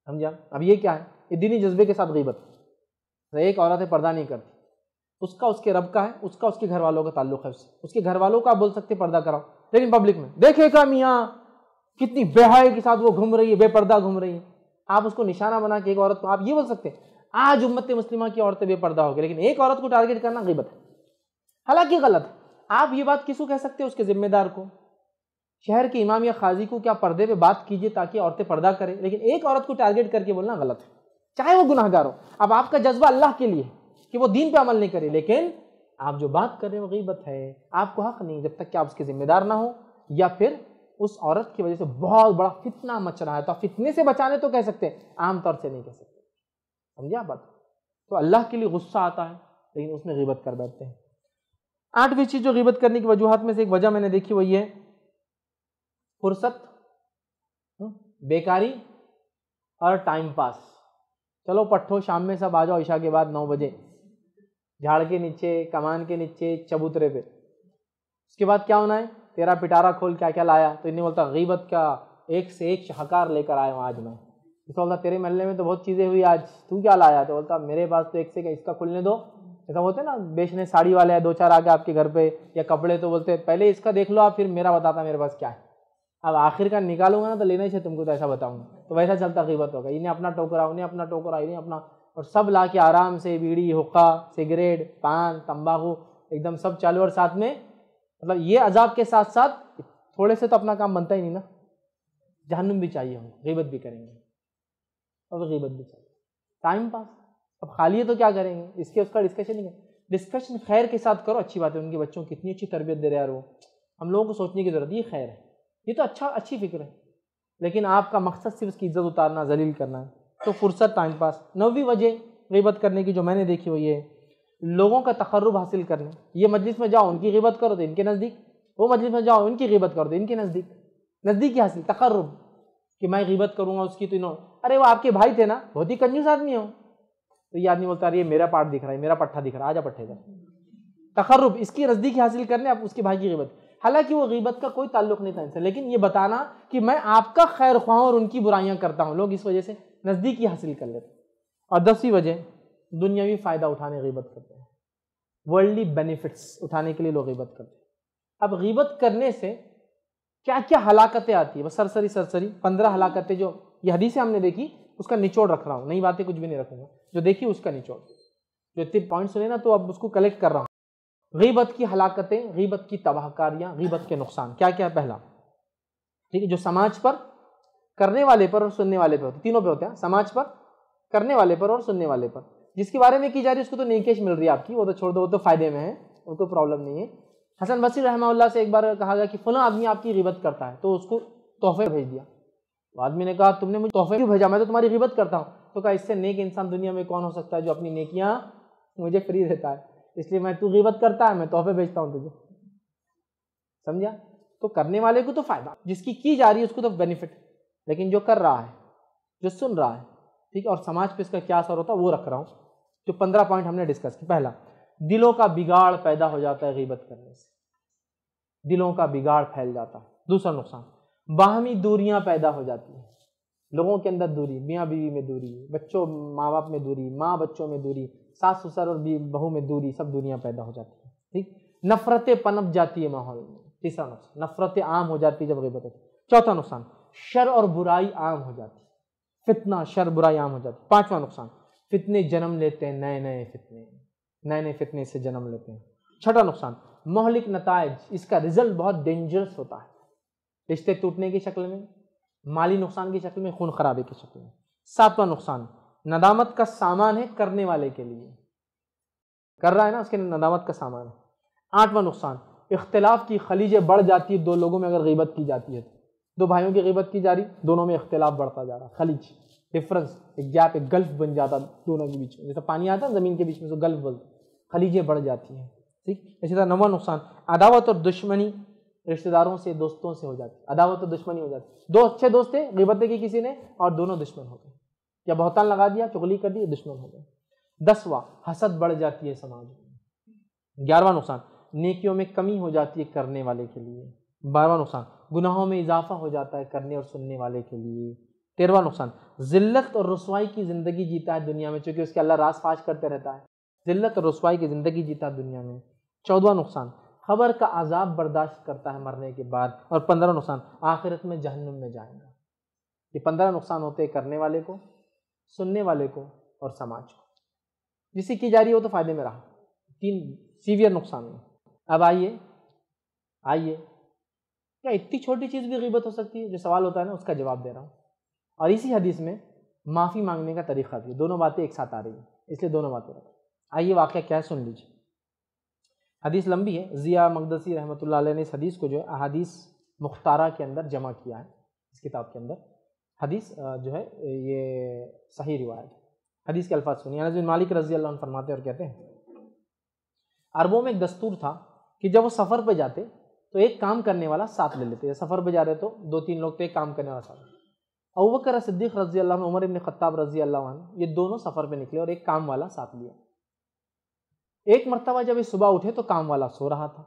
A: समझा अब ये क्या है दिनी दीनी जज्बे के साथ गीबत मतलब एक औरत पर्दा नहीं करती उसका उसके रब का है उसका उसके घर वालों का ताल्लुक है उससे उसके घर वालों का बोल सकते पर्दा कराओ लेकिन पब्लिक में देखेगा मियाँ कितनी बेहाई के साथ वो घूम रही है बेपर्दा घूम रही है आप उसको निशाना बना के एक औरत को आप ये बोल सकते हैं आज उम्मत मुस्लिमा की औरतें बेपर्दा हो गई लेकिन एक औरत को टारगेट करना गीबत है हालांकि गलत है आप ये बात किसको कह सकते हैं उसके जिम्मेदार को शहर के इमाम या खाजी को क्या पर्दे पे बात कीजिए ताकि औरतें पर्दा करें लेकिन एक औरत को टारगेट करके बोलना गलत है चाहे वो गुनाहगार हो अब आपका जज्बा अल्लाह के लिए कि वो दीन पे अमल नहीं करे लेकिन आप जो बात कर रहे हो गीबत है आपको हक नहीं जब तक कि आप उसके जिम्मेदार ना हो या फिर उस औरत की वजह से बहुत बड़ा फितना मच रहा है तो फितने से बचाने तो कह सकते हैं आमतौर से नहीं कह सकते समझा बात तो अल्लाह के लिए गुस्सा आता है लेकिन उसमें गीबत कर बैठते हैं आठवीं चीज़ जो गीबत करने की वजूहत में से एक वजह मैंने देखी वो ये फुर्सत हम्म, बेकारी और टाइम पास चलो पट्ठो शाम में सब आ जाओ ईशा के बाद नौ बजे झाड़ के नीचे कमान के नीचे चबूतरे पे उसके बाद क्या होना है तेरा पिटारा खोल क्या क्या लाया तो इन्हें बोलता गीबत का एक से एक शाहकार लेकर आया हूँ आज मैं इसको बोलता तेरे महल्ले में तो बहुत चीज़ें हुई आज तू क्या लाया तो बोलता मेरे पास तो एक से एक इसका खुलने दो ऐसा बोलते ना बेचने साड़ी वाले हैं दो चार आगे आपके घर पे या कपड़े तो बोलते पहले इसका देख लो आप फिर मेरा बताता मेरे पास क्या है अब आखिर का निकालूंगा ना तो लेना ही से तुमको तो ऐसा बताऊंगा तो वैसा चलता गीबत होगा इन्हें अपना टोकरा उन्हें अपना टोकरा इन्हें अपना और सब ला के आराम से बीड़ी हुक्का सिगरेट पान तम्बाकू एकदम सब चालू और साथ में मतलब ये अजाब के साथ साथ थोड़े से तो अपना काम बनता ही नहीं ना जहनुम भी चाहिए हमें गीबत भी करेंगे और गिबत भी चाहिए टाइम पास अब खाली है तो क्या करेंगे इसके उसका डिस्कशन नहीं है डिस्कशन खैर के साथ करो अच्छी बात है उनके बच्चों को कितनी अच्छी तरबियत दे रहे यार वो हम लोगों को सोचने की ज़रूरत ये खैर है ये तो अच्छा अच्छी फिक्र है लेकिन आपका मकसद सिर्फ उसकी इज्जत उतारना जलील करना है तो फुर्सत टाइम पास नवी वजह गिबत करने की जो मैंने देखी वो ये है लोगों का तकर्रब हासिल करना ये मजलिस में जाओ उनकी गिबत करो तो इनके नज़दीक वो मजलिस में जाओ उनकी गिबत करो तो इनके नज़दीक नज़दीकी हासिल तकर्रब कि मैं गिबत करूँगा उसकी तो इन अरे वो आपके भाई थे ना बहुत ही कंजूस आदमी हो तो ये आदमी बोलता अरे मेरा पार्ट दिख रहा है मेरा पट्टा दिख रहा है आजा पट्टे का तकर्रब इसकी नज़दीकी हासिल करने आप उसके भाई की गिबत हालांकि वो गीबत का कोई ताल्लुक नहीं था इनसे लेकिन ये बताना कि मैं आपका खैर ख्वाह और उनकी बुराइयां करता हूँ लोग इस वजह से नज़दीकी हासिल कर लेते और दसवीं वजह दुनियावी फ़ायदा उठाने गीबत करते हैं वर्ल्डली बेनिफिट्स उठाने के लिए लोग गीबत करते हैं अब गीबत करने से क्या क्या हलाकतें आती है बस सरसरी सरसरी पंद्रह हलाकतें जो ये हदीसें हमने देखी उसका निचोड़ रख रहा हूँ नई बातें कुछ भी नहीं रखूंगा जो देखी उसका निचोड़ जो इतने पॉइंट सुने ना तो अब उसको कलेक्ट कर रहा हूँ गीबत की हलाकतें गीबत की तबाहकारियाँ गीबत के नुकसान क्या क्या है पहला ठीक है जो समाज पर करने वाले पर और सुनने वाले पर होते तीनों पे होते हैं समाज पर करने वाले पर और सुनने वाले पर जिसके बारे में की जा रही है उसको तो नेकेश मिल रही है आपकी वो तो छोड़ दो वो तो फ़ायदे में है वो तो प्रॉब्लम नहीं है हसन बसी रहमा से एक बार कहा गया कि फला आदमी आपकी गिबत करता है तो उसको तोहफे भेज दिया वो आदमी ने कहा तुमने मुझे तोहफे क्यों भेजा मैं तो तुम्हारी गिबत करता हूँ तो कहा इससे नेक इंसान दुनिया में कौन हो सकता है जो अपनी नेकियाँ मुझे फ्री देता है इसलिए मैं तू गिबत करता है मैं तोहफे भेजता हूँ तुझे समझा तो करने वाले को तो फायदा जिसकी की जा रही है उसको तो बेनिफिट लेकिन जो कर रहा है जो सुन रहा है ठीक है और समाज पे इसका क्या असर होता है वो रख रहा हूँ जो पंद्रह पॉइंट हमने डिस्कस किया पहला दिलों का बिगाड़ पैदा हो जाता है गिबत करने से दिलों का बिगाड़ फैल जाता है दूसरा नुकसान बाहमी दूरियां पैदा हो जाती हैं लोगों के अंदर दूरी मियाँ बीवी में दूरी बच्चों माँ बाप में दूरी माँ बच्चों में दूरी सास ससुर और बहू में दूरी सब दुनिया पैदा हो जाती है ठीक नफरतें पनप जाती है माहौल में तीसरा नुकसान नफरतें आम हो जाती है जब गीबत होती चौथा नुकसान शर और बुराई आम हो जाती है फितना शर बुराई आम हो जाती है पांचवा नुकसान फितने जन्म लेते हैं नए नए फितने नए नए फितने से जन्म लेते हैं छठा नुकसान मोहलिक नतज इसका रिजल्ट बहुत डेंजरस होता है रिश्ते टूटने की शक्ल में माली नुकसान की शक्ल में खून खराबे की शक्ल में सातवां नुकसान नदामत का सामान है करने वाले के लिए कर रहा है ना उसके नदामत का सामान है आठवां नुकसान इख्तलाफ की खलीजें बढ़ जाती है दो लोगों में अगर गिबत की जाती है तो। दो भाइयों की गिबत की जा रही दोनों में इख्तलाफ बढ़ता जा रहा खलीज डिफरेंस एक गैप एक गल्फ बन जाता दोनों के बीच में जैसे पानी आता है ज़मीन के बीच में तो गल्फ बन खलीजें बढ़ जाती हैं ठीक इसी तरह नवा नुकसान अदावत और दुश्मनी रिश्तेदारों से दोस्तों से हो जाती अदावत और दुश्मनी हो जाती दो अच्छे दोस्त थे गिबत की किसी ने और दोनों दुश्मन हो गए या बहुतान लगा दिया चुगली कर दी दुश्मन हो गए दसवा हसद बढ़ जाती है समाज में ग्यारहवा नुकसान नेकियों में कमी हो जाती है करने वाले के लिए बारहवा नुकसान गुनाहों में इजाफा हो जाता है करने और सुनने वाले के लिए तेरहवा नुकसान जिल्लत और रसवाई की ज़िंदगी जीता है दुनिया में चूंकि उसके अल्लाह रास फाश करते रहता है जिल्लत और रसवाई की ज़िंदगी जीता है दुनिया में चौदवा नुकसान खबर का आज़ाब बर्दाश्त करता है मरने के बाद और पंद्रह नुकसान आखिरत में जहन्नुम में जाएगा ये पंद्रह नुकसान होते हैं करने वाले को सुनने वाले को और समाज को जिसे की जा रही हो तो फायदे में रहा तीन सीवियर नुकसान में अब आइए आइए क्या इतनी छोटी चीज़ भी गीबत हो सकती है जो सवाल होता है ना उसका जवाब दे रहा हूँ और इसी हदीस में माफ़ी मांगने का तरीका भी दोनों बातें एक साथ आ रही हैं इसलिए दोनों बातें रखें आइए वाक़ क्या है सुन लीजिए हदीस लंबी है ज़िया मकदसी रहमत ने इस हदीस को जो है अदीस मुख्तारा के अंदर जमा किया है इस किताब के अंदर हदीस जो है ये सही रिवायत है हदीस के अल्फाज सुनिए अनस बिन मालिक रजी अल्लाह फरमाते और कहते हैं अरबों में एक दस्तूर था कि जब वो सफ़र पर जाते तो एक काम करने वाला साथ ले लेते सफ़र पर जा रहे तो दो तीन लोग तो एक काम करने वाला साथ अबू बकर सिद्दीक रजी अल्लाह उमर इबन ख़त्ताब रजी अल्लाह ये दोनों सफ़र पर निकले और एक काम वाला साथ लिया एक मरतबा जब ये सुबह उठे तो काम वाला सो रहा था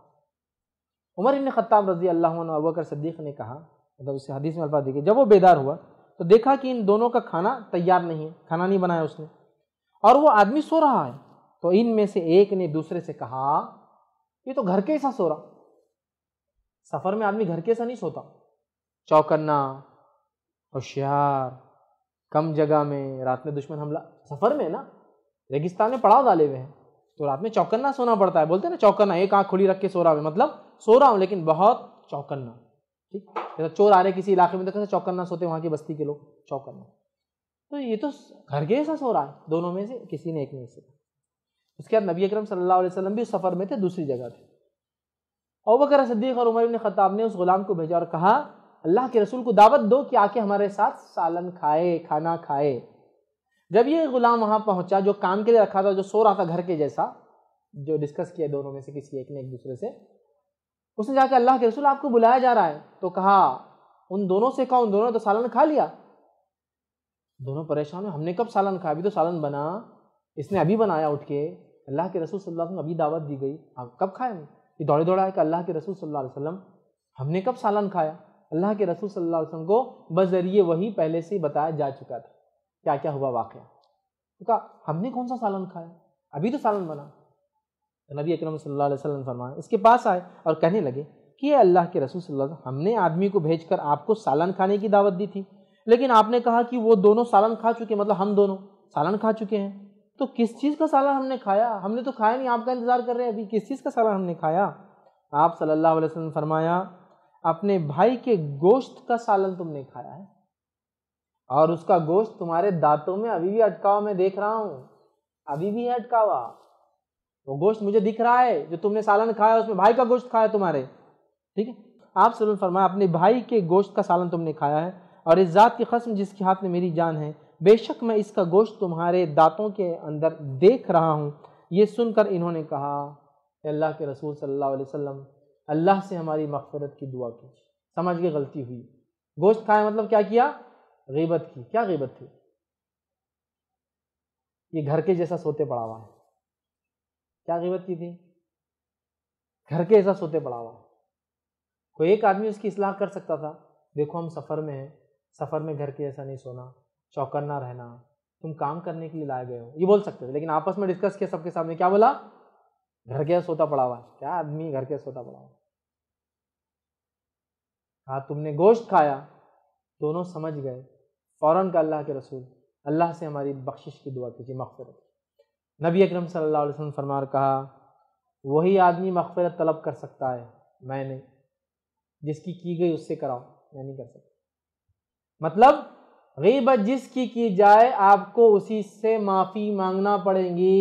A: उमर इबन ख़त्ताब रजी अल्लाह अबू बकर सिद्दीक ने कहा मतलब इस हदीस में अल्फाज देखिए जब वो बेदार हुआ तो देखा कि इन दोनों का खाना तैयार नहीं है खाना नहीं बनाया उसने और वो आदमी सो रहा है तो इनमें से एक ने दूसरे से कहा ये तो घर के ऐसा सो रहा सफर में आदमी घर के ऐसा नहीं सोता चौकन्ना होशियार कम जगह में रात में दुश्मन हमला सफर में ना रेगिस्तान में पड़ाव डाले हुए हैं तो रात में चौकन्ना सोना पड़ता है बोलते हैं ना चौकन्ना एक आंख खुली रख के सो रहा है मतलब सो रहा हूँ लेकिन बहुत चौकन्ना ठीक तो चोर आ रहे किसी इलाके में तो कैसे चौकन्ना सोते वहाँ की बस्ती के लोग चौकन्ना तो ये तो घर के ऐसा सो रहा है दोनों में से किसी ने एक नहीं सीखा उसके बाद नबी अक्रम सल्लल्लाहु भी उस सफ़र में थे दूसरी जगह थे और वगैरह सद्दीक और उमर ख़ताब ने उस गुलाम को भेजा और कहा अल्लाह के रसूल को दावत दो कि आके हमारे साथ सालन खाए खाना खाए जब ये गुलाम वहाँ पहुँचा जो काम के लिए रखा था जो सो रहा था घर के जैसा जो डिस्कस किया दोनों में से किसी एक ने एक दूसरे से उसने जाकर अल्लाह के रसूल आपको बुलाया जा रहा है तो कहा उन दोनों से कहा उन दोनों ने तो सालन खा लिया दोनों परेशान हैं हमने कब सालन खाया अभी तो सालन बना इसने अभी बनाया उठ के अल्लाह के रसूल सल्लल्लाहु अलैहि वसल्लम अभी दावत दी गई आप कब खाए ये दौड़े दौड़ा है कि अल्लाह के रसूल सल्लल्लाहु अलैहि वसल्लम हमने कब सालन खाया अल्लाह के रसूल सल्लल्लाहु अलैहि वसल्लम को बजरिए वही पहले से ही बताया जा चुका था क्या क्या हुआ वाक़ तो कहा हमने कौन सा सालन खाया अभी तो सालन बना तो नबी अकरम सल्लल्लाहु अलैहि वसल्लम फरमाया उसके पास आए और कहने लगे कि ये अल्लाह के रसूल सल्लल्लाहु अलैहि हमने आदमी को भेजकर आपको सालन खाने की दावत दी थी लेकिन आपने कहा कि वो दोनों सालन खा चुके मतलब हम दोनों सालन खा चुके हैं तो किस चीज़ का सालन हमने खाया हमने तो खाया नहीं आपका इंतज़ार कर रहे हैं अभी किस चीज़ का सालन हमने खाया आप सल्लल्लाहु अलैहि वसल्लम फरमाया अपने भाई के गोश्त का सालन तुमने खाया है और उसका गोश्त तुम्हारे दांतों में अभी भी अटका हुआ मैं देख रहा हूँ अभी भी है अटका हुआ वो गोश्त मुझे दिख रहा है जो तुमने सालन खाया उसमें भाई का गोश्त खाया तुम्हारे ठीक है आप सलम फरमाया अपने भाई के गोश्त का सालन तुमने खाया है और इस ज़ात की खसम जिसके हाथ में मेरी जान है बेशक मैं इसका गोश्त तुम्हारे दांतों के अंदर देख रहा हूँ ये सुनकर इन्होंने कहा अल्लाह के रसूल सल्लल्लाहु अलैहि वसल्लम अल्लाह से हमारी मफ़रत की दुआ की समझ के गलती हुई गोश्त खाया मतलब क्या किया गीबत की क्या गीबत थी ये घर के जैसा सोते पड़ा हुआ है क्या गिबत की थी घर के ऐसा सोते पड़ा हुआ कोई एक आदमी उसकी इसलाह कर सकता था देखो हम सफ़र में हैं सफ़र में घर के ऐसा नहीं सोना चौकन्ना रहना तुम काम करने के लिए लाए गए हो ये बोल सकते थे लेकिन आपस में डिस्कस किया सबके सामने क्या बोला घर के सोता पड़ा हुआ क्या आदमी घर के सोता पड़ा हुआ हाँ तुमने गोश्त खाया दोनों समझ गए फ़ौरन का अल्लाह के रसूल अल्लाह से हमारी बख्शिश की दुआ कीजिए मफफरत नबी अकरम सल्लल्लाहु अलैहि वसल्लम फरमार कहा वही आदमी मकफरत तलब कर सकता है मैं नहीं जिसकी की गई उससे कराओ मैं नहीं कर सकता मतलब गीबत जिसकी की जाए आपको उसी से माफ़ी मांगना पड़ेगी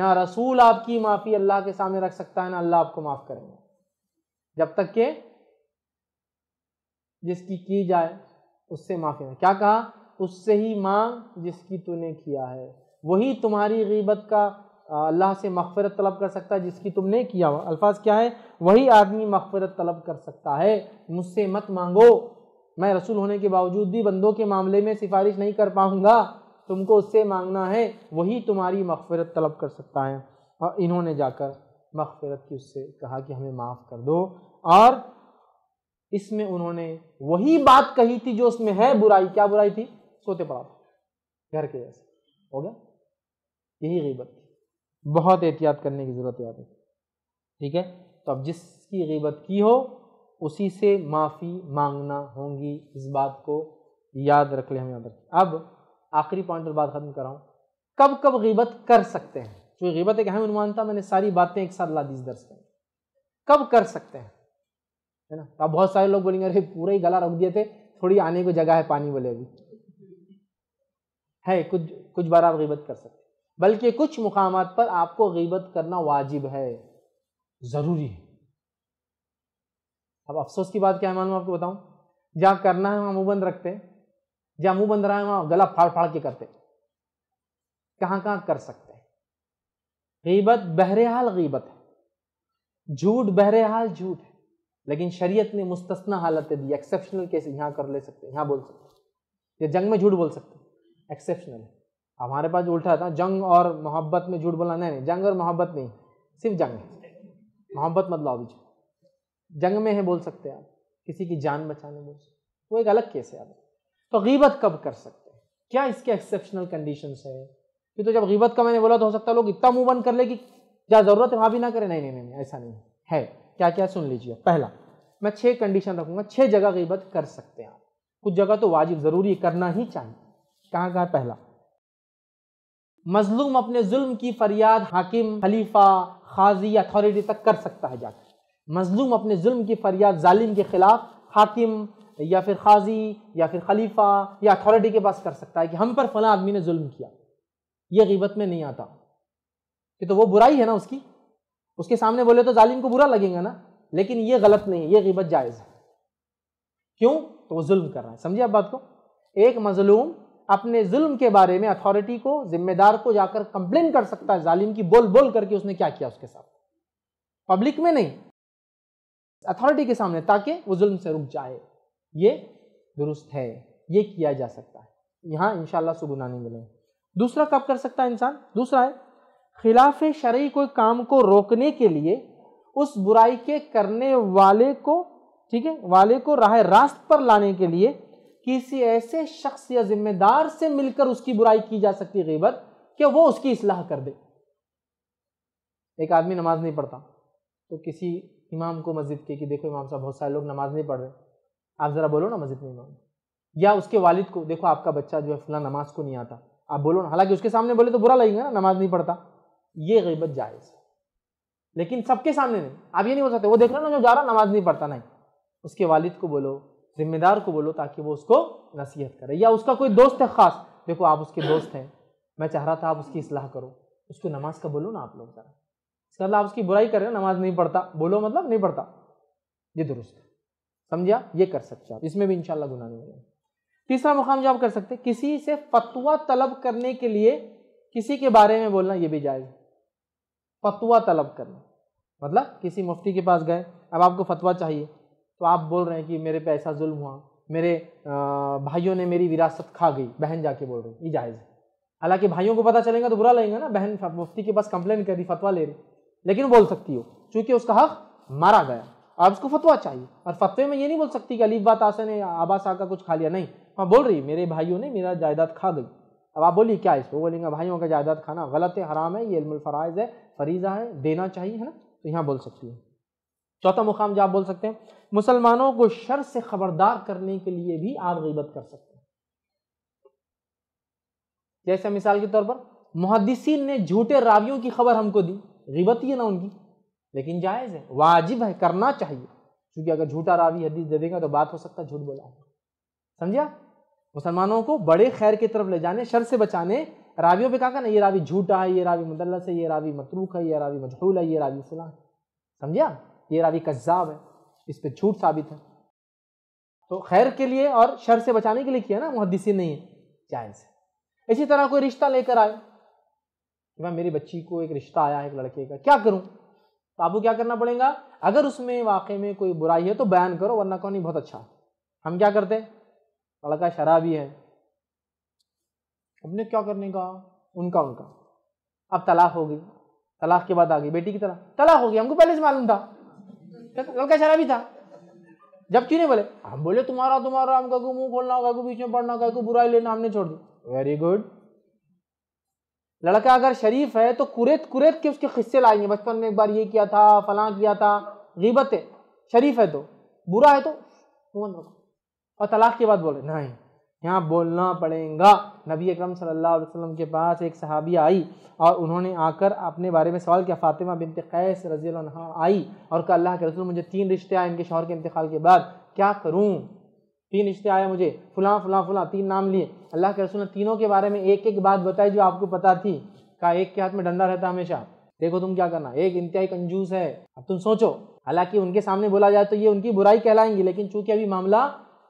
A: ना रसूल आपकी माफ़ी अल्लाह के सामने रख सकता है ना अल्लाह आपको माफ़ करेंगे जब तक के जिसकी की जाए उससे माफ़ी क्या कहा उससे ही मांग जिसकी तूने किया है वही तुम्हारी गीबत का अल्लाह से मगफरत तलब कर सकता है जिसकी तुमने किया हुआ अल्फाज क्या है वही आदमी मफफरत तलब कर सकता है मुझसे मत मांगो मैं रसूल होने के बावजूद भी बंदों के मामले में सिफारिश नहीं कर पाऊंगा तुमको उससे मांगना है वही तुम्हारी मफफरत तलब कर सकता है और इन्होंने जाकर मगफरत की उससे कहा कि हमें माफ़ कर दो और इसमें उन्होंने वही बात कही थी जो उसमें है बुराई क्या बुराई थी सोते पड़ा घर के जैसे हो गया यही गिबत बहुत एहतियात करने की ज़रूरत है ठीक है तो अब जिसकी गिबत की हो उसी से माफ़ी मांगना होगी इस बात को याद रख ले हम याद रखें अब आखिरी पॉइंट पर बात ख़त्म कराऊँ कब कब गिबत कर सकते हैं क्योंकि गिबत एक अहम अनुमान था मैंने सारी बातें एक साथ ला दी दर्ज कर कब कर सकते हैं है ना तो अब बहुत सारे लोग बोलेंगे अरे पूरा ही गला रख दिए थे थोड़ी आने को जगह है पानी बोले अभी है कुछ कुछ बार आप गिबत कर सकते बल्कि कुछ मुकाम पर आपको गीबत करना वाजिब है ज़रूरी है अब अफसोस की बात क्या है मालूम आपको बताऊं जहाँ करना है वहाँ मुंह बंद रखते हैं जहाँ मुंह बंद रहा है वहाँ गला फाड़ फाड़ के करते कहाँ कहाँ कर सकते हैं गीबत बहरहाल गीबत है झूठ बहरहाल झूठ है लेकिन शरीयत ने मुस्तना हालतें दी एक्सेप्शनल केस यहाँ कर ले सकते यहाँ बोल सकते या जंग में झूठ बोल सकते एक्सेप्शनल है हमारे पास उल्टा था जंग और मोहब्बत में झूठ बोलना नहीं नहीं जंग और मोहब्बत नहीं सिर्फ जंग है मोहब्बत मतलब लाओ बीजे जंग में है बोल सकते हैं आप किसी की जान बचाने बोल सकते वो एक अलग केस है आप तो गीबत कब कर सकते हैं क्या इसके एक्सेप्शनल कंडीशन है कि तो जब गीबत का मैंने बोला तो हो सकता है लोग इतना मुंह बंद कर ले कि जहाँ ज़रूरत है वहाँ भी ना करें नहीं नहीं नहीं, नहीं ऐसा नहीं है क्या क्या सुन लीजिए पहला मैं छः कंडीशन रखूँगा छः जगह गीबत कर सकते हैं आप कुछ जगह तो वाजिब ज़रूरी करना ही चाहिए कहाँ कहाँ पहला मजलूम अपने जुल्म की फरियाद हाकिम खलीफा खाजी अथॉरिटी तक कर सकता है जाकर मजलूम अपने जुल्म की फरियाद जालिम के ख़िलाफ़ हाकिम या फिर खाजी या फिर खलीफा या अथॉरिटी के पास कर सकता है कि हम पर फला आदमी ने जुल्म किया ये गीबत में नहीं आता कि तो वो बुराई है ना उसकी उसके सामने बोले तो जालिम को बुरा लगेगा ना लेकिन ये गलत नहीं है ये गीबत जायज़ है क्यों तो वो जुल्म कर रहा है समझिए आप बात को एक मजलूम अपने जुल्म के बारे में अथॉरिटी को जिम्मेदार को जाकर कंप्लेन कर सकता है जालिम की बोल बोल करके उसने क्या किया उसके साथ पब्लिक में नहीं अथॉरिटी के सामने ताकि वो जुल्म से रुक जाए ये दुरुस्त है ये किया जा सकता है यहाँ इनशाला नहीं मिलेंगे दूसरा कब कर सकता है इंसान दूसरा है खिलाफ शर्य कोई काम को रोकने के लिए उस बुराई के करने वाले को ठीक है वाले को राह रास्त पर लाने के लिए किसी ऐसे शख्स या जिम्मेदार से मिलकर उसकी बुराई की जा सकती गीबत कि वो उसकी इसलाह कर दे एक आदमी नमाज नहीं पढ़ता तो किसी इमाम को मस्जिद के कि देखो इमाम साहब बहुत सारे लोग नमाज नहीं पढ़ रहे आप ज़रा बोलो ना मस्जिद में इमाम या उसके वालिद को देखो आपका बच्चा जो है फला नमाज को नहीं आता आप बोलो ना हालांकि उसके सामने बोले तो बुरा लगेगा ना नमाज नहीं पढ़ता ये गीबत जायज़ है लेकिन सबके सामने नहीं आप ये नहीं बोल सकते वो देख रहे ना जो जा रहा नमाज नहीं पढ़ता नहीं उसके वालिद को बोलो जिम्मेदार को बोलो ताकि वो उसको नसीहत करे या उसका कोई दोस्त है ख़ास देखो आप उसके दोस्त हैं मैं चाह रहा था आप उसकी असलाह करो उसको नमाज का बोलो ना आप लोग ज़रा इसका मतलब आप उसकी बुराई करें नमाज नहीं पढ़ता बोलो मतलब नहीं पढ़ता ये दुरुस्त है समझा ये कर सकते आप इसमें भी इंशाल्लाह गुनाह नहीं होगा तीसरा मुकाम जो आप कर सकते किसी से फतवा तलब करने के लिए किसी के बारे में बोलना ये भी जायज़ है फतवा तलब करना मतलब किसी मुफ्ती के पास गए अब आपको फतवा चाहिए तो आप बोल रहे हैं कि मेरे पे ऐसा जुल्म हुआ मेरे भाइयों ने मेरी विरासत खा गई बहन जाके बोल रही ये जायज़ है हालांकि भाइयों को पता चलेगा तो बुरा लगेगा ना बहन मुफ्ती के पास कंप्लेन कर रही फतवा ले रही लेकिन बोल सकती हो चूंकि उसका हक मारा गया अब उसको फतवा चाहिए और फतवे में ये नहीं बोल सकती कि अलीफ बात ने आबा शाह का कुछ खा लिया नहीं हाँ बोल रही मेरे भाइयों ने मेरा जायदाद खा गई अब आप बोलिए क्या इसको बोलेंगे भाइयों का जायदाद खाना गलत है हराम है ये फ़राज़ है फरीज़ा है देना चाहिए है ना तो यहाँ बोल सकती है चौथा मुकाम जो आप बोल सकते हैं मुसलमानों को शर से खबरदार करने के लिए भी आप गिबत कर सकते हैं जैसे मिसाल के तौर पर मुहदसिन ने झूठे रावियों की खबर हमको दी गिबत ही है ना उनकी लेकिन जायज़ है वाजिब है करना चाहिए क्योंकि अगर झूठा रावी हदीस दे देगा तो बात हो सकता है झूठ बोला समझा मुसलमानों को बड़े खैर की तरफ ले जाने शर से बचाने रावियों पे कहा ना ये रावी झूठा है ये रावी मुदलस है ये रावी मतरूक है ये रावी मजहूल है ये रावी फुला समझा ये रावी कज्जाब है इस पर झूठ साबित है तो खैर के लिए और शर से बचाने के लिए किया ना मुहदसिन नहीं है जायज़ है इसी तरह कोई रिश्ता लेकर आए कि भाई मेरी बच्ची को एक रिश्ता आया है एक लड़के का क्या करूं तो आपको क्या करना पड़ेगा अगर उसमें वाकई में कोई बुराई है तो बयान करो वरना कौन नहीं बहुत अच्छा हम क्या करते हैं लड़का शराबी है अपने क्या करने का उनका उनका अब तलाक हो गई तलाक के बाद आ गई बेटी की तरह तलाक हो गई हमको पहले से मालूम था लड़का शराबी था जब क्यों नहीं बोले हम बोले तुम्हारा तुम्हारा हम कहू मुंह खोलना होगा बीच में पढ़ना होगा बुराई लेना हमने छोड़ दी वेरी गुड लड़का अगर शरीफ है तो कुरेत कुरेत के उसके किस्से लाएंगे बचपन में एक बार ये किया था फला किया था गीबत है शरीफ है तो बुरा है तो और तलाक के बाद बोले नहीं यहाँ बोलना पड़ेगा नबी अकरम सल्लल्लाहु अलैहि वसल्लम के पास एक सहाबी आई और उन्होंने आकर अपने बारे में सवाल किया फातिमा बिनत कैस रजी आई और कहा अल्लाह के रसूल मुझे तीन रिश्ते आए इनके शोहर के इंतकाल के बाद क्या करूँ तीन रिश्ते आए मुझे फलाँ फलां फलां तीन नाम लिए अल्लाह के रसूल ने तीनों के बारे में एक एक बात बताई जो आपको पता थी कहा एक के हाथ में डंडा रहता हमेशा देखो तुम क्या करना एक इंतहाई कंजूस है अब तुम सोचो हालांकि उनके सामने बोला जाए तो ये उनकी बुराई कहलाएंगी लेकिन चूंकि अभी मामला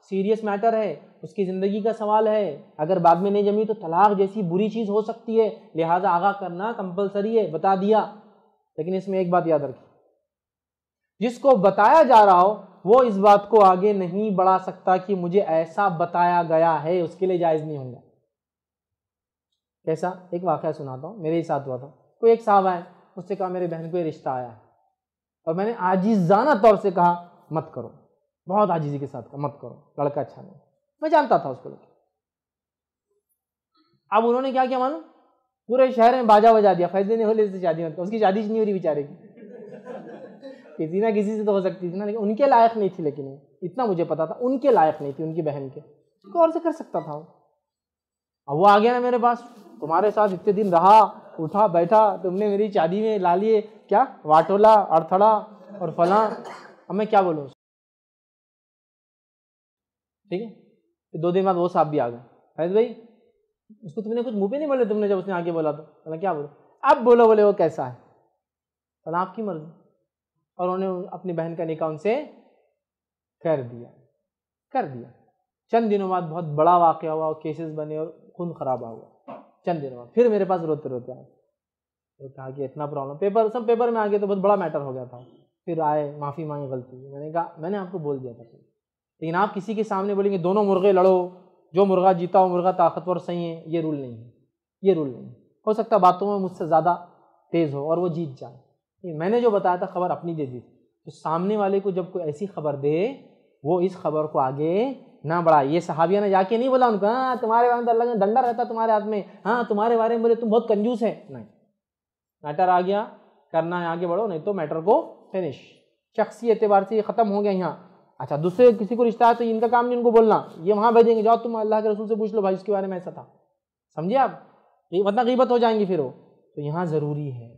A: सीरियस मैटर है उसकी ज़िंदगी का सवाल है अगर बाद में नहीं जमी तो तलाक जैसी बुरी चीज़ हो सकती है लिहाजा आगा करना कंपलसरी है बता दिया लेकिन इसमें एक बात याद रखी जिसको बताया जा रहा हो वो इस बात को आगे नहीं बढ़ा सकता कि मुझे ऐसा बताया गया है उसके लिए जायज़ नहीं होगा कैसा एक वाक़ सुनाता हूँ मेरे ही साथ हुआ था कोई एक साहब आए उससे कहा मेरे बहन को रिश्ता आया है और मैंने आजीजाना तौर से कहा मत करो बहुत आजीजी के साथ मत करो लड़का अच्छा नहीं मैं जानता था उसको लेकर अब उन्होंने क्या किया मालूम पूरे शहर में बाजा बजा दिया फैसले नहीं हो ले शादी मत उसकी शादी नहीं हो रही बेचारे की किसी ना किसी से तो हो सकती थी ना लेकिन उनके लायक नहीं थी लेकिन इतना मुझे पता था उनके लायक नहीं थी उनकी बहन के तो और से कर सकता था वो अब वो आ गया ना मेरे पास तुम्हारे साथ इतने दिन रहा उठा बैठा तुमने मेरी चादी में ला लिए क्या वाटोला अड़थड़ा और फला अब मैं क्या बोलूँ ठीक है फिर दो दिन बाद वो साहब भी आ गए अरे भाई उसको तुमने कुछ मुँह पे नहीं बोले तुमने जब उसने आगे बोला तो बोला क्या बोलो अब बोलो बोले वो कैसा है बोला तो आपकी मर्जी और उन्होंने अपनी बहन का निकाह उनसे कर दिया कर दिया चंद दिनों बाद बहुत बड़ा वाक़ हुआ और केसेस बने और खून खराब हुआ चंद दिनों बाद फिर मेरे पास रोते रोते आए तो कहा कि इतना प्रॉब्लम पेपर सब पेपर में आ गया तो बहुत बड़ा मैटर हो गया था फिर आए माफ़ी मांगी गलती मैंने कहा मैंने आपको बोल दिया था लेकिन आप किसी के सामने बोलेंगे दोनों मुर्गे लड़ो जो मुर्गा जीता हो मुर्गा ताकतवर सही है ये रूल नहीं है ये रूल नहीं है हो सकता बातों में मुझसे ज़्यादा तेज़ हो और वो जीत जाए मैंने जो बताया था खबर अपनी दे दी तो सामने वाले को जब कोई ऐसी खबर दे वो इस खबर को आगे ना बढ़ाए ये सहाबिया ने जाके नहीं बोला उनका हाँ तुम्हारे बारे में तो अल्लाह का डंडा रहता तुम्हारे हाथ में हाँ तुम्हारे बारे में बोले तुम बहुत कंजूस है नहीं मैटर आ गया करना है आगे बढ़ो नहीं तो मैटर को फिनिश शख्सी एतबार से ये ख़त्म हो गया यहाँ अच्छा दूसरे किसी को रिश्ता है तो इनका काम नहीं उनको बोलना ये वहाँ भेजेंगे जाओ तुम अल्लाह के रसूल से पूछ लो भाई इसके बारे में ऐसा था समझे आप तो वरना गीबत हो जाएंगी फिर वो तो यहाँ ज़रूरी है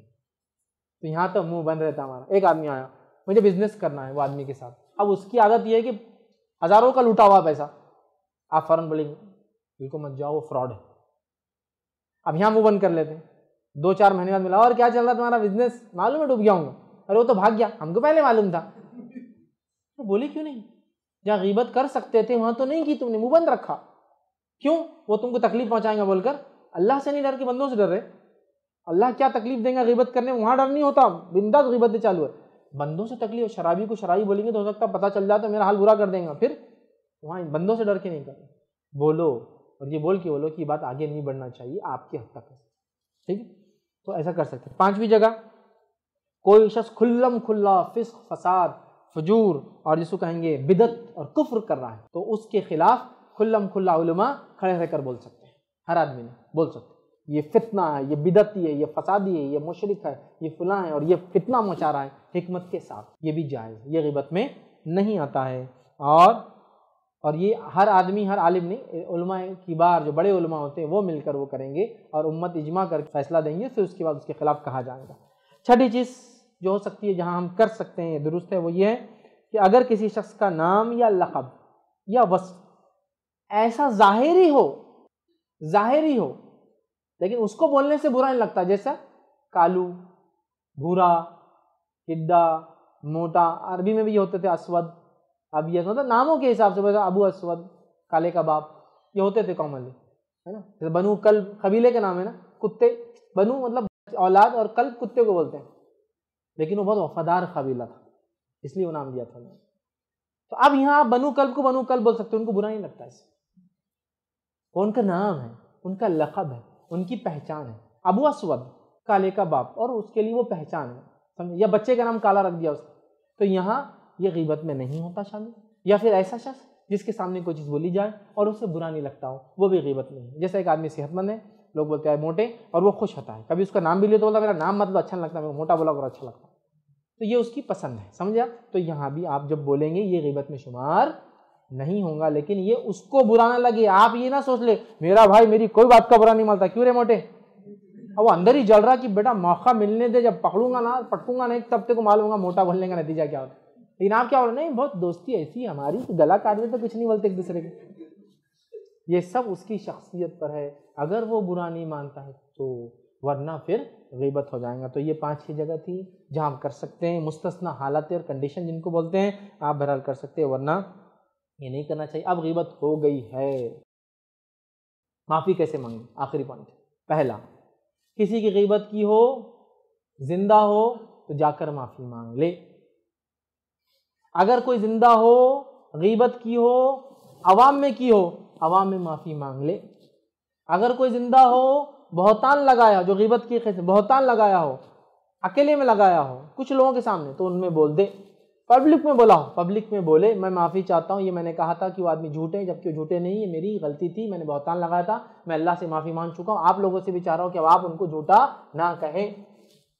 A: तो यहाँ तो मुंह बंद रहता हमारा एक आदमी आया मुझे बिजनेस करना है वो आदमी के साथ अब उसकी आदत यह है कि हज़ारों का लूटा हुआ पैसा आप फ़ौरन बोलेंगे बिल्कुल मत जाओ वो फ्रॉड है अब यहाँ मुँह बंद कर लेते हैं दो चार महीने बाद मिला और क्या चल रहा तुम्हारा बिजनेस मालूम है डूब गया हूँ अरे वो तो भाग गया हमको पहले मालूम था तो बोले क्यों नहीं जहाँ गीबत कर सकते थे वहाँ तो नहीं की तुमने मुँह बंद रखा क्यों वो तुमको तकलीफ पहुँचाएंगे बोलकर अल्लाह से नहीं डर के बंदों से डर रहे अल्लाह क्या तकलीफ देंगे गीबत करने में वहाँ डर नहीं होता तो गीबत चालू है बंदों से तकलीफ शराबी को शराबी बोलेंगे तो हो सकता पता चल जाए तो मेरा हाल बुरा कर देंगे फिर वहाँ बंदों से डर के नहीं कर बोलो और ये बोल के बोलो कि बात आगे नहीं बढ़ना चाहिए आपके हद तक ठीक है तो ऐसा कर सकते पांचवी जगह कोई शख्स खुल्लम खुल्ला फिस्क फसाद फजूर और जिसको कहेंगे बिदत और कुफ्र कर रहा है तो उसके खिलाफ खुल्लम खुल्ला खड़े रहकर बोल सकते हैं हर आदमी ने बोल सकते ये फितना है ये बिदती है ये फसादी है ये मुशरक है ये फलाँ है और ये फितना मचा रहा है हमत के साथ ये भी जायज़ ये गिबत में नहीं आता है और और ये हर आदमी हर आलिम नहीं की बार जो बड़े उलमा होते हैं वो मिलकर वो करेंगे और उम्मत इजमा करके फैसला देंगे फिर उसके बाद उसके खिलाफ कहा जाएगा छठी चीज़ जो हो सकती है जहाँ हम कर सकते हैं दुरुस्त है वो ये है कि अगर किसी शख्स का नाम या लकब या वस ऐसा ही हो जाहिर ही हो लेकिन उसको बोलने से बुरा नहीं लगता जैसा कालू भूरा हिद्दा मोटा अरबी में भी ये होते थे असवद अब ये मतलब नामों के हिसाब से वैसे अबू असवद काले का बाप ये होते थे कॉमनली है ना जैसे बनू कल कबीले के नाम है ना कुत्ते बनू मतलब औलाद और कल कुत्ते को बोलते हैं लेकिन वो बहुत वफादार कबीला था इसलिए वो नाम दिया था उन्होंने तो अब यहाँ आप बनु कल्ब को बनु कल्ब बोल सकते हो उनको बुरा नहीं लगता इससे वो उनका नाम है उनका लखब है उनकी पहचान है अबू असवद काले का बाप और उसके लिए वो पहचान है समझे या बच्चे का नाम काला रख दिया उसने तो यहाँ ये गीबत में नहीं होता शामिल या फिर ऐसा शख्स जिसके सामने कोई चीज़ बोली जाए और उसे बुरा नहीं लगता हो वो भी गीबत नहीं है जैसे एक आदमी सेहतमंद है लोग बोलते हैं मोटे और वो खुश होता है कभी उसका नाम भी लिया तो बोलता मेरा नाम मतलब अच्छा नहीं लगता मेरे मोटा बोला और अच्छा लगता तो ये उसकी पसंद है समझा तो यहाँ भी आप जब बोलेंगे ये गीबत में शुमार नहीं होगा लेकिन ये उसको बुरा ना लगे आप ये ना सोच ले मेरा भाई मेरी कोई बात का बुरा नहीं मानता क्यों रे मोटे अब वो अंदर ही जल रहा कि बेटा मौका मिलने दे जब पकड़ूंगा ना पटकूंगा नहीं तब तक मालूम होगा मोटा बोलने का नतीजा क्या होता है लेकिन आप क्या बोल नहीं बहुत दोस्ती ऐसी हमारी कि गला काट तो कुछ नहीं बोलते एक दूसरे के ये सब उसकी शख्सियत पर है अगर वो बुरा नहीं मानता है तो वरना फिर गीबत हो जाएगा तो ये पांच ही जगह थी जहाँ आप कर सकते हैं मुस्तना हालात और कंडीशन जिनको बोलते हैं आप बहरहाल कर सकते हैं वरना ये नहीं करना चाहिए अब गिबत हो गई है माफ़ी कैसे मांगे आखिरी पॉइंट पहला किसी की गिबत की हो जिंदा हो तो जाकर माफ़ी मांग ले अगर कोई जिंदा हो गिबत की हो आवाम में की हो आवाम में माफ़ी मांग ले अगर कोई जिंदा हो बहुतान लगाया जो गीबत की खैसे बहुतान लगाया हो अकेले में लगाया हो कुछ लोगों के सामने तो उनमें बोल दे पब्लिक में बोला हो पब्लिक में बोले मैं माफ़ी चाहता हूँ ये मैंने कहा था कि वो आदमी झूठे हैं जबकि झूठे नहीं है मेरी गलती थी मैंने बहुतान लगाया था मैं अल्लाह से माफ़ी मांग चुका हूँ आप लोगों से भी चाह रहा हूँ कि अब आप उनको झूठा ना कहें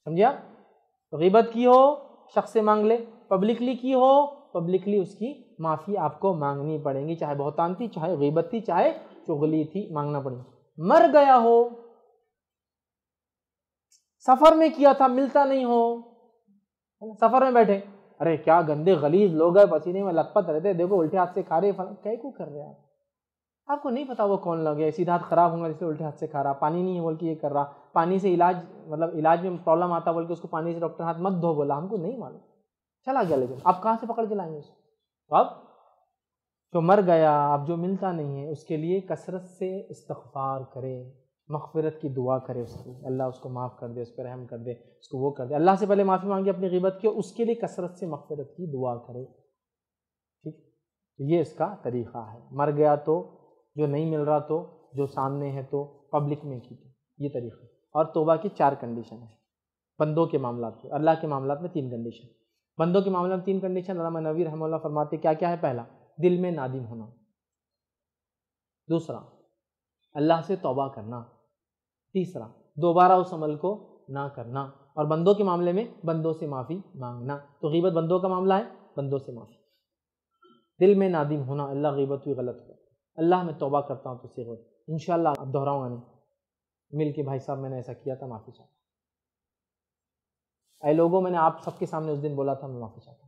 A: समझा तो गिबत की हो शख्स से मांग ले पब्लिकली की हो पब्लिकली उसकी माफ़ी आपको मांगनी पड़ेगी चाहे बहुतान थी चाहे गीबत थी चाहे चुगली थी मांगना पड़ेगी मर गया हो सफर में किया था मिलता नहीं हो सफर में बैठे अरे क्या गंदे गलीज लोग हैं पसीने में लथपथ रहते देखो उल्टे हाथ से खा रहे फल कह को कर रहे हैं आपको नहीं पता वो कौन लग गया सीधा हाथ खराब होगा जिससे उल्टे हाथ से खा रहा पानी नहीं है बोल के ये कर रहा पानी से इलाज मतलब इलाज में प्रॉब्लम आता बोल के उसको पानी से डॉक्टर हाथ मत धो बोला हमको नहीं मालूम चला गया लेकिन आप कहाँ से पकड़ के लाएंगे उसको तो अब जो मर गया अब जो मिलता नहीं है उसके लिए कसरत से इस्तफार करें मगफरत की दुआ करे उसकी अल्लाह उसको माफ़ कर दे उस पर रहम कर दे उसको वो कर दे अल्लाह से पहले माफ़ी मांगे अपनी गिबत की और उसके लिए कसरत से मगफरत की दुआ करे ठीक तो ये इसका तरीक़ा है मर गया तो जो नहीं मिल रहा तो जो सामने है तो पब्लिक में की तो ये तरीक़ा और तोबा की चार कंडीशन है बंदों के मामला में अल्लाह के मामला में तीन कंडीशन बंदों के मामला में तीन कंडीशन अल्लाह नबी रहम फरमाते क्या क्या है पहला दिल में नादिम होना दूसरा अल्लाह से तोबा करना तीसरा दोबारा उस अमल को ना करना और बंदों के मामले में बंदों से माफ़ी मांगना तो गीबत बंदों का मामला है बंदों से माफ़ी दिल में नादिम होना अल्लाह गीबत हुई गलत हो अल्लाह मैं तोबा करता हूँ तुझसे गलत इन शाला अब दोहराऊँगा नहीं मिल के भाई साहब मैंने ऐसा किया था माफ़ी चाहता अः लोगों मैंने आप सबके सामने उस दिन बोला था मैं माफ़ी चाहता हूँ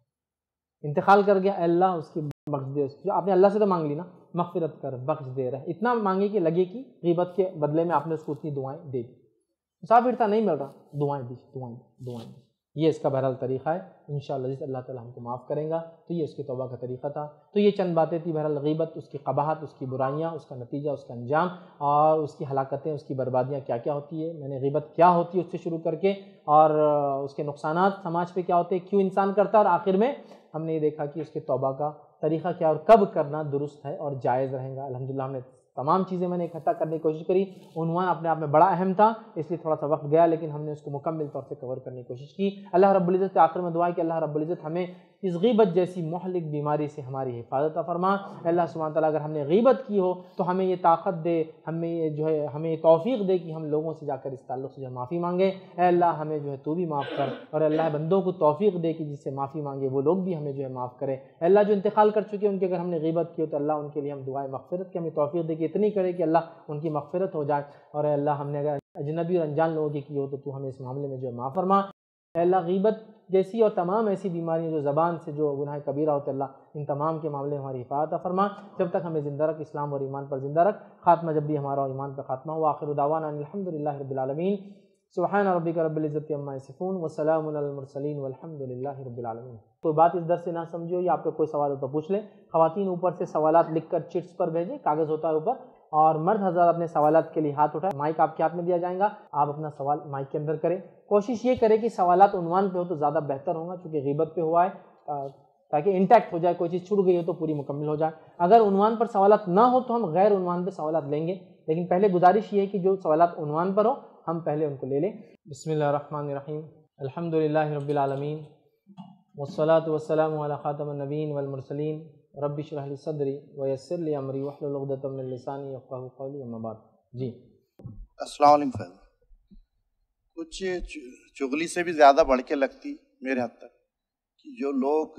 A: इंतकाल कर गया अल्लाह उसकी मकसद उसकी आपने अल्लाह से तो मांग ली ना मफ़रत कर बख्श दे रहा है इतना मांगे कि लगे कि गीबत के बदले में आपने उसको उतनी दुआएं दे दी मुसाफिर था नहीं मिल रहा दुआएं दी दुआएं दी दुआएं दी ये इसका बहरहाल तरीक़ा है इन शजीज़ अल्लाह ताला हमको माफ़ करेंगा तो ये उसकी तोबा का तरीक़ा था तो ये चंद बातें थी बहरहाल गीबत उसकी कबाहत उसकी बुराइयाँ उसका नतीजा उसका अंजाम और उसकी हलाकतें उसकी बर्बादियाँ क्या क्या होती है मैंने गीबत क्या होती है उससे शुरू करके और उसके नुकसान समाज पर क्या होते हैं क्यों इंसान करता है और आखिर में हमने ये देखा कि उसके तोबा का तरीक़ा क्या और कब करना दुरुस्त है और जायज़ रहेगा अलहमदिल्ला हमने तमाम चीज़ें मैंने इकट्ठा करने की कोशिश करी उनवान अपने आप में बड़ा अहम था इसलिए थोड़ा सा वक्त गया लेकिन हमने उसको मुकम्मल तौर से कवर करने की कोशिश की अल्लाह रब्ज़त के आखिर में दुआ है कि अल्लाह रब्ज़त हमें इस गीबत जैसी महलिक बीमारी से हमारी हिफाजत फरमा अल्लाह सुबह तला अगर हमने गीबत की हो तो हमें ये ताकत दे हमें ये जो है हमें ये तोफ़ी दे कि हम लोगों से जाकर इस ताल्लुक़ से जो माफ़ी मांगे अल्लाह हमें जो है तू भी माफ़ कर और अल्लाह बंदों को तोफ़ी दे कि जिससे माफ़ी मांगे वो लोग भी हमें जो है माफ़ करें अल्लाह जो इंतकाल कर चुके हैं उनके अगर हमने गीबत की हो तो अल्लाह उनके लिए हम दुआ मफ़रत की हमें तोफ़ी दे कि इतनी करे कि अल्लाह उनकी मफ़रत हो जाए और अल्लाह हमने अगर अजनबी और अनजान लोगों की हो तो तू हमें इस मामले में जो है माफ़ फरमा अल्लाह गीबत जैसी और तमाम ऐसी बीमारियाँ जो ज़बान से जो गुनाह कबीरा होते अल्लाह इन तमाम के मामले हमारी हिफाजत फरमा जब तक हमें ज़िंदा रख इस्लाम और ईमान पर ज़िंदा रख खात्मा जब भी हमारा ईमान पर खात्मा हुआ आखिर दावाना अलहमदिल्ला सुबहान रबी का रबीज़त अम्माफ़ून कोई बात इस दर से ना समझो या आपका कोई सवाल हो तो पूछ लें खातन ऊपर से सवाल लिख कर चिट्स पर भेजें कागज़ होता है ऊपर और मर्द हज़ार अपने सवाल के लिए हाथ उठाए माइक आपके हाथ में दिया जाएगा आप अपना सवाल माइक के अंदर करें कोशिश ये करें कि सवालत उनवान पे हो तो ज़्यादा बेहतर होगा क्योंकि गीबत पे हुआ है ताकि इंटैक्ट हो जाए कोई चीज़ छूट गई हो तो पूरी मुकम्मल हो जाए अगर उनवान पर सवालत ना हो तो हम गैर उनवान पर सवालत लेंगे लेकिन पहले गुजारिश ये है कि जो सवालत उनवान पर हो हम पहले उनको ले लें बसमीम रहीम अलहमदिल्ला रबालमीन वसलात वसलम नबीन वलमरसलिन रबिशरहली सदरी वयसरली अमरी जी
B: असल कुछ चुगली से भी ज़्यादा बढ़ के लगती मेरे हद तक कि जो लोग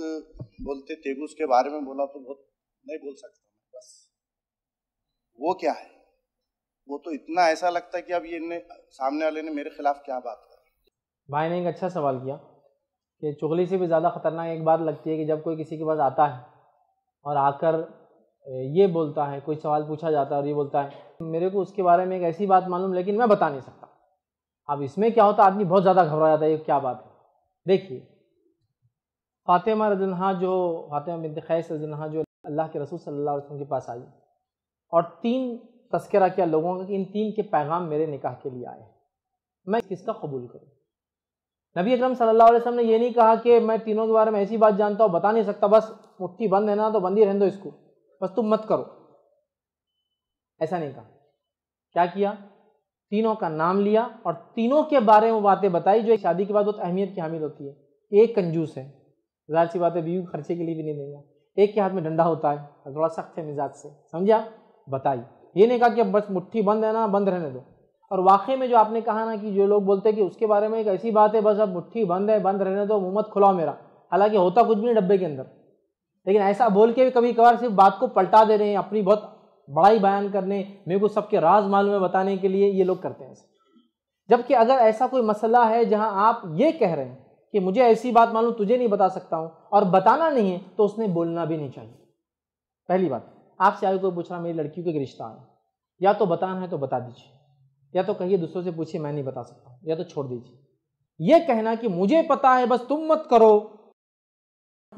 B: बोलते तेगू उसके बारे में बोला तो बहुत नहीं बोल सकता बस वो क्या है वो तो इतना ऐसा लगता है कि अब ये ने, सामने वाले ने मेरे खिलाफ क्या बात कर
A: भाई ने एक अच्छा सवाल किया कि चुगली से भी ज़्यादा खतरनाक एक बात लगती है कि जब कोई किसी के पास आता है और आकर ये बोलता है कोई सवाल पूछा जाता है और ये बोलता है मेरे को उसके बारे में एक ऐसी बात मालूम लेकिन मैं बता नहीं सकता अब इसमें क्या होता आदमी बहुत ज़्यादा घबरा जाता है ये क्या बात है देखिए फातिमा रजनहा जो फातिमा बिन खैस रजनहा जो अल्लाह के रसूल सल्लल्लाहु अलैहि वसल्लम के पास आई और तीन तस्करा किया लोगों का कि इन तीन के पैगाम मेरे निकाह के लिए आए मैं किसका कबूल करूँ नबी अकरम सल्लल्लाहु अलैहि वसल्लम ने यह नहीं कहा कि मैं तीनों के बारे में ऐसी बात जानता हूँ बता नहीं सकता बस मुट्ठी बंद है ना तो बंदी रहने दो इसको बस तुम मत करो ऐसा नहीं कहा क्या किया तीनों का नाम लिया और तीनों के बारे में बातें बताई जो एक शादी के बाद बहुत अहमियत की हामिल होती है एक कंजूस है जाहिर सी बात है बीवी खर्चे के लिए भी नहीं देगा एक के हाथ में डंडा होता है और थोड़ा सख्त है मिजाज से समझा बताई ये नहीं कहा कि अब बस मुट्ठी बंद है ना बंद रहने दो और वाकई में जो आपने कहा ना कि जो लोग बोलते हैं कि उसके बारे में एक ऐसी बात है बस अब मुट्ठी बंद है बंद रहने दो मुँह मत खुलाओ मेरा हालांकि होता कुछ भी नहीं डब्बे के अंदर लेकिन ऐसा बोल के भी कभी कभार सिर्फ बात को पलटा दे रहे हैं अपनी बहुत बड़ाई बयान करने मेरे को सबके राज मालूम है बताने के लिए ये लोग करते हैं जबकि अगर ऐसा कोई मसला है जहां आप ये कह रहे हैं कि मुझे ऐसी बात मालूम तुझे नहीं बता सकता हूं और बताना नहीं है तो उसने बोलना भी नहीं चाहिए पहली बात आपसे आगे कोई पूछ रहा मेरी लड़की एक रिश्ता है या तो बताना है तो बता दीजिए या तो कहिए दूसरों से पूछिए मैं नहीं बता सकता या तो छोड़ दीजिए यह कहना कि मुझे पता है बस तुम मत करो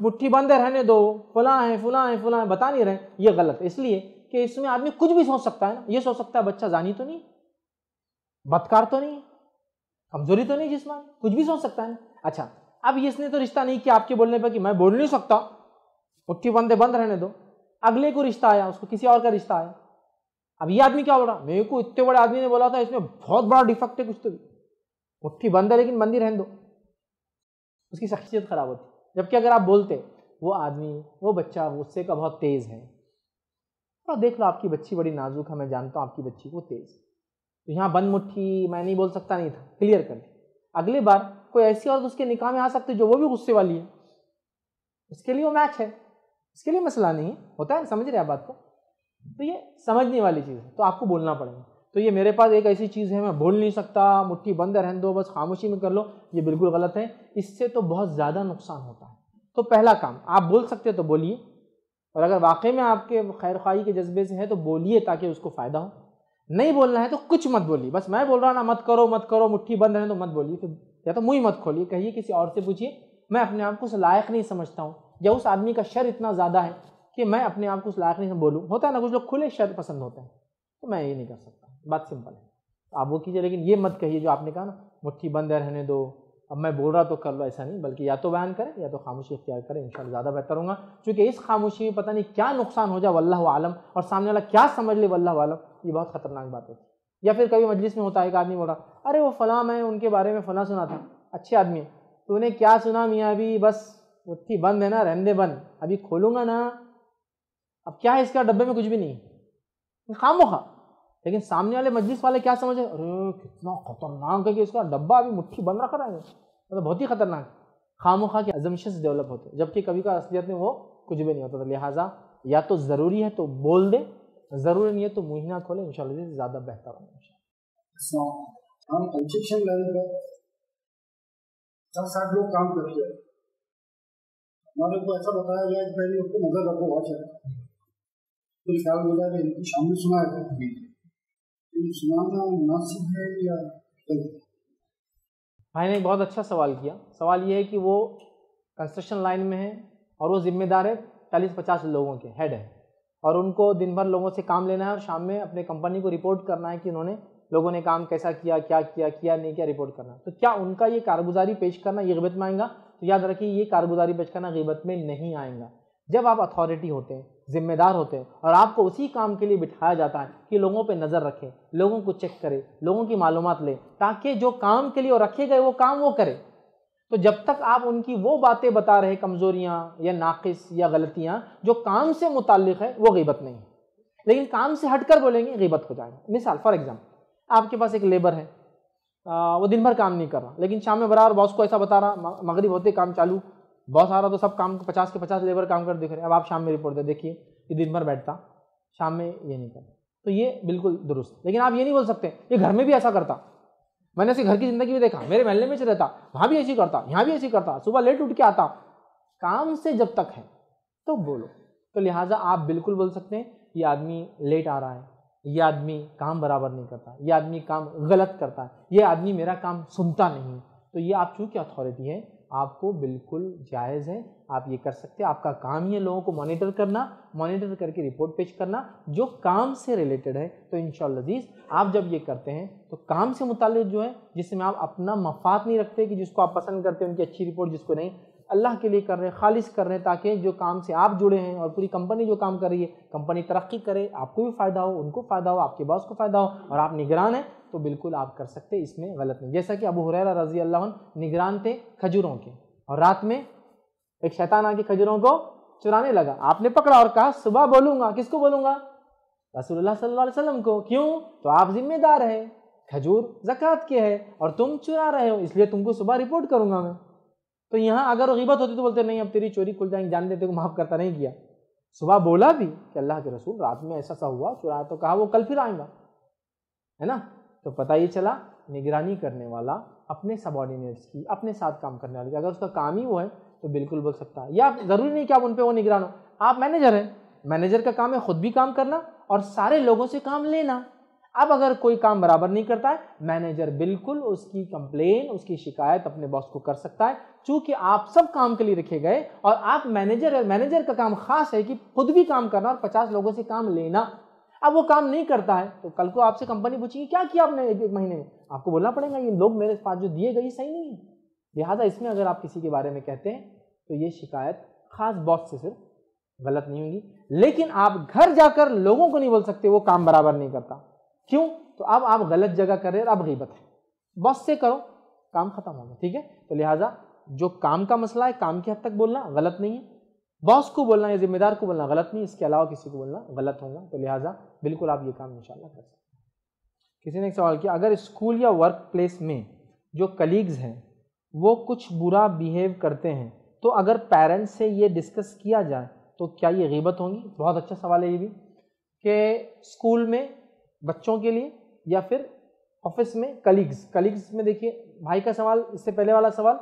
A: मुट्ठी बंद रहने दो फुला है फुला है फुला है बता नहीं रहे ये गलत इसलिए कि इसमें आदमी कुछ भी सोच सकता है ना ये सोच सकता है बच्चा जानी तो नहीं बदकार तो नहीं कमजोरी तो नहीं जिसमान कुछ भी सोच सकता है ना अच्छा अब इसने तो रिश्ता नहीं किया आपके बोलने पर कि मैं बोल नहीं सकता मुठ्ठी बंदे बंद रहने दो अगले को रिश्ता आया उसको किसी और का रिश्ता आया अब ये आदमी क्या बोल रहा मेरे को इतने बड़े आदमी ने बोला था इसमें बहुत बड़ा डिफेक्ट है कुछ तो भी मुठ्ठी बंद है लेकिन बंदी रहने दो उसकी शख्सियत खराब होती जबकि अगर आप बोलते वो आदमी वो बच्चा गुस्से का बहुत तेज़ है थोड़ा हाँ, देख लो आपकी बच्ची बड़ी नाजुक है मैं जानता हूँ आपकी बच्ची को तेज़ तो यहाँ बंद मुट्ठी मैं नहीं बोल सकता नहीं था क्लियर कर लें अगली बार कोई ऐसी औरत उसके निकाह में आ सकती जो वो भी गुस्से वाली है उसके लिए वो मैच है इसके लिए मसला नहीं है होता है समझ रहे आप बात को तो ये समझने वाली चीज़ है तो आपको बोलना पड़ेगा तो ये मेरे पास एक ऐसी चीज़ है मैं बोल नहीं सकता मुट्ठी बंद रहने दो बस खामोशी में कर लो ये बिल्कुल गलत है इससे तो बहुत ज़्यादा नुकसान होता है तो पहला काम आप बोल सकते तो बोलिए और अगर वाकई में आपके खैर के जज्बे से है तो बोलिए ताकि उसको फ़ायदा हो नहीं बोलना है तो कुछ मत बोलिए बस मैं बोल रहा ना मत करो मत करो मुट्ठी बंद रहें तो मत बोलिए तो या तो मुँह मत खोलिए कहिए किसी और से पूछिए मैं अपने आप को उस लायक नहीं समझता हूँ या उस आदमी का शर इतना ज़्यादा है कि मैं अपने आप को उस लायक नहीं बोलूँ होता है ना कुछ लोग खुले शर पसंद होते हैं तो मैं ये नहीं कर सकता बात सिंपल है आप वो कीजिए लेकिन ये मत कहिए जो आपने कहा ना मुट्ठी बंद रहने दो अब मैं बोल रहा तो कर लो ऐसा नहीं बल्कि या तो बयान करें या तो खामोशी इख्तियार करें इन ज़्यादा बेहतर होगा क्योंकि इस खामोशी में पता नहीं क्या नुकसान हो जाए वल्ला आलम और सामने वाला क्या समझ ले वल्ला आलम ये बहुत खतरनाक बात है या फिर कभी मजलिस में होता है एक आदमी बोला अरे वो फ़लाँ है उनके बारे में फ़लाँ सुना था अच्छे आदमी है तो उन्हें क्या सुना मियाँ अभी बस मुट्ठी बंद है ना रहने बंद अभी खोलूँगा ना अब क्या है इसका डब्बे में कुछ भी नहीं खामोखा लेकिन सामने वाले मजलिस वाले क्या समझे अरे कितना खतरनाक है कि इसका डब्बा अभी मुट्ठी बंद रखा है मतलब बहुत ही खतरनाक खामो खा के एजम्पन्स डेवलप होते जबकि कभी का असलियत में वो कुछ भी नहीं होता था लिहाजा या तो ज़रूरी है तो बोल दे ज़रूरी नहीं है तो मुँह ना खोले इन ज़्यादा बेहतर
B: होगा हम कंस्ट्रक्शन लाइन पर चार सात लोग काम करते हैं हमारे को ऐसा बताया गया कि पहले उसको नजर रखो वॉच है तो ख्याल बताया इनको शामिल सुना है भाई
A: ने एक बहुत अच्छा सवाल किया सवाल ये है कि वो कंस्ट्रक्शन लाइन में है और वो जिम्मेदार है चालीस पचास लोगों के हेड है और उनको दिन भर लोगों से काम लेना है और शाम में अपने कंपनी को रिपोर्ट करना है कि उन्होंने लोगों ने काम कैसा किया क्या किया क्या नहीं किया रिपोर्ट करना तो क्या उनका ये कारगुजारी पेश करना ये गबत में आएगा तो याद रखिए ये कारगुजारी पेश करना गिबत में नहीं आएगा जब आप अथॉरिटी होते हैं जिम्मेदार होते हैं और आपको उसी काम के लिए बिठाया जाता है कि लोगों पे नज़र रखें लोगों को चेक करें लोगों की मालूम लें ताकि जो काम के लिए और रखे गए वो काम वो करें तो जब तक आप उनकी वो बातें बता रहे कमज़ोरियाँ या नाक़ या गलतियाँ जो काम से मुतल है वो ग़िबत नहीं है लेकिन काम से हट कर बोलेंगे गिबत हो जाएगा मिसाल फॉर एग्ज़ाम्पल आपके पास एक लेबर है आ, वो दिन भर काम नहीं कर रहा लेकिन शाम में बराबर बॉस को ऐसा बता रहा मगरिब होते काम चालू बॉस आ रहा तो सब काम पचास के पचास लेबर काम कर दिख रहे अब आप शाम में रिपोर्ट दे देखिए ये दिन भर बैठता शाम में ये नहीं करता तो ये बिल्कुल दुरुस्त लेकिन आप ये नहीं बोल सकते ये घर में भी ऐसा करता मैंने ऐसे घर की ज़िंदगी में देखा मेरे महल्ले में से रहता वहाँ भी ऐसी करता यहाँ भी ऐसी करता सुबह लेट उठ के आता काम से जब तक है तो बोलो तो लिहाजा आप बिल्कुल बोल सकते हैं ये आदमी लेट आ रहा है ये आदमी काम बराबर नहीं करता ये आदमी काम गलत करता है ये आदमी मेरा काम सुनता नहीं तो ये आप चूँकि अथॉरिटी है आपको बिल्कुल जायज़ है आप ये कर सकते हैं आपका काम ही है लोगों को मॉनिटर करना मॉनिटर करके रिपोर्ट पेश करना जो काम से रिलेटेड है तो इन शजीज़ आप जब ये करते हैं तो काम से मुतल जो है जिसमें आप अपना मफाद नहीं रखते कि जिसको आप पसंद करते हैं उनकी अच्छी रिपोर्ट जिसको नहीं अल्लाह के लिए कर रहे हैं खालिश कर रहे हैं ताकि जो काम से आप जुड़े हैं और पूरी कंपनी जो काम कर रही है कंपनी तरक्की करे आपको भी फ़ायदा हो उनको फ़ायदा हो आपके बॉस को फ़ायदा हो और आप निगरान हैं तो बिल्कुल आप कर सकते इसमें गलत नहीं जैसा कि अबू हुरैरा रजी अल्लाह निगरान थे खजूरों के और रात में एक शैतान आके खजूरों को चुराने लगा आपने पकड़ा और कहा सुबह बोलूंगा किसको बोलूंगा रसूलुल्लाह सल्लल्लाहु अलैहि वसल्लम को क्यों तो आप जिम्मेदार है खजूर जक़ात के है और तुम चुरा रहे हो इसलिए तुमको सुबह रिपोर्ट करूंगा मैं तो यहाँ अगर गीबत होती तो बोलते नहीं अब तेरी चोरी खुल जाएंगे जान देते को माफ़ करता नहीं किया सुबह बोला भी कि अल्लाह के रसूल रात में ऐसा सा हुआ चुराया तो कहा वो कल फिर आएगा है ना तो पता ये चला निगरानी करने वाला अपने सबॉर्डिनेट्स की अपने साथ काम करने वाले की अगर उसका काम ही वो है तो बिल्कुल बोल सकता है या ज़रूरी नहीं कि आप उन पर वो निगरान हो आप मैनेजर हैं मैनेजर का काम है खुद भी काम करना और सारे लोगों से काम लेना अब अगर कोई काम बराबर नहीं करता है मैनेजर बिल्कुल उसकी कंप्लेन उसकी शिकायत अपने बॉस को कर सकता है चूंकि आप सब काम के लिए रखे गए और आप मैनेजर मैनेजर का काम खास है कि खुद भी काम करना और पचास लोगों से काम लेना अब वो काम नहीं करता है तो कल को आपसे कंपनी पूछेगी क्या किया आपने एक महीने में आपको बोलना पड़ेगा ये लोग मेरे पास जो दिए गए सही नहीं है लिहाजा इसमें अगर आप किसी के बारे में कहते हैं तो ये शिकायत खास बॉस से सिर्फ गलत नहीं होगी लेकिन आप घर जाकर लोगों को नहीं बोल सकते वो काम बराबर नहीं करता क्यों तो अब आप गलत जगह कर रहे हैं अब गीबत है बॉस से करो काम खत्म होगा ठीक है तो लिहाजा जो काम का मसला है काम की हद तक बोलना गलत नहीं है बॉस को बोलना या जिम्मेदार को बोलना गलत नहीं इसके अलावा किसी को बोलना गलत होगा तो लिहाजा बिल्कुल आप ये काम इंशाल्लाह कर सकते हैं किसी ने एक सवाल किया अगर स्कूल या वर्क प्लेस में जो कलीग्स हैं वो कुछ बुरा बिहेव करते हैं तो अगर पेरेंट्स से ये डिस्कस किया जाए तो क्या ये गीबत होंगी बहुत अच्छा सवाल है ये भी कि स्कूल में बच्चों के लिए या फिर ऑफिस में कलीग्स कलीग्स में देखिए भाई का सवाल इससे पहले वाला सवाल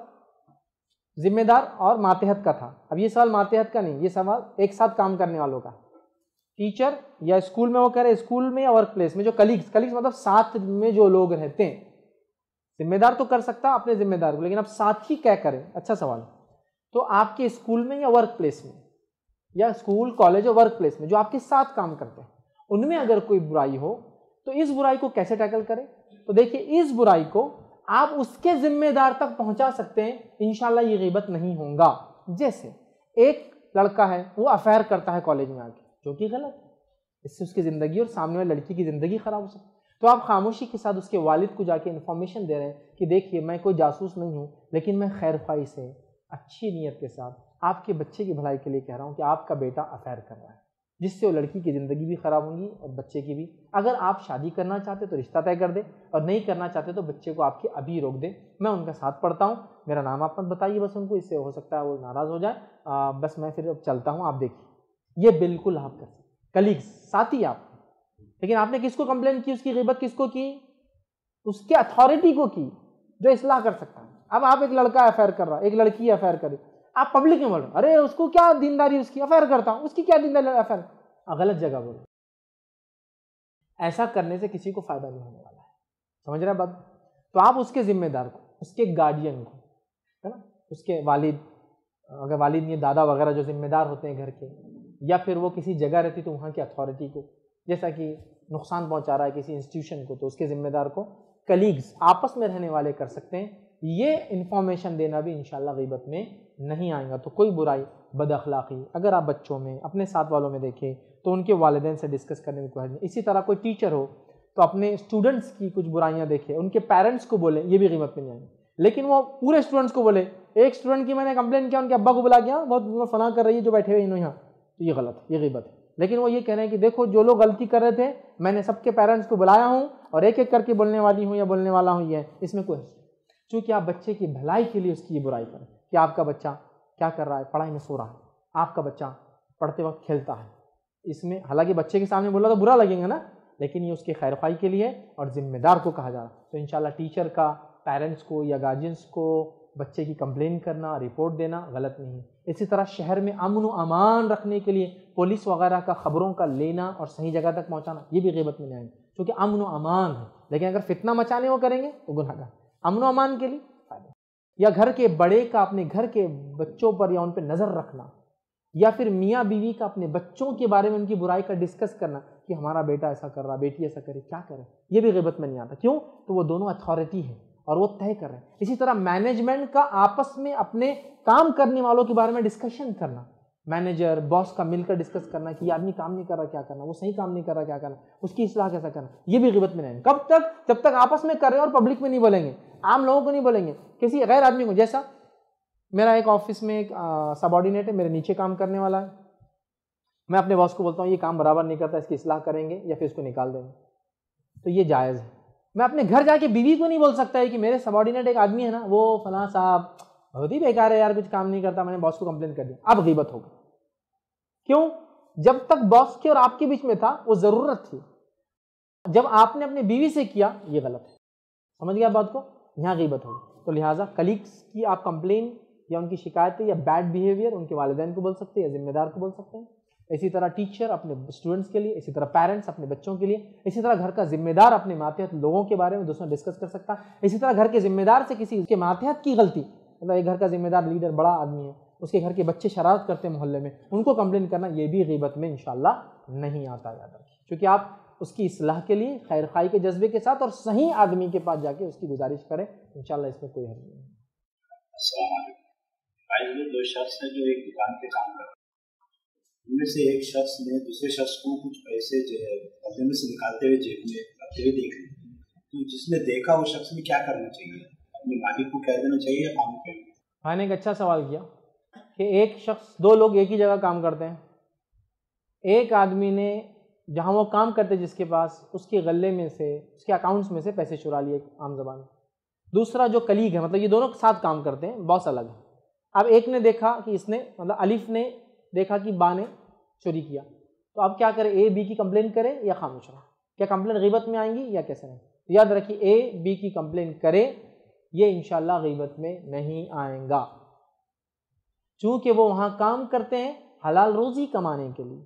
A: जिम्मेदार और मातेहत का था अब ये सवाल मातेहत का नहीं ये सवाल एक साथ काम करने वालों का टीचर या स्कूल में वो कह रहे स्कूल में या वर्क प्लेस में जो कलीग्स कलीग्स मतलब साथ में जो लोग रहते हैं जिम्मेदार तो कर सकता अपने जिम्मेदार को लेकिन आप साथ ही क्या करें अच्छा सवाल तो आपके स्कूल में या वर्क प्लेस में या स्कूल कॉलेज और वर्क प्लेस में जो आपके साथ काम करते हैं उनमें अगर कोई बुराई हो तो इस बुराई को कैसे टैकल करें तो देखिए इस बुराई को आप उसके जिम्मेदार तक पहुंचा सकते हैं इनशाला ये गिबत नहीं होगा जैसे एक लड़का है वो अफेयर करता है कॉलेज में आके जो कि गलत है इससे उसकी ज़िंदगी और सामने वाली लड़की की ज़िंदगी ख़राब हो सकती है तो आप खामोशी के साथ उसके वालिद को जाके इन्फॉर्मेशन दे रहे हैं कि देखिए मैं कोई जासूस नहीं हूँ लेकिन मैं खैर ख्वाहिश से अच्छी नीयत के साथ आपके बच्चे की भलाई के लिए कह रहा हूँ कि आपका बेटा अफेयर कर रहा है जिससे वो लड़की की ज़िंदगी भी ख़राब होगी और बच्चे की भी अगर आप शादी करना चाहते तो रिश्ता तय कर दें और नहीं करना चाहते तो बच्चे को आपके अभी रोक दें मैं उनका साथ पढ़ता हूँ मेरा नाम आप मत बताइए बस उनको इससे हो सकता है वो नाराज़ हो जाए बस मैं फिर अब चलता हूँ आप देखिए ये बिल्कुल आप कर सकते कलीग्स साथ आप लेकिन आपने किसको कंप्लेन की उसकी गिबत किसको की उसके अथॉरिटी को की जो इसलाह कर सकता है अब आप एक लड़का अफेयर कर रहा है एक लड़की अफेयर करे आप पब्लिक में बोलो अरे उसको क्या दीनदारी उसकी अफेयर करता हूँ उसकी क्या दीनदारी अफेयर गलत जगह बोलो ऐसा करने से किसी को फायदा नहीं होने वाला है समझ रहे बात तो आप उसके जिम्मेदार को उसके गार्डियन को है ना उसके वालिद अगर वालिद ये दादा वगैरह जो जिम्मेदार होते हैं घर के या फिर वो किसी जगह रहती तो वहाँ की अथॉरिटी को जैसा कि नुकसान पहुँचा रहा है किसी इंस्टीट्यूशन को तो उसके ज़िम्मेदार को कलीग्स आपस में रहने वाले कर सकते हैं ये इन्फॉर्मेशन देना भी इन गीबत में नहीं आएगा तो कोई बुराई बदअलाक़ी अगर आप बच्चों में अपने साथ वालों में देखें तो उनके वालदेन से डिस्कस करने में कोई इसी तरह कोई टीचर हो तो अपने स्टूडेंट्स की कुछ बुराइयाँ देखें उनके पेरेंट्स को बोले ये भी कीमत में नहीं आएंगे लेकिन वो पूरे स्टूडेंट्स को बोले एक स्टूडेंट की मैंने कंप्लेन किया उनके अब्बा को बुला गया बहुत फना कर रही है जो बैठे हुए इन्होंने यहाँ तो ये गलत है ये गीबत है लेकिन वो ये कह रहे हैं कि देखो जो लोग गलती कर रहे थे मैंने सबके पेरेंट्स को बुलाया हूँ और एक एक करके बोलने वाली हूँ या बोलने वाला हूँ ये इसमें कोई चूँकि आप बच्चे की भलाई के लिए उसकी ये बुराई करें कि आपका बच्चा क्या कर रहा है पढ़ाई में सो रहा है आपका बच्चा पढ़ते वक्त खेलता है इसमें हालांकि बच्चे के सामने बोला तो बुरा लगेगा ना लेकिन ये उसके खैर खाई के लिए और जिम्मेदार को कहा जा रहा है तो इन टीचर का पेरेंट्स को या गार्जियंस को बच्चे की कंप्लेन करना रिपोर्ट देना गलत नहीं है इसी तरह शहर में अमन अमान रखने के लिए पुलिस वगैरह का खबरों का लेना और सही जगह तक पहुँचाना ये भी गैबत में नहीं आएंगे क्योंकि अमन अमान है लेकिन अगर फितना मचाने वो करेंगे तो गुनाहगार अमन अमान के लिए फायदा या घर के बड़े का अपने घर के बच्चों पर या उन पर नज़र रखना या फिर मियाँ बीवी का अपने बच्चों के बारे में उनकी बुराई का डिस्कस करना कि हमारा बेटा ऐसा कर रहा बेटी ऐसा करे क्या करे ये भी गिबत में नहीं आता क्यों तो वो दोनों अथॉरिटी है और वो तय कर रहे हैं इसी तरह मैनेजमेंट का आपस में अपने काम करने वालों के बारे में डिस्कशन करना मैनेजर बॉस का मिलकर डिस्कस करना कि आदमी काम नहीं कर रहा क्या करना वो सही काम नहीं कर रहा क्या करना उसकी इसलाह कैसा करना ये भी गिबत में रहेंगे कब तक जब तक आपस में कर रहे हैं और पब्लिक में नहीं बोलेंगे आम लोगों को नहीं बोलेंगे किसी गैर आदमी को जैसा मेरा एक ऑफिस में एक सबॉर्डिनेट है मेरे नीचे काम करने वाला है मैं अपने बॉस को बोलता हूँ ये काम बराबर नहीं करता इसकी इसलाह करेंगे या फिर इसको निकाल देंगे तो ये जायज़ है मैं अपने घर जाके बीवी को नहीं बोल सकता है कि मेरे सबॉर्डिनेट एक आदमी है ना वो फला साहब बहुत ही बेकार है यार कुछ काम नहीं करता मैंने बॉस को कंप्लेन कर दिया अब हो गई क्यों जब तक बॉस के और आपके बीच में था वो जरूरत थी जब आपने अपनी बीवी से किया ये गलत है समझ गया बात को यहाँ गीबत होगी तो लिहाजा कलीग्स की आप कंप्लेन या उनकी शिकायतें या बैड बिहेवियर उनके वालदेन को बोल सकते हैं या जिम्मेदार को बोल सकते हैं इसी तरह टीचर अपने स्टूडेंट्स के लिए इसी तरह पेरेंट्स अपने बच्चों के लिए इसी तरह घर का जिम्मेदार अपने मातहत लोगों के बारे में दोस्तों डिस्कस कर सकता है इसी तरह घर के जिम्मेदार से किसी के मातहत की गलती मतलब एक घर का जिम्मेदार लीडर बड़ा आदमी है उसके घर के बच्चे शरारत करते हैं मोहल्ले में उनको कंप्लेन करना ये भी गिबत में इनशाला नहीं आता याद रखें क्योंकि आप उसकी असलाह के लिए खैर खाई के जज्बे के साथ और सही आदमी के पास जाके उसकी गुजारिश करें इन इसमें कोई हर
B: नहीं है दो शख्स हैं जो एक दुकान पे काम कर रहे हैं उनमें से एक शख्स ने दूसरे शख्स को कुछ पैसे जो है से निकालते हुए जेब में रखते हुए देख तो जिसने देखा वो शख्स ने क्या करना चाहिए बीमारी को कह देना चाहिए काम पे
A: भाई ने एक अच्छा सवाल किया कि एक शख्स दो लोग एक ही जगह काम करते हैं एक आदमी ने जहाँ वो काम करते जिसके पास उसके गले में से उसके अकाउंट्स में से पैसे चुरा लिए आम जबान दूसरा जो कलीग है मतलब ये दोनों साथ काम करते हैं बॉस अलग है अब एक ने देखा कि इसने मतलब अलिफ ने देखा कि बा ने चोरी किया तो अब क्या करें ए बी की कंप्लेन करें या खामोश रहा क्या कंप्लेन गीबत में आएंगी या कैसे नहीं याद रखिए ए बी की कंप्लेन करें ये इनशाला गीबत में नहीं आएगा चूँकि वो वहाँ काम करते हैं हलाल रोज़ी कमाने के लिए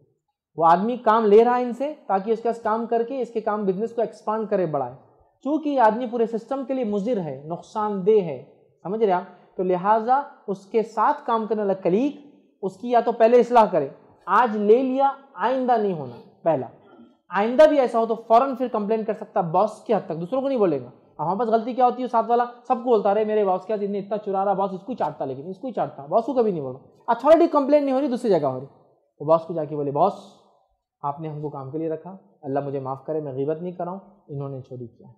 A: वो आदमी काम ले रहा है इनसे ताकि उसके पास काम करके इसके काम बिजनेस को एक्सपांड करे बढ़ाए चूँकि ये आदमी पूरे सिस्टम के लिए मुजिर है नुकसानदेह है समझ रहे आप तो लिहाजा उसके साथ काम करने वाला कलीग उसकी या तो पहले इसलाह करे आज ले लिया आइंदा नहीं होना पहला आइंदा भी ऐसा हो तो फ़ौरन फिर कंप्लेंट कर सकता बॉस के हद तक दूसरों को नहीं बोलेगा हमारे पास गलती क्या होती है साथ वाला सबको बोलता रहे मेरे बॉस क्या इतने इतना चुरा रहा बॉस इसको ही चाटता लेकिन इसको ही चाटता बॉस को कभी नहीं बोला अथॉरिटी अच्छा, कंप्लेन नहीं हो रही दूसरी जगह हो रही तो बॉस को जाके बोले बॉस आपने हमको काम के लिए रखा अल्लाह मुझे माफ़ करे मैं गिबत नहीं कराऊँ इन्होंने चोरी किया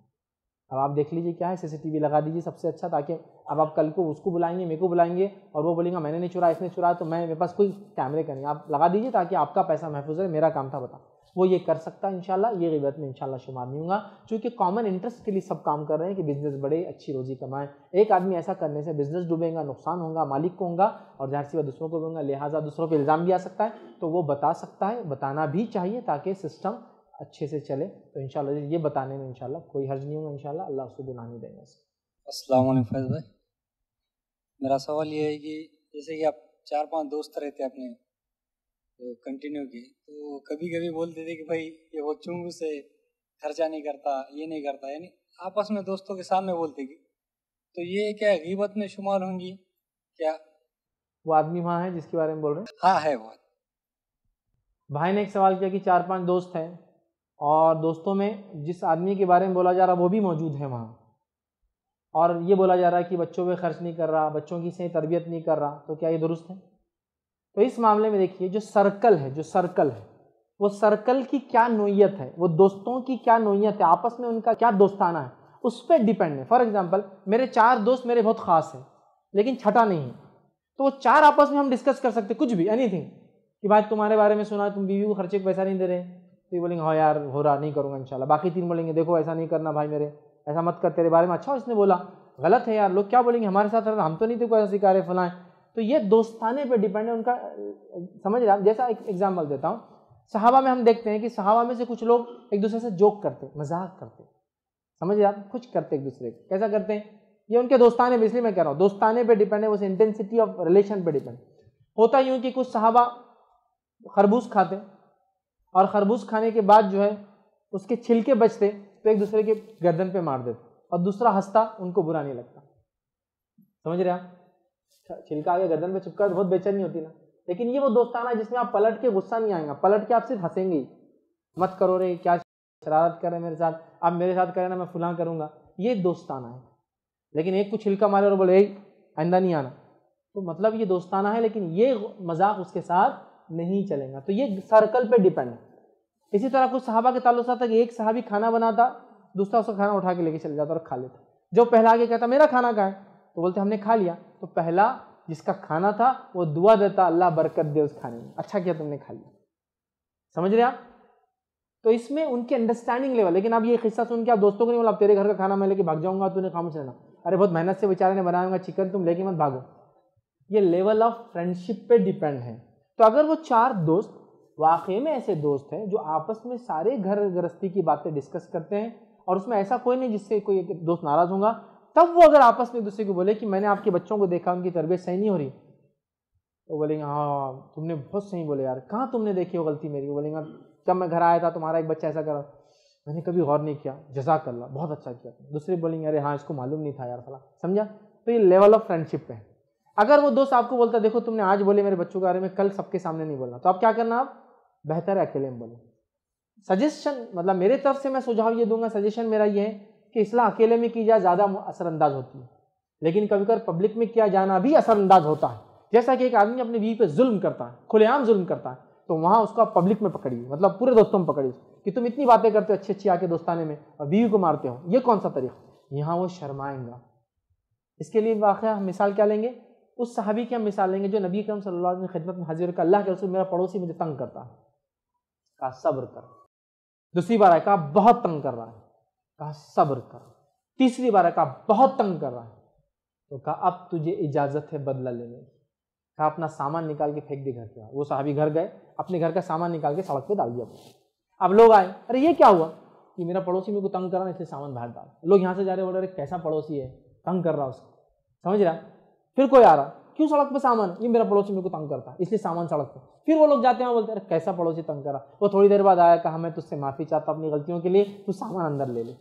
A: अब आप देख लीजिए क्या है सीसीटीवी लगा दीजिए सबसे अच्छा ताकि अब आप कल को उसको बुलाएंगे मेरे को बुलाएंगे और वो बोलेंगे मैंने नहीं चुराया इसने चुराया तो मैं मेरे पास कोई कैमरे का नहीं आप लगा दीजिए ताकि आपका पैसा महफूज रहे मेरा काम था बता वो ये कर सकता है इंशाल्लाह ये गिबत में इंशाल्लाह शुमार नहीं होगा क्योंकि कॉमन इंटरेस्ट के लिए सब काम कर रहे हैं कि बिज़नेस बड़े अच्छी रोजी कमाएं एक आदमी ऐसा करने से बिज़नेस डूबेगा नुकसान होगा मालिक को होगा और जहर सी दूसरों को भी होगा लिहाजा दूसरों पर इल्ज़ाम भी आ सकता है तो वो बता सकता है बताना भी चाहिए ताकि सिस्टम अच्छे से चले तो इन ये बताने में इनशाला कोई हर्ज नहीं होगा इनशाला अल्लाह उसको गुनाह नहीं देंगे असल फैज़ भाई
B: मेरा सवाल ये है कि जैसे कि आप चार पाँच दोस्त रहते हैं अपने कंटिन्यू तो की तो
A: कभी कभी बोलते थे कि भाई ये वो चुंग से खर्चा नहीं करता ये नहीं करता यानी आपस में दोस्तों के सामने बोलते कि तो ये क्या गिबत में शुमार होंगी क्या वो आदमी वहाँ है जिसके बारे में बोल रहे हैं हाँ है वो भाई ने एक सवाल किया कि चार पांच दोस्त हैं और दोस्तों में जिस आदमी के बारे में बोला जा रहा वो भी मौजूद है वहाँ और ये बोला जा रहा है कि बच्चों पे खर्च नहीं कर रहा बच्चों की सही तरबियत नहीं कर रहा तो क्या ये दुरुस्त है तो इस मामले में देखिए जो सर्कल है जो सर्कल है वो सर्कल की क्या नोयत है वो दोस्तों की क्या नोयत है आपस में उनका क्या दोस्ताना है उस पर डिपेंड है फॉर एग्जाम्पल मेरे चार दोस्त मेरे बहुत खास हैं लेकिन छठा नहीं है तो वो चार आपस में हम डिस्कस कर सकते कुछ भी एनी कि भाई तुम्हारे बारे में सुना तुम बीवी को खर्चे को पैसा नहीं दे रहे तो ये बोलेंगे हाँ यार हो रहा नहीं करूँगा इंशाल्लाह बाकी तीन बोलेंगे देखो ऐसा नहीं करना भाई मेरे ऐसा मत कर तेरे बारे में अच्छा इसने बोला गलत है यार लोग क्या बोलेंगे हमारे साथ हम तो नहीं थे कोई ऐसा सिखा रहे फलाएँ तो ये दोस्ताने पे डिपेंड है उनका समझ रहा जैसा एक एग्जाम्पल देता हूँ सहाबा में हम देखते हैं कि सहाबा में से कुछ लोग एक दूसरे से जोक करते मजाक करते समझ रहे आप कुछ करते एक दूसरे कैसा करते हैं ये उनके दोस्ताने पर इसलिए मैं कह रहा हूँ दोस्ताने पर डिपेंड है उस इंटेंसिटी ऑफ रिलेशन पर डिपेंड होता यूँ कि कुछ सहाबा खरबूज खाते और खरबूज खाने के बाद जो है उसके छिलके बचते तो एक दूसरे के गर्दन पे मार देते और दूसरा हंसता उनको बुरा नहीं लगता समझ रहे आप छिलका आगे गर्दन पे चिपका तो बहुत बेचैनी होती ना लेकिन ये वो दोस्ताना है जिसमें आप पलट के गुस्सा नहीं आएगा पलट के आप सिर्फ हंसेंगे मत करो रे क्या शरारत कर रहे मेरे साथ आप मेरे साथ करें ना मैं फुला करूँगा ये दोस्ताना है लेकिन एक को छिलका मारे और बोले आइंदा नहीं आना तो मतलब ये दोस्ताना है लेकिन ये मजाक उसके साथ नहीं चलेगा तो ये सर्कल पर डिपेंड है इसी तरह कुछ साहबा के ताल्लुक था कि एक साहबी खाना बनाता दूसरा उसका खाना उठा के लेके चले जाता और खा लेता जो पहला आगे कहता मेरा खाना कहाँ है तो बोलते हमने खा लिया तो पहला जिसका खाना था वो दुआ देता अल्लाह बरकत दे उस खाने में अच्छा किया तुमने खा लिया समझ रहे आप तो इसमें उनके अंडरस्टैंडिंग लेवल लेकिन आप ये किस्सा सुन के आप दोस्तों को नहीं बोला तेरे घर का खाना मैं लेके भाग जाऊंगा तूने खामोश रहना अरे बहुत मेहनत से बेचारे ने बनाऊंगा चिकन तुम लेके मत भागो ये लेवल ऑफ फ्रेंडशिप पे डिपेंड है तो अगर वो चार दोस्त वाकई में ऐसे दोस्त हैं जो आपस में सारे घर गृहस्थी की बातें डिस्कस करते हैं और उसमें ऐसा कोई नहीं जिससे कोई दोस्त नाराज़ होगा तब वो अगर आपस में दूसरे को बोले कि मैंने आपके बच्चों को देखा उनकी तरबियत सही नहीं हो रही तो बोलेंगे हाँ तुमने बहुत सही बोले यार कहाँ तुमने देखी हो गलती मेरी बोलेंगे जब मैं घर आया था तुम्हारा एक बच्चा ऐसा करा मैंने कभी गौर नहीं किया जजाक अल्लाह बहुत अच्छा किया दूसरे बोलेंगे अरे हाँ इसको मालूम नहीं था यार फला समझा तो ये लेवल ऑफ फ्रेंडशिप पे है अगर वो दोस्त आपको बोलता देखो तुमने आज बोले मेरे बच्चों के बारे में कल सबके सामने नहीं बोलना तो आप क्या करना आप बेहतर है अकेले में बोलो सजेशन मतलब मेरे तरफ से मैं सुझाव ये दूंगा सजेशन मेरा ये है कि इसलाह अकेले में की जाए ज़्यादा असरअंदाज होती है लेकिन कभी कभी पब्लिक में किया जाना भी असरअंदाज होता है जैसा कि एक आदमी अपने बीवी पे जुल्म करता है खुलेआम जुल्म करता है तो वहाँ उसको आप पब्लिक में पकड़िए मतलब पूरे दोस्तों में पकड़िए कि तुम इतनी बातें करते हो अच्छी अच्छी आके दोस्ताने में और बीवी को मारते हो ये कौन सा तरीका यहाँ वो शर्माएंगा इसके लिए वाक़ हम मिसाल क्या लेंगे उस सहाबी की हम मिसाल लेंगे जो नबी करम सल्लल्लाहु अलैहि वसल्लम खिदमत में हाजिर का अल्लाह के रसूल मेरा पड़ोसी मुझे तंग करता है कहा सब्र कर दूसरी बार आए कहा बहुत तंग कर रहा है कहा सब्र कर तीसरी बार कहा बहुत तंग कर रहा है तो कहा अब तुझे इजाजत है बदला लेने की कहा अपना सामान निकाल के फेंक दे घर के वो साहबी घर गए अपने घर का सामान निकाल के सड़क पे डाल दिया अब लोग आए अरे ये क्या हुआ कि मेरा पड़ोसी मेरे को तंग कर रहा है इसलिए सामान बाहर डाल लोग यहाँ से जा रहे बोल रहे कैसा पड़ोसी है तंग कर रहा उसको समझ रहा फिर कोई आ रहा क्यों सड़क पर सामान ये मेरा पड़ोसी मेरे को तंग करता है इसलिए सामान सड़क पर फिर वो लोग जाते हैं बोलते हैं कैसा पड़ोसी तंग कर रहा वो थोड़ी देर बाद आया कहा मैं तुझसे माफ़ी चाहता अपनी गलतियों के लिए तू सामान अंदर ले ले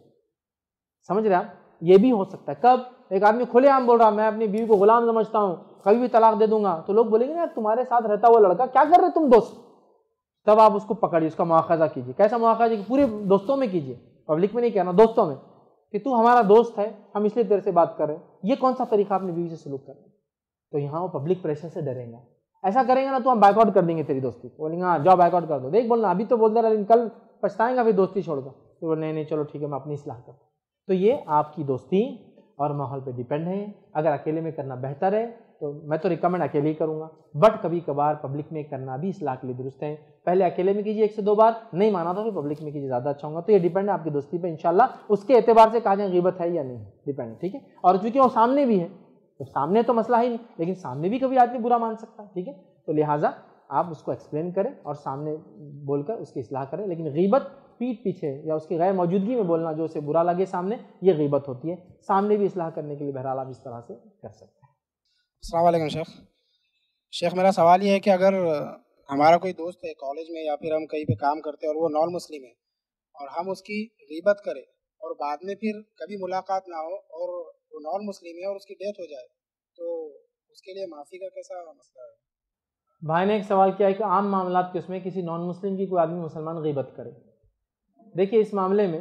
A: समझ रहे आप ये भी हो सकता है कब एक आदमी खुले आम बोल रहा मैं अपनी बीवी को गुलाम समझता हूँ कभी भी तलाक दे दूंगा तो लोग बोलेंगे ना तुम्हारे साथ रहता हुआ लड़का क्या कर रहे तुम दोस्त तब आप उसको पकड़िए उसका मुआजा कीजिए कैसा मुआजा की पूरे दोस्तों में कीजिए पब्लिक में नहीं कहना दोस्तों में कि तू हमारा दोस्त है हम इसलिए तेरे से बात कर रहे हैं ये कौन सा तरीका आपने बीवी से सलूक कर तो यहाँ वो पब्लिक प्रेशर से डरेंगे ऐसा करेंगे ना तो हम बैकआउट कर देंगे तेरी दोस्ती बोलेंगे हाँ जाओ बैकआउट कर दो देख बोलना अभी तो बोलते रहे कल पछताएंगा फिर दोस्ती छोड़ दो तो बोले नहीं नहीं चलो ठीक है मैं अपनी सलाह करता तो ये आपकी दोस्ती और माहौल पे डिपेंड है अगर अकेले में करना बेहतर है तो मैं तो रिकमेंड अकेले ही करूँगा बट कभी कभार पब्लिक में करना भी इस लाख के लिए दुरुस्त है पहले अकेले में कीजिए एक से दो बार नहीं माना था फिर तो पब्लिक में कीजिए ज़्यादा अच्छा होगा तो ये डिपेंड है आपकी दोस्ती पे इनशाला उसके एतबार से कहा जाए गीबत है या नहीं डिपेंड ठीक है और चूंकि वो सामने भी है तो सामने तो मसला ही नहीं लेकिन सामने भी कभी आदमी बुरा मान सकता है ठीक है तो लिहाजा आप उसको एक्सप्लेन करें और सामने बोलकर उसकी असलाह करें लेकिन गीबत पीठ पीछे या उसकी गैर मौजूदगी में बोलना जो उसे बुरा लगे सामने ये गिबत होती है सामने भी इसलाह करने के लिए बहरहाल आप इस तरह से कर सकते हैं असल शेख शेख मेरा सवाल ये है कि अगर
B: हमारा कोई दोस्त है कॉलेज में या फिर हम कहीं पे काम करते हैं और वो नॉन मुस्लिम है और हम उसकी गिबत करें और बाद में फिर कभी मुलाकात ना हो और वो नॉन मुस्लिम है और उसकी डेथ हो जाए तो उसके लिए माफ़ी का कैसा मसला है
A: भाई ने एक सवाल किया है कि आम मामला के उसमें किसी नॉन मुस्लिम की कोई आदमी मुसलमान गिबत करे देखिए इस मामले में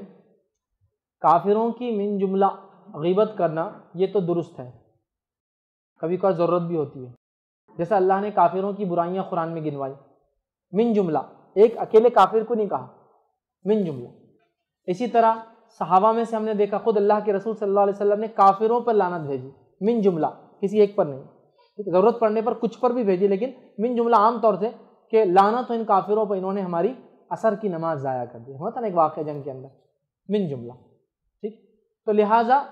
A: काफिरों की मिन जुमला गीबत करना ये तो दुरुस्त है कभी कभी ज़रूरत भी होती है जैसे अल्लाह ने काफिरों की बुराइयां कुरान में गिनवाई मिन जुमला एक अकेले काफिर को नहीं कहा मिन जुमला इसी तरह सहावा में से हमने देखा खुद अल्लाह के रसूल सल्लल्लाहु अलैहि वसल्लम ने काफिरों पर लानत भेजी मिन जुमला किसी एक पर नहीं ज़रूरत पड़ने पर कुछ पर भी भेजी लेकिन मिन जुमला आमतौर से कि लानत हो इन काफिरों पर इन्होंने हमारी असर की नमाज ज़ाया कर दी होता ना एक वाक़ जंग के अंदर मिन जुमला ठीक तो लिहाजा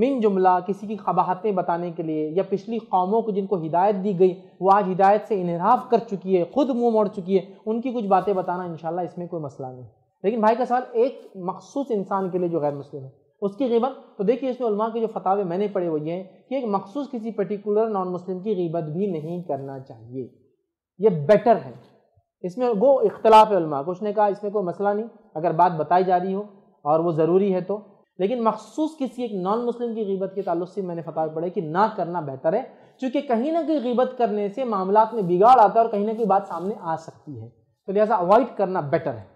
A: मिन जुमला किसी की खबाहतें बताने के लिए या पिछली कौमों को जिनको हिदायत दी गई वो आज हिदायत से इनहराफ कर चुकी है खुद मुंह मोड़ चुकी है उनकी कुछ बातें बताना इन इसमें कोई मसला नहीं लेकिन भाई का सवाल एक मखसूस इंसान के लिए जो गैर मुस्लिम है उसकी गिबत तो देखिए इसमें उलमा के जो फतावे मैंने पढ़े वो ये हैं कि एक मखसूस किसी पर्टिकुलर नॉन मुस्लिम की गिबत भी नहीं करना चाहिए ये बेटर है इसमें वो इख्तलाफ उलमा कुछ ने कहा इसमें कोई मसला नहीं अगर बात बताई जा रही हो और वो ज़रूरी है तो लेकिन मखसूस किसी एक नॉन मुस्लिम की गीबत के ताल्लुक से मैंने फतवा पड़े कि ना करना बेहतर है क्योंकि कहीं ना कहीं गीबत करने से मामला में बिगाड़ आता है और कहीं ना कहीं बात सामने आ सकती है तो लिहाजा अवॉइड करना बेटर है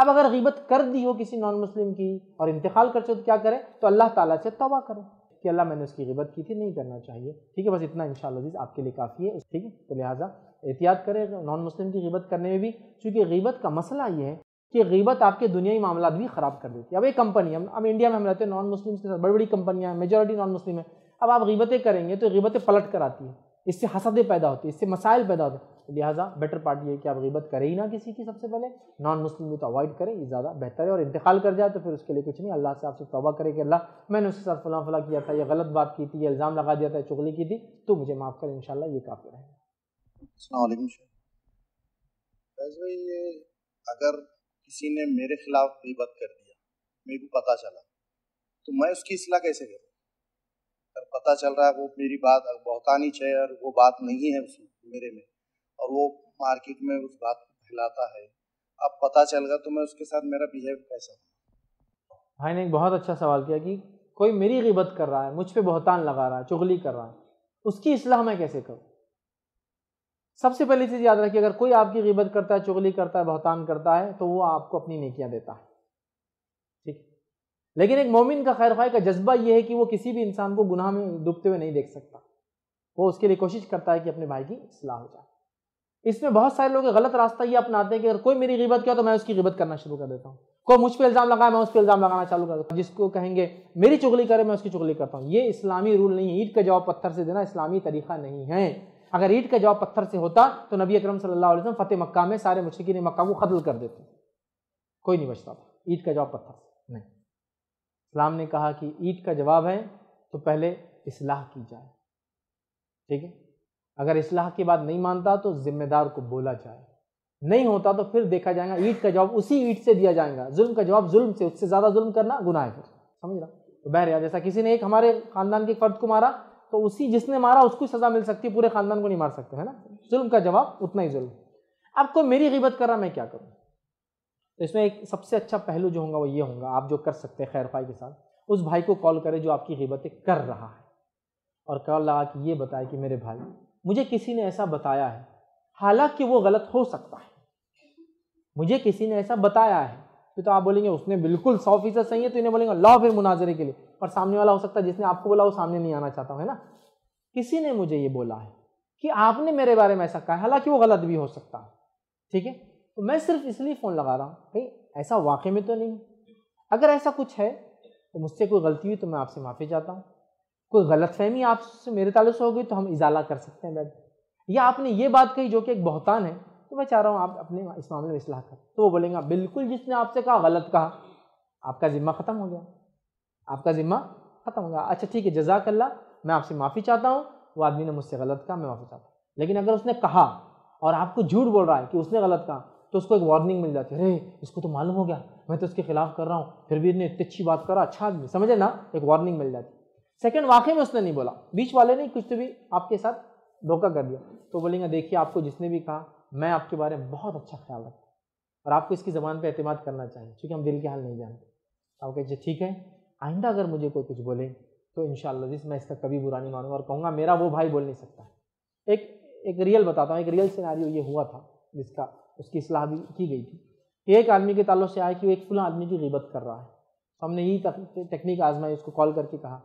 A: अब अगर गीबत कर दी हो किसी नॉन मुस्लिम की और इंतकाल कर चुके तो क्या करें तो अल्लाह ताला से तबाह करें कि अल्लाह मैंने उसकी गीबत की थी नहीं करना चाहिए ठीक है बस इतना इन शजीज़ आपके लिए काफ़ी है ठीक है तो लिहाजा एहतियात करें नॉन मुस्लिम की गिबत करने में भी क्योंकि गिबत का मसला ये है कि गिबत आपके दुनियाई मामला भी ख़राब कर देती है अब एक कंपनी हम अब इंडिया में हम रहते हैं नॉन मुस्लिम के साथ बड़ी बड़ी कंपनियाँ हैं मेजोरिटी नॉन मुस्लिम है अब आप गिबतें करेंगे तो गिबतें पलट कर आती हैं इससे हसदें पैदा होती है इससे मसाइल पैदा होते हैं लिहाजा बेटर पार्ट ये है कि आप गिबत करें ही ना किसी की सबसे पहले नॉन मुस्लिम भी तो अवॉइड करें ये ज़्यादा बेहतर है और इंतकाल कर जाए तो फिर उसके लिए कुछ नहीं अल्लाह से आपसे तोबा करें कि अल्लाह मैंने उसके साथ फला फला किया था या गलत बात की थी या इल्ज़ाम लगा दिया था चुगली की थी तो मुझे माफ़ करें इन ये काफ़ी रहेगा
B: भाई ये अगर किसी ने मेरे खिलाफ गीबत कर दिया मेरे को पता चला तो मैं उसकी इसलाह कैसे करूँ अगर पता चल रहा है वो मेरी बात बहुतानी चाहिए और वो बात नहीं है उसमें मेरे में और वो मार्केट में उस बात को फैलाता है अब पता चल गया तो मैं उसके साथ मेरा बिहेव कैसा
A: भाई ने एक बहुत अच्छा सवाल किया कि कोई मेरी गिबत कर रहा है मुझ पर बहुतान लगा रहा है चुगली कर रहा है उसकी इसलाह मैं कैसे करूँ सबसे पहली चीज़ याद रखिए अगर कोई आपकी गिबत करता है चुगली करता है बहतान करता है तो वो आपको अपनी नेकियां देता है ठीक लेकिन एक मोमिन का खैर खाई का जज्बा यह है कि वो किसी भी इंसान को गुनाह में डूबते हुए नहीं देख सकता वो उसके लिए कोशिश करता है कि अपने भाई की असलाह हो जाए इसमें बहुत सारे लोग गलत रास्ता ये अपनाते हैं कि अगर कोई मेरी गिबत किया तो मैं उसकी गिबत करना शुरू कर देता हूँ कोई मुझ पर इल्ज़ाम लगाया मैं उस पर इल्ज़ाम लगाना चालू कर देता हूँ जिसको कहेंगे मेरी चुगली करे मैं उसकी चुगली करता हूँ ये इस्लामी रूल नहीं है ईट का जवाब पत्थर से देना इस्लामी तरीका नहीं है अगर ईट का जवाब पत्थर से होता तो नबी अक्रम सल्लल्लाहु फतेह मक्का में सारे मुश्किन मक्का को कत्ल कर देते कोई नहीं बचता था ईट का जवाब पत्थर से नहीं इस्लाम ने कहा कि ईट का जवाब है तो पहले इसलाह की जाए ठीक है अगर इसलाह की बात नहीं मानता तो जिम्मेदार को बोला जाए नहीं होता तो फिर देखा जाएगा ईट का जवाब उसी ईट से दिया जाएगा जुल्म का जवाब जुल्म से उससे ज़्यादा जुल्म करना गुनाह है फिर समझ रहा तो बहरिया जैसा किसी ने एक हमारे खानदान के फर्द को मारा तो उसी जिसने मारा उसको सज़ा मिल सकती है पूरे ख़ानदान को नहीं मार सकते है ना जुल्म का जवाब उतना ही जुल्म अब कोई मेरी गिबत कर रहा मैं क्या करूँ तो इसमें एक सबसे अच्छा पहलू जो होगा वो ये होगा आप जो कर सकते हैं खैर खाई के साथ उस भाई को कॉल करें जो आपकी गिबतें कर रहा है और कॉल लगा कि ये बताए कि मेरे भाई मुझे किसी ने ऐसा बताया है हालांकि वो गलत हो सकता है मुझे किसी ने ऐसा बताया है फिर तो आप बोलेंगे उसने बिल्कुल सौ फीसद सही है तो इन्हें बोलेंगे लाओ फिर मुनाजरे के लिए और सामने वाला हो सकता है जिसने आपको बोला वो सामने नहीं आना चाहता है ना किसी ने मुझे ये बोला है कि आपने मेरे बारे में ऐसा कहा हालांकि वो गलत भी हो सकता है ठीक है तो मैं सिर्फ इसलिए फ़ोन लगा रहा हूँ भाई ऐसा वाकई में तो नहीं अगर ऐसा कुछ है तो मुझसे कोई गलती हुई तो मैं आपसे माफ़ी चाहता हूँ कोई गलत फहमी आपसे मेरे ताल्लुक से हो गई तो हम इजाला कर सकते हैं बैठ या आपने ये बात कही जो कि एक बहुतान है तो मैं चाह रहा हूँ आप अपने इस मामले में इसलाह करें तो वो बोलेंगे बिल्कुल जिसने आपसे कहा गलत कहा आपका ज़िम्मा ख़त्म हो गया आपका ज़िम्मा ख़त्म हो गया अच्छा ठीक है जजाकल्ला मैं आपसे माफ़ी चाहता हूँ वो आदमी ने मुझसे गलत कहा मैं माफ़ी चाहता हूँ लेकिन अगर उसने कहा और आपको झूठ बोल रहा है कि उसने गलत कहा तो उसको एक वार्निंग मिल जाती है अरे इसको तो मालूम हो गया मैं तो उसके खिलाफ कर रहा हूँ फिर भी इतनी इतनी अच्छी बात करा अच्छा आदमी समझे ना एक वार्निंग मिल जाती सेकेंड वाकई में उसने नहीं बोला बीच वाले ने कुछ तो भी आपके साथ धोखा कर दिया तो बोलेंगे देखिए आपको जिसने भी कहा मैं आपके बारे में बहुत अच्छा ख्याल रखता हूँ और आपको इसकी ज़बान पर अतमाद करना चाहिए क्योंकि हम दिल के हाल नहीं जानते आप कहते ठीक है आइंदा अगर मुझे कोई कुछ बोले तो इन शजीज मैं इसका कभी बुरा नहीं मानूंगा और कहूँगा मेरा वो भाई बोल नहीं सकता एक एक रियल बताता हूँ एक रियल सिनारियो ये हुआ था जिसका उसकी असलाह भी की गई थी एक आदमी के ताल्लुक से आया कि वो एक फुला आदमी की गिबत कर रहा है तो हमने यही टेक्निक आजमाई उसको कॉल करके कहा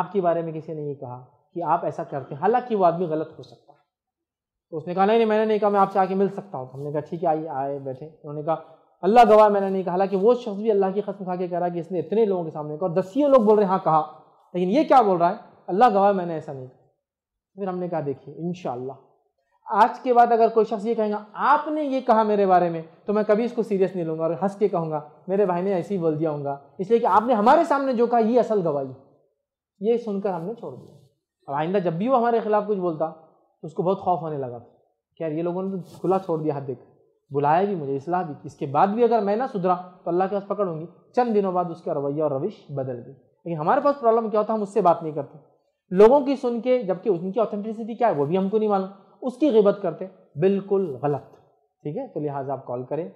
A: आपके बारे में किसी ने ये कहा कि आप ऐसा करते हैं हालांकि वो आदमी गलत हो सकता है तो उसने कहा नहीं नहीं मैंने नहीं कहा मैं आपसे आके मिल सकता हूँ तो हमने कहा ठीक है आइए आए बैठे उन्होंने कहा अल्लाह गवाह मैंने नहीं कहा हालांकि वो शख्स भी अल्लाह की कसम खा के कह रहा है कि इसने इतने लोगों के सामने कहा और दसियों लोग बोल रहे हैं हाँ, कहा लेकिन ये क्या बोल रहा है अल्लाह गवाह मैंने ऐसा नहीं कहा फिर हमने कहा देखिए इन आज के बाद अगर कोई शख्स ये कहेगा आपने ये कहा मेरे बारे में तो मैं कभी इसको सीरियस नहीं लूँगा और हंस के कहूँगा मेरे भाई ने ऐसे ही बोल दिया होगा इसलिए कि आपने हमारे सामने जो कहा ये असल गवाही ये सुनकर हमने छोड़ दिया और आइंदा जब भी वो हमारे खिलाफ कुछ बोलता तो उसको बहुत खौफ होने लगा कि यार ये लोगों ने तो खुला छोड़ दिया हद देख बुलाया भी मुझे इसलाह भी इसके बाद भी अगर मैं ना सुधरा तो अल्लाह के पास पकड़ चंद दिनों बाद उसका रवैया और रविश बदल गई लेकिन हमारे पास प्रॉब्लम क्या होता है हम उससे बात नहीं करते लोगों की सुन के जबकि उनकी ऑथेंटिसिटी क्या है वो भी हमको नहीं मालूम उसकी गिबत करते बिल्कुल गलत ठीक है तो लिहाजा आप कॉल करें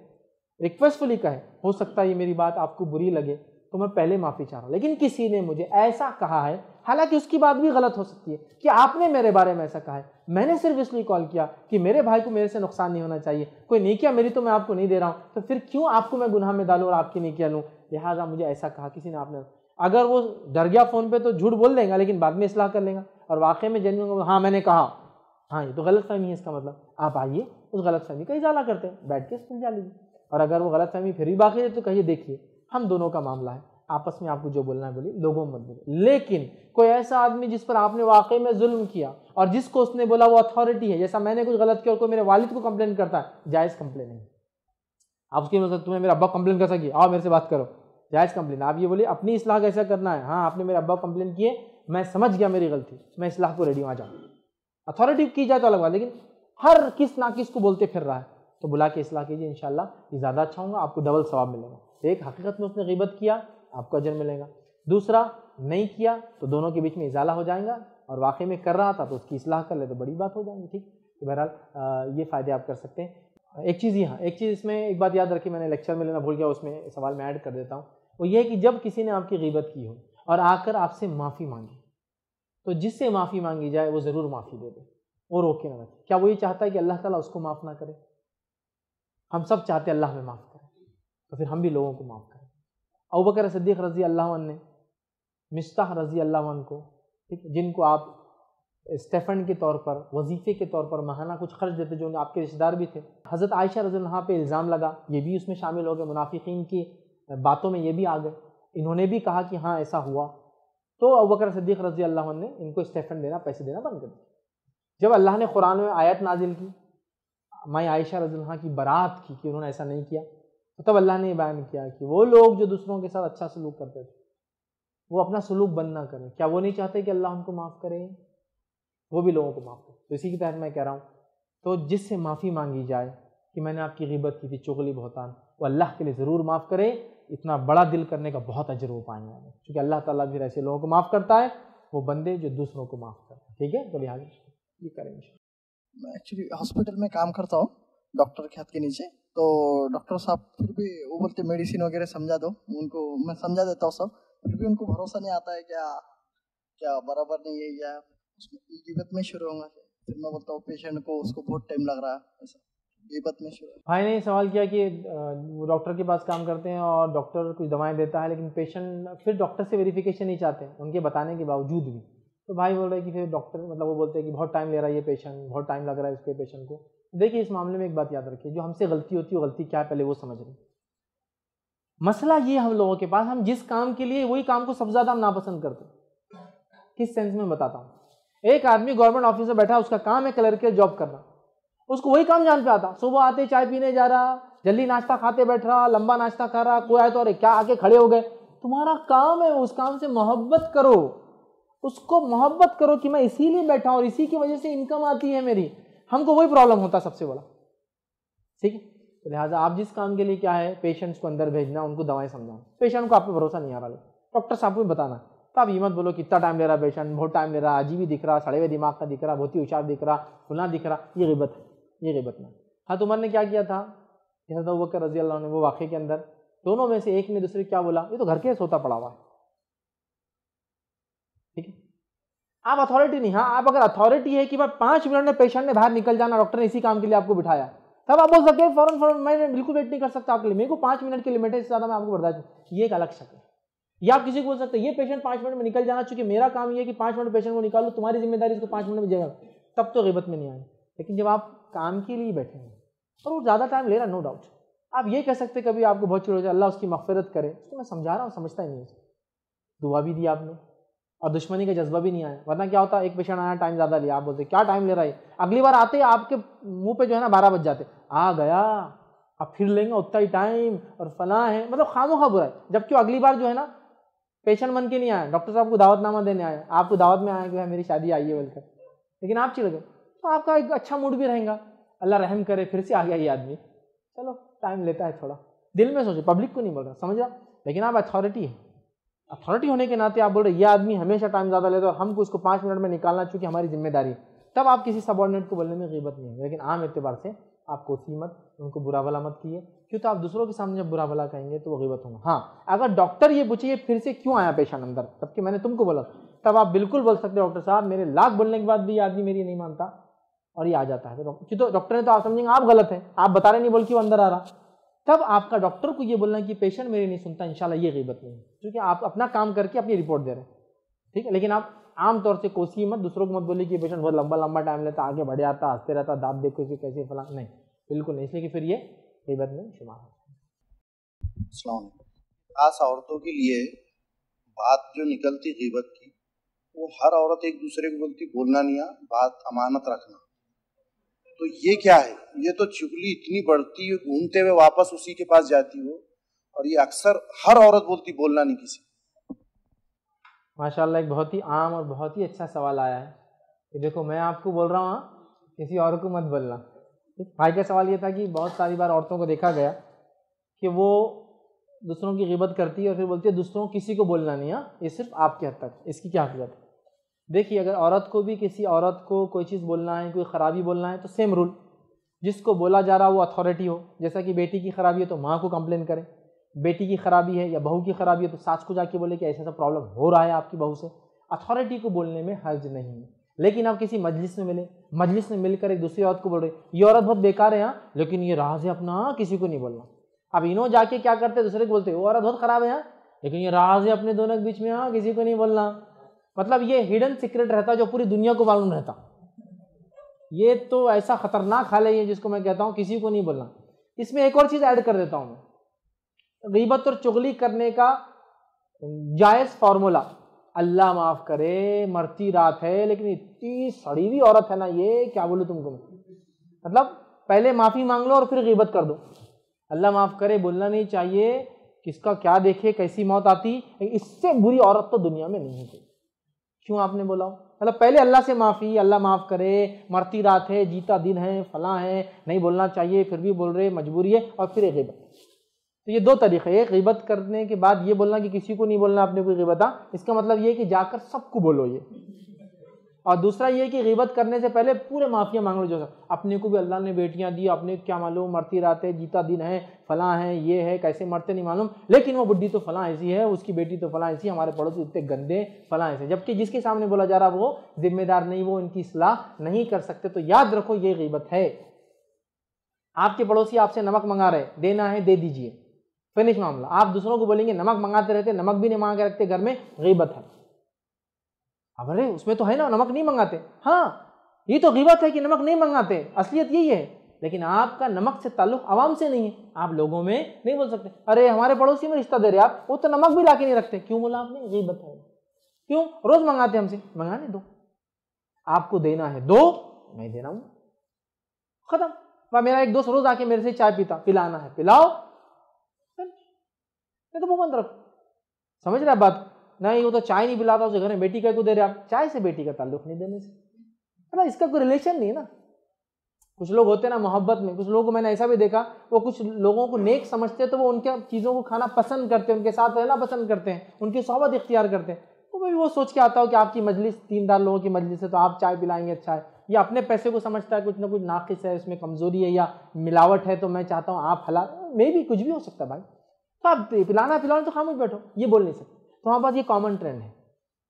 A: रिक्वेस्टफुली कहें हो सकता है ये मेरी बात आपको बुरी लगे तो मैं पहले माफ़ी चाह रहा हूँ लेकिन किसी ने मुझे ऐसा कहा है हालांकि उसकी बात भी गलत हो सकती है कि आपने मेरे बारे में ऐसा कहा है मैंने सिर्फ इसलिए कॉल किया कि मेरे भाई को मेरे से नुकसान नहीं होना चाहिए कोई किया मेरी तो मैं आपको नहीं दे रहा हूँ तो फिर क्यों आपको मैं गुनाह में डालूँ और आपकी नेकिया लूँ लिहाजा मुझे ऐसा कहा किसी ने आपने अगर वो डर गया फ़ोन पर तो झूठ बोल देगा लेकिन बाद में इसलाह कर लेगा और वाक़ई में जन्म हाँ मैंने कहा हाँ ये तो गलत फहमी है इसका मतलब आप आइए उस गलत फहमी का इजाला करते हैं बैठ के सुलझा लीजिए और अगर वो गलत फहमी फिर भी बाकी है तो कहिए देखिए हम दोनों का मामला है आपस में आपको जो बोलना है बोलिए लोगों मत बोलो लेकिन कोई ऐसा आदमी जिस पर आपने वाकई में जुल्म किया और जिसको उसने बोला वो अथॉरिटी है जैसा मैंने कुछ गलत किया और कोई मेरे वालिद को कंप्लेन करता है जायज़ कंप्लेन नहीं आप उसकी मतलब तुम्हें मेरा अब्बा कंप्लेन कर सकी आओ मेरे से बात करो जायज़ कंप्लेन आप ये बोलिए अपनी इसलाह कैसा करना है हाँ आपने मेरे अब्बा कंप्लेन किए मैं समझ गया मेरी गलती मैं इसलाह को रेडी वहाँ जाऊँ अथॉरिटी की जाए तो अलग बात लेकिन हर किस ना किस को बोलते फिर रहा है तो बुला के इसलाह कीजिए इन ज़्यादा अच्छा होगा आपको डबल सवाब मिलेगा एक हकीकत में उसने गिबत किया आपको अजर मिलेगा दूसरा नहीं किया तो दोनों के बीच में इजाला हो जाएगा और वाकई में कर रहा था तो उसकी इसलाह कर ले तो बड़ी बात हो जाएगी ठीक तो बहरहाल ये फ़ायदे आप कर सकते हैं एक चीज़ यहाँ एक चीज़ इसमें एक बात याद रखी मैंने लेक्चर में लेना भूल गया उसमें सवाल मैं ऐड कर देता हूँ वो ये कि जब किसी ने आपकी गिबत की हो और आकर आपसे माफ़ी मांगी तो जिससे माफ़ी मांगी जाए वो ज़रूर माफ़ी दे दे और रोके ना रखे क्या वो ये चाहता है कि अल्लाह ताला उसको माफ़ ना करे हम सब चाहते अल्लाह में माफ़ तो फिर हम भी लोगों को माफ़ करें अबकर बकर रज़ी अल्लाह ने मिश्ता रज़ी अल्लाह को ठीक जिनको आप स्टेफन के तौर पर वजीफ़े के तौर पर महाना कुछ खर्च देते जो आपके रिश्तेदार भी थे हज़रत आयशा रज़ी पे इल्ज़ाम लगा ये भी उसमें शामिल हो गए मुनाफिकीन की बातों में ये भी आ गए इन्होंने भी कहा कि हाँ ऐसा हुआ तो अबू बकर रज़ी अल्लाह ने इनको स्टेफन देना पैसे देना बंद कर दिया जब अल्लाह ने कुरान में आयत नाजिल की माई आयशा रज़ी की बारात की कि उन्होंने ऐसा नहीं किया तो तब अल्लाह ने बयान किया कि वो लोग जो दूसरों के साथ अच्छा सलूक करते थे वो अपना सलूक बंद ना करें क्या वो नहीं चाहते कि अल्लाह उनको माफ़ करे वो भी लोगों को माफ़ करें तो इसी के तहत मैं कह रहा हूँ तो जिससे माफ़ी मांगी जाए कि मैंने आपकी गिबत की थी चुगली बहुत वो अल्लाह के लिए ज़रूर माफ़ करे इतना बड़ा दिल करने का बहुत अजर हो पाएंगे हमें क्योंकि अल्लाह ताला फिर ऐसे लोगों को माफ़ करता है वो बंदे जो दूसरों को माफ़ करते हैं ठीक है तो लिहाजा ये करें
B: मैं एक्चुअली हॉस्पिटल में काम करता हूँ डॉक्टर के हाथ के नीचे तो डॉक्टर साहब फिर भी वो बोलते मेडिसिन वगैरह समझा दो उनको मैं समझा देता हूँ सब फिर भी उनको भरोसा नहीं आता है क्या हाँ, क्या बराबर नहीं है या उसमें गिबत में शुरू होगा फिर मैं बोलता हूँ पेशेंट को उसको बहुत टाइम लग रहा है ऐसा में
A: भाई ने सवाल किया कि वो डॉक्टर के पास काम करते हैं और डॉक्टर कुछ दवाएं देता है लेकिन पेशेंट फिर डॉक्टर से वेरिफिकेशन नहीं चाहते उनके बताने के बावजूद भी तो भाई बोल रहे कि फिर डॉक्टर मतलब वो बोलते हैं कि बहुत टाइम ले रहा है ये पेशेंट बहुत टाइम लग रहा है इसके पेशेंट को देखिए इस मामले में एक बात याद रखिए जो हमसे गलती होती है वो गलती क्या है पहले वो समझ रहे मसला ये हम लोगों के पास हम जिस काम के लिए वही काम को सबसे ज़्यादा हम नापसंद करते किस सेंस में बताता हूँ एक आदमी गवर्नमेंट ऑफिस में बैठा उसका काम है कलर के जॉब करना उसको वही काम जान पे आता सुबह आते चाय पीने जा रहा जल्दी नाश्ता खाते बैठ रहा लंबा नाश्ता खा रहा कोई आए तो अरे क्या आके खड़े हो गए तुम्हारा काम है उस काम से मोहब्बत करो उसको मोहब्बत करो कि मैं इसीलिए बैठा हूँ और इसी की वजह से इनकम आती है मेरी हमको वही प्रॉब्लम होता सबसे बड़ा ठीक है तो लिहाजा आप जिस काम के लिए क्या है पेशेंट्स को अंदर भेजना उनको दवाएं समझाना पेशेंट को आप पे भरोसा नहीं आ रहा डॉक्टर साहब को बताना तो आप हिम्मत बोलो कितना टाइम ले रहा है पेशेंट बहुत टाइम ले रहा अजीब ही दिख रहा सड़े हुए दिमाग का दिख रहा बहुत ही होशार दिख रहा फुला दिख रहा ये गबत है ये गिबत ना हाँ तो उमर ने क्या किया था जैसा था तो वक्र रजी अल्लाह ने वो वाक़े के अंदर दोनों में से एक ने दूसरे क्या बोला ये तो घर के सोता पड़ा हुआ है ठीक है आप अथॉरिटी नहीं हाँ आप अगर अथॉरिटी है कि भाई पाँच मिनट में पेशेंट ने बाहर निकल जाना डॉक्टर ने इसी काम के लिए आपको बिठाया तब आप बोल सकते हैं फौरन फौरन मैं बिल्कुल वेट नहीं कर सकता आपके लिए मेरे को पाँच मिनट की लिमिट है इससे ज़्यादा मैं आपको बर्दाश्त ये एक अलग शक्ल है या आप किसी को बोल सकते हैं ये पेशेंट पाँच मिनट में निकल जाना चूंकि मेरा काम ये है कि पाँच मिनट पेशेंट को निकालो तुम्हारी जिम्मेदारी इसको पाँच मिनट में जाएगा तब तो गिबत में नहीं आए लेकिन जब आप काम के लिए बैठे हैं और वो ज़्यादा टाइम ले रहा नो डाउट आप ये कह सकते कभी आपको बहुत चिड़ हो जाए अल्लाह उसकी मफफरत करे उसको मैं समझा रहा हूँ समझता ही नहीं दुआ भी दी आपने और दुश्मनी का जज्बा भी नहीं आया वरना क्या होता एक पेशेंट आया टाइम ज़्यादा लिया आप बोलते क्या टाइम ले रहा है अगली बार आते आपके मुंह पे जो है ना बारह बज जाते आ गया अब फिर लेंगे उतना ही टाइम और फला है मतलब खामो खा बुरा है जबकि अगली बार जो है ना पेशेंट बन के नहीं आया डॉक्टर साहब को दावतनामा देने आए आपको दावत में आया कि भाई मेरी शादी आई है बोलकर लेकिन आप चिड़ गए तो आपका एक अच्छा मूड भी रहेगा अल्लाह रहम करे फिर से आ गया ये आदमी
B: चलो
A: टाइम लेता है थोड़ा दिल में सोचो पब्लिक को नहीं बोल रहा समझ रहा लेकिन आप अथॉरिटी हैं अथॉरिटी होने के नाते आप बोल रहे ये आदमी हमेशा टाइम ज़्यादा लेता है हमको इसको पाँच मिनट में निकालना चूँकि हमारी जिम्मेदारी तब आप किसी सबॉर्डिनेट को बोलने में गीबत नहीं है लेकिन आम एतबार से आप कोसी मत उनको बुरा भला मत किए क्यों तो आप दूसरों के सामने जब बुरा भला कहेंगे तो वो गिबत होंगे हाँ अगर डॉक्टर ये पूछिए फिर से क्यों आया पेशेंट अंदर जबकि मैंने तुमको बोला तब आप बिल्कुल बोल सकते हो डॉक्टर साहब मेरे लाख बोलने के बाद भी ये आदमी मेरी नहीं मानता और ये आ जाता है तो डॉक्टर तो ने तो आप समझेंगे आप गलत हैं आप बता रहे नहीं बोल वो अंदर आ रहा तब आपका डॉक्टर को ये बोलना कि पेशेंट मेरी नहीं सुनता इनशाला ये गिबत नहीं है क्योंकि आप अपना काम करके अपनी रिपोर्ट दे रहे हैं ठीक है लेकिन आप आमतौर से कोशिश मत दूसरों को मत बोलिए कि पेशेंट बहुत लंबा लंबा टाइम लेता आगे बढ़ जाता हंसते रहता दाँत देखो इसे कैसे फला नहीं बिल्कुल नहीं इसलिए कि फिर ये गिबत नहीं शुमार
B: होता है खास औरतों के लिए बात जो निकलती गिबत की वो हर औरत एक दूसरे को बोलती बोलना नहीं बात अमानत रखना तो ये क्या है ये तो चुगली इतनी बढ़ती है घूमते हुए वापस उसी के पास जाती हो और ये अक्सर हर औरत बोलती बोलना नहीं किसी
A: माशाल्लाह एक बहुत ही आम और बहुत ही अच्छा सवाल आया है कि देखो मैं आपको बोल रहा हूँ हाँ, किसी और को मत बोलना भाई का सवाल ये था कि बहुत सारी बार औरतों को देखा गया कि वो दूसरों की गिबत करती है और फिर बोलती है दूसरों किसी को बोलना नहीं है हाँ, ये सिर्फ आपके हद तक इसकी क्या हकीकत है देखिए अगर औरत को भी किसी औरत को कोई चीज़ बोलना है कोई ख़राबी बोलना है तो सेम रूल जिसको बोला जा रहा वो अथॉरिटी हो जैसा कि बेटी की ख़राबी है तो माँ को कंप्लेन करें बेटी की ख़राबी है या बहू की ख़राबी है तो सास को जाके बोले कि ऐसा ऐसा प्रॉब्लम हो रहा है आपकी बहू से अथॉरिटी को बोलने में हर्ज नहीं है लेकिन आप किसी मजलिस में मिले मजलिस में मिलकर एक दूसरी औरत को बोल रहे ये औरत बहुत बेकार है यहाँ लेकिन ये राज है अपना किसी को नहीं बोलना अब इन्हों जाके क्या करते दूसरे को बोलते वो औरत बहुत ख़राब है यहाँ लेकिन ये राज है अपने दोनों के बीच में हाँ किसी को नहीं बोलना मतलब ये हिडन सीक्रेट रहता जो पूरी दुनिया को मालूम रहता ये तो ऐसा खतरनाक हाल है जिसको मैं कहता हूँ किसी को नहीं बोलना इसमें एक और चीज़ ऐड कर देता हूँ मैं गीबत और चुगली करने का जायज़ फार्मूला अल्लाह माफ़ करे मरती रात है लेकिन इतनी सड़ी हुई औरत है ना ये क्या बोलूँ तुमको मैं मतलब पहले माफ़ी मांग लो और फिर गीबत कर दो अल्लाह माफ़ करे बोलना नहीं चाहिए किसका क्या देखे कैसी मौत आती इससे बुरी औरत तो दुनिया में नहीं होती क्यों आपने बोला मतलब पहले अल्लाह से माफ़ी अल्लाह माफ़ करे मरती रात है जीता दिन है फला है नहीं बोलना चाहिए फिर भी बोल रहे मजबूरी है और फिर गिबत तो ये दो तरीके एक गिबत करने के बाद ये बोलना कि किसी को नहीं बोलना आपने कोई गिबता हाँ? इसका मतलब ये कि जाकर सबको बोलो ये और दूसरा ये कि गिबत करने से पहले पूरे माफ़िया मांग लो जो अपने को भी अल्लाह ने बेटियाँ दी अपने क्या मालूम मरती रात है जीता दिन है फ़लाँ है ये है कैसे मरते नहीं मालूम लेकिन वो बुढ़ी तो फ़लाँ ऐसी है उसकी बेटी तो फ़लाँ ऐसी हमारे पड़ोसी तो इतने गंदे फ़लाँ ऐसे जबकि जिसके सामने बोला जा रहा वो जिम्मेदार नहीं वो इनकी सलाह नहीं कर सकते तो याद रखो ये गिबत है आपके पड़ोसी आपसे नमक मंगा रहे देना है दे दीजिए फिनिश मामला आप दूसरों को बोलेंगे नमक मंगाते रहते नमक भी नहीं मांग के रखते घर में गीबत है अब अरे उसमें तो है ना नमक नहीं मंगाते हाँ ये तो गिबत है कि नमक नहीं मंगाते असलियत यही है लेकिन आपका नमक से ताल्लुक आवाम से नहीं है आप लोगों में नहीं बोल सकते अरे हमारे पड़ोसी में रिश्ता दे रहे आप वो तो नमक भी ला नहीं रखते क्यों बोला आपने यही है क्यों रोज मंगाते हमसे मंगाने दो आपको देना है दो मैं दे रहा हूँ खत्म वह मेरा एक दोस्त रोज आके मेरे से चाय पीता पिलाना है पिलाओ मैं तो वो बंद रखो समझ रहे बात नहीं वो तो चाय नहीं पिलाता उसे घर में बेटी का को दे रहे आप चाय से बेटी का ताल्लुक नहीं देने से ना इसका कोई रिलेशन नहीं है ना कुछ लोग होते ना मोहब्बत में कुछ लोगों को मैंने ऐसा भी देखा वो कुछ लोगों को नेक समझते तो वो उनके चीज़ों को खाना पसंद करते हैं उनके साथ रहना पसंद करते हैं उनकी सोहबत इख्तियार करते हैं तो मैं वो सोच के आता हूँ कि आपकी मजलिस तीन दार लोगों की मजलिस है तो आप चाय पिलाएंगे अच्छा है या अपने पैसे को समझता है कुछ ना कुछ नाकिस है उसमें कमज़ोरी है या मिलावट है तो मैं चाहता हूँ आप हला मे भी कुछ भी हो सकता है भाई तो आप पिलाना पिलाना तो खामोश बैठो ये बोल नहीं सकते तो हमारे पास ये कॉमन ट्रेंड है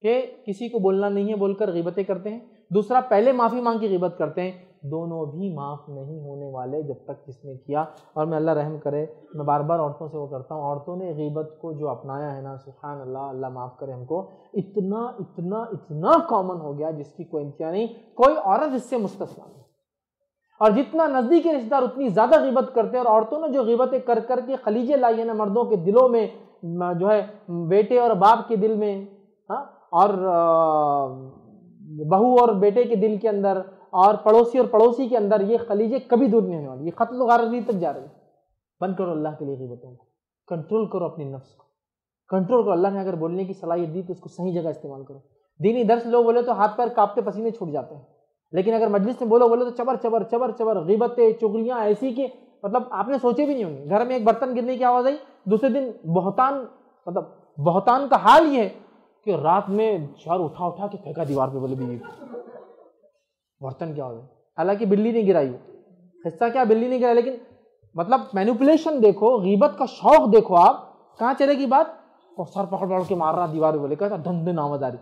A: कि किसी को बोलना नहीं है बोलकर गिबतें करते हैं दूसरा पहले माफ़ी मांग के गिबत करते हैं दोनों भी माफ़ नहीं होने वाले जब तक किसने किया और मैं अल्लाह रहम करे मैं बार बार औरतों से वो करता हूँ औरतों ने गिबत को जो अपनाया है ना सुखान अल्लाह अल्लाह माफ़ करे हमको इतना इतना इतना कॉमन हो गया जिसकी कोई इंतहा नहीं कोई औरत इससे मुस्तफ़ा नहीं और जितना नज़दीकी रिश्तेदार उतनी ज़्यादा गिबत करते हैं और औरतों ने जो गिबतें कर करके खलीजे लाई है ना मर्दों के दिलों में जो है बेटे और बाप के दिल में हाँ और बहू और बेटे के दिल के अंदर और पड़ोसी और पड़ोसी के अंदर ये खलीजे कभी दूर नहीं होने वाली ये खतल तो गारजी तक जा रही है बंद करो अल्लाह के लिए भी बताऊँगा कंट्रोल करो अपनी नफ्स को कंट्रोल करो अल्लाह ने अगर बोलने की सलाहियत दी तो उसको सही जगह इस्तेमाल करो दीनी दर्श लोग बोले तो हाथ पैर कांपते पसीने छूट जाते हैं लेकिन अगर मजलिस में बोलो बोले तो चबर चबर चबर चबर गिबतें चुगलियाँ ऐसी कि मतलब आपने सोचे भी नहीं होंगे घर में एक बर्तन गिरने की आवाज़ आई दूसरे दिन बहुतान मतलब बहुतान का हाल ये है कि रात में चार उठा उठा के फेंका दीवार पे बोले बीवी बर्तन क्या हो गया हालांकि बिल्ली नहीं गिराई हिस्सा क्या बिल्ली नहीं गिराई लेकिन मतलब मैनिपुलेशन देखो गीबत का शौक देखो आप कहाँ चलेगी बात और सर पकड़ पकड़ के मार रहा दीवार बोले कहता धन धन आवाज आ रही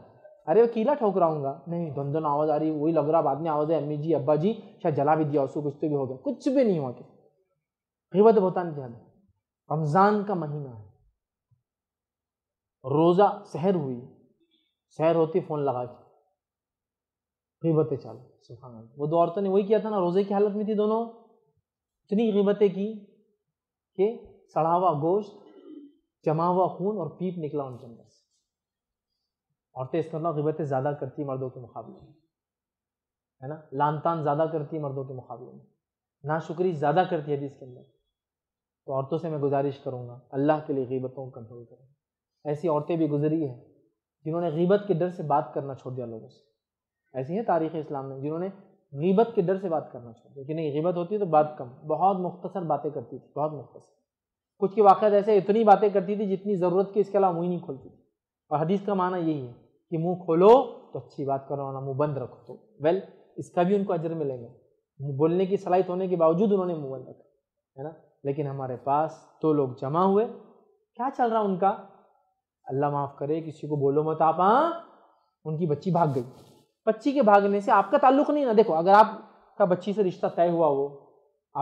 A: अरे कीला ठोकराऊंगा नहीं धन धन आवाज आ रही वही लग रहा बाद में आवाज है अम्मी जी अब्बा जी शायद जला भी दिया उसको कुछ तो भी हो गया कुछ भी नहीं हुआ गीबत बहुतान ज्यादा रमज़ान का महीना है रोज़ा शहर हुई शहर होती फ़ोन लगा के गिबतें चालू सुखान वो दो औरतों ने वही किया था ना रोज़े की हालत में थी दोनों इतनी गिबतें की कि सड़ा हुआ गोश्त जमा हुआ खून और पीप निकला उनके अंदर से औरतें इस तरह गिबतें ज़्यादा करती मर्दों के मुकाबले में है ना लान तान ज़्यादा करती मर्दों के मुकाबले में ना शुक्री ज़्यादा करती है हदीस अंदर तो औरतों से मैं गुजारिश करूँगा अल्लाह के लिए गीबतों को कंट्रोल करें ऐसी औरतें भी गुजरी हैं जिन्होंने गीबत के डर से बात करना छोड़ दिया लोगों से ऐसी है तारीख़ इस्लाम में जिन्होंने गीबत के डर से बात करना छोड़ दिया कि नहीं गीबत होती है तो बात कम बहुत मुख्तसर बातें करती थी बहुत मुख्तसर कुछ के वाक़ ऐसे इतनी बातें करती थी जितनी ज़रूरत की इसके अलावा मुँह नहीं खोलती थी और हदीस का माना यही है कि मुँह खोलो तो अच्छी बात करो ना मुँह बंद रखो तो वेल इसका भी उनको अजर मिलेगा बोलने की सलाहित होने के बावजूद उन्होंने मुँह बंद रखा है ना लेकिन हमारे पास दो लोग जमा हुए क्या चल रहा उनका अल्लाह माफ़ करे किसी को बोलो मत आप हाँ उनकी बच्ची भाग गई बच्ची के भागने से आपका ताल्लुक नहीं ना देखो अगर आपका बच्ची से रिश्ता तय हुआ हो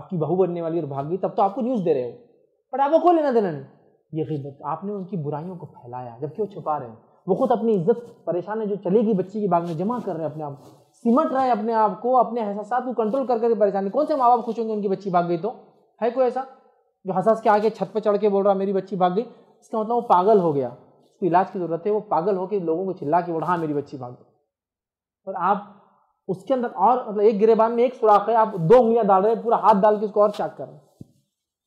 A: आपकी बहू बनने वाली और भाग गई तब तो आपको न्यूज़ दे रहे हो बट आपको कोई लेना देना नहीं ये गीबत आपने उनकी बुराइयों को फैलाया जबकि वो छुपा रहे हैं वो खुद अपनी इज्जत परेशान है जो चलेगी बच्ची की भाग में जमा कर रहे हैं अपने आप सिमट रहे हैं अपने आप को अपने एहसास को कंट्रोल कर करके परेशान कौन से माँ बाप खुश होंगे उनकी बच्ची भाग गई तो है कोई ऐसा जो हंस हंस के आगे छत पर चढ़ के बोल रहा मेरी बच्ची भाग गई इसका मतलब वो पागल हो गया उसको इलाज की ज़रूरत है वो पागल होकर लोगों को चिल्ला के बोल हाँ मेरी बच्ची भाग गई और आप उसके अंदर और मतलब एक गिरेबान में एक सुराख है आप दो उंगलियां डाल रहे हैं पूरा हाथ डाल के उसको और चाक कर रहे हैं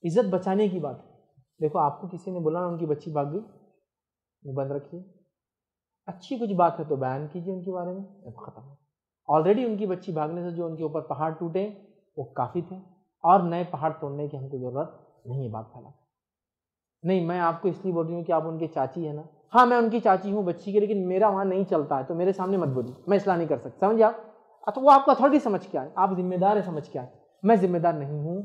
A: इज्जत बचाने की बात है देखो आपको किसी ने बोला ना उनकी बच्ची भाग गई वो बंद रखिए अच्छी कुछ बात है तो बयान कीजिए उनके बारे में तो खत्म ऑलरेडी उनकी बच्ची भागने से जो उनके ऊपर पहाड़ टूटे वो काफ़ी थे और नए पहाड़ तोड़ने की हमको ज़रूरत नहीं है बात फैला नहीं मैं आपको इसलिए बोल रही हूँ कि आप उनकी चाची है ना हाँ मैं उनकी चाची हूँ बच्ची की लेकिन मेरा वहाँ नहीं चलता है तो मेरे सामने मत बोलिए मैं इसला नहीं कर सकता समझिए आप तो वो आपको अथॉरिटी समझ के आए आप जिम्मेदार है समझ के आए मैं जिम्मेदार नहीं हूँ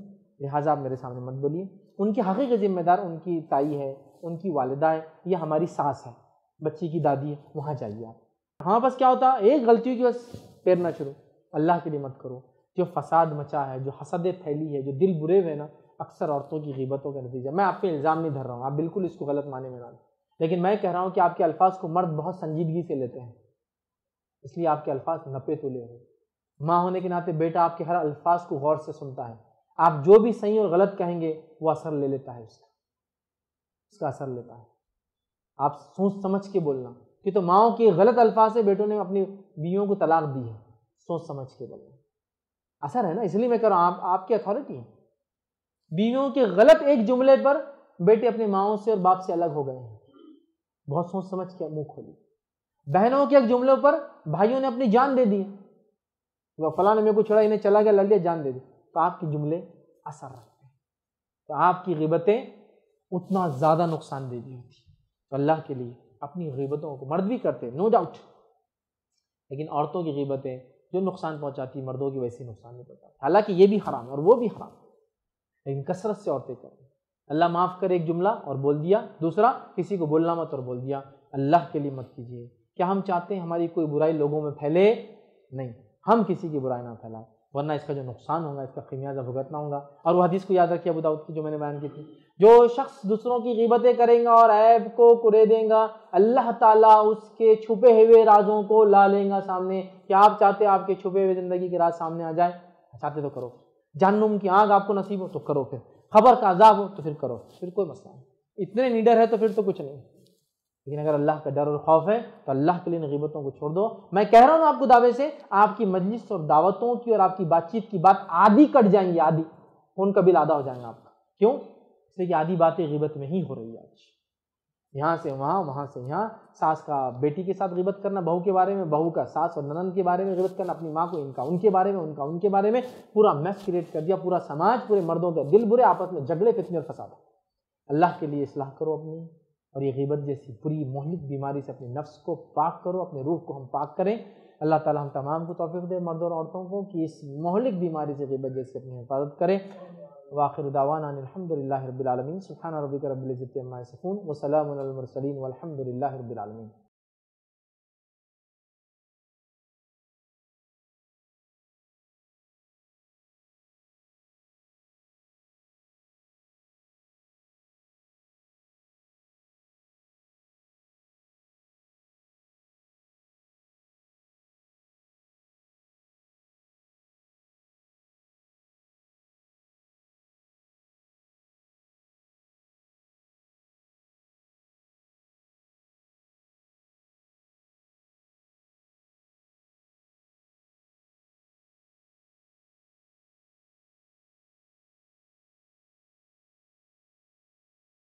A: लिहाजा आप मेरे सामने मत बोलिए उनकी हकीकत जिम्मेदार उनकी ताई है उनकी वालदा है या हमारी सास है बच्ची की दादी है वहाँ जाइए आप हमारे पास क्या होता है एक गलतियों की बस तैरना शुरू अल्लाह के लिए मत करो जो फसाद मचा है जो हसदें फैली है जो दिल बुरे हुए ना अक्सर औरतों की गिबतों का नतीजा मैं आपके इल्ज़ाम नहीं धर रहा हूँ आप बिल्कुल इसको गलत माने में ना लेकिन मैं कह रहा हूँ कि आपके अल्फाज को मर्द बहुत संजीदगी से लेते हैं इसलिए आपके अल्फाज नपे तुले तो हैं माँ होने के नाते बेटा आपके हर अल्फाज को गौर से सुनता है आप जो भी सही और गलत कहेंगे वो असर ले लेता है उसका उसका असर लेता है आप सोच समझ के बोलना कि तो माओ के गलत अल्फाज से बेटों ने अपनी बीवियों को तलाक दी है सोच समझ के बोलना असर है ना इसलिए मैं कह रहा हूँ आप, आपकी अथॉरिटी है बीवियों के गलत एक जुमले पर बेटे अपनी माओ से और बाप से अलग हो गए हैं बहुत सोच समझ के मुंह खोली बहनों के एक जुमलों पर भाइयों ने अपनी जान दे दी वह फला ने मेरे को छोड़ा इन्हें चला गया लड़ लिया जान दे दी तो आपके जुमले असर रखते हैं तो आपकी गिबतें उतना ज़्यादा नुकसान दे दी होती तो अल्लाह के लिए अपनी गिबतों को मर्द भी करते नो डाउट लेकिन औरतों की गिबतें जो नुकसान पहुंचाती है मर्दों की वैसे नुकसान नहीं पड़ता हालांकि ये भी हराम है और वो भी हराम है लेकिन कसरत से औरतें कर अल्लाह माफ़ करे एक जुमला और बोल दिया दूसरा किसी को बोलना मत और बोल दिया अल्लाह के लिए मत कीजिए क्या हम चाहते हैं हमारी कोई बुराई लोगों में फैले नहीं हम किसी की बुराई ना फैलाएं वरना इसका जो नुकसान होगा इसका खमियाजा भुगतना होगा और वह हदीस को याद रखिए अबू दाऊद की जो मैंने बयान की थी जो शख्स दूसरों की गिबतें करेंगे और ऐब को कुरे देंगे अल्लाह ताला उसके छुपे हुए राजों को ला लेंगे सामने कि आप चाहते आपके छुपे हुए ज़िंदगी के राज सामने आ जाए चाहते तो करो जानुम की आग आपको नसीब हो तो करो फिर खबर का अजाब हो तो फिर करो फिर कोई मसला नहीं इतने नीडर है तो फिर तो कुछ नहीं लेकिन अगर अल्लाह का डर और खौफ है तो अल्लाह के लिए इन गिबतों को छोड़ दो मैं कह रहा हूँ आपको दावे से आपकी मजलिस और दावतों की और आपकी बातचीत की बात आधी कट जाएंगी आधी फोन का बिल आधा हो जाएगा आपका क्यों इसलिए कि आधी बातें गिबत में ही हो रही है आज यहाँ से वहाँ वहाँ से यहाँ सास का बेटी के साथ गिबत करना बहू के बारे में बहू का सास और ननन के बारे में गिबत करना अपनी माँ को इनका उनके बारे में उनका उनके बारे में पूरा मैस क्रिएट कर दिया पूरा समाज पूरे मर्दों के दिल बुरे आपस में झगड़े फितने और फसाद अल्लाह के लिए इसलाह करो अपनी और ये गिबत जैसी बुरी मोहलिक बीमारी से अपने नफ्स को पाक करो अपने रूह को हम पाक करें अल्लाह ताला हम तमाम को तोफ़ी दे मर्द और औरतों को कि इस मोहलिक बीमारी से गिबत जैसी अपनी हिफाजत करें वाखिर दावान अलहमदिल्ला रबालमीन रबी रबिलज़त अम्मा सफ़ून वसलमसलिन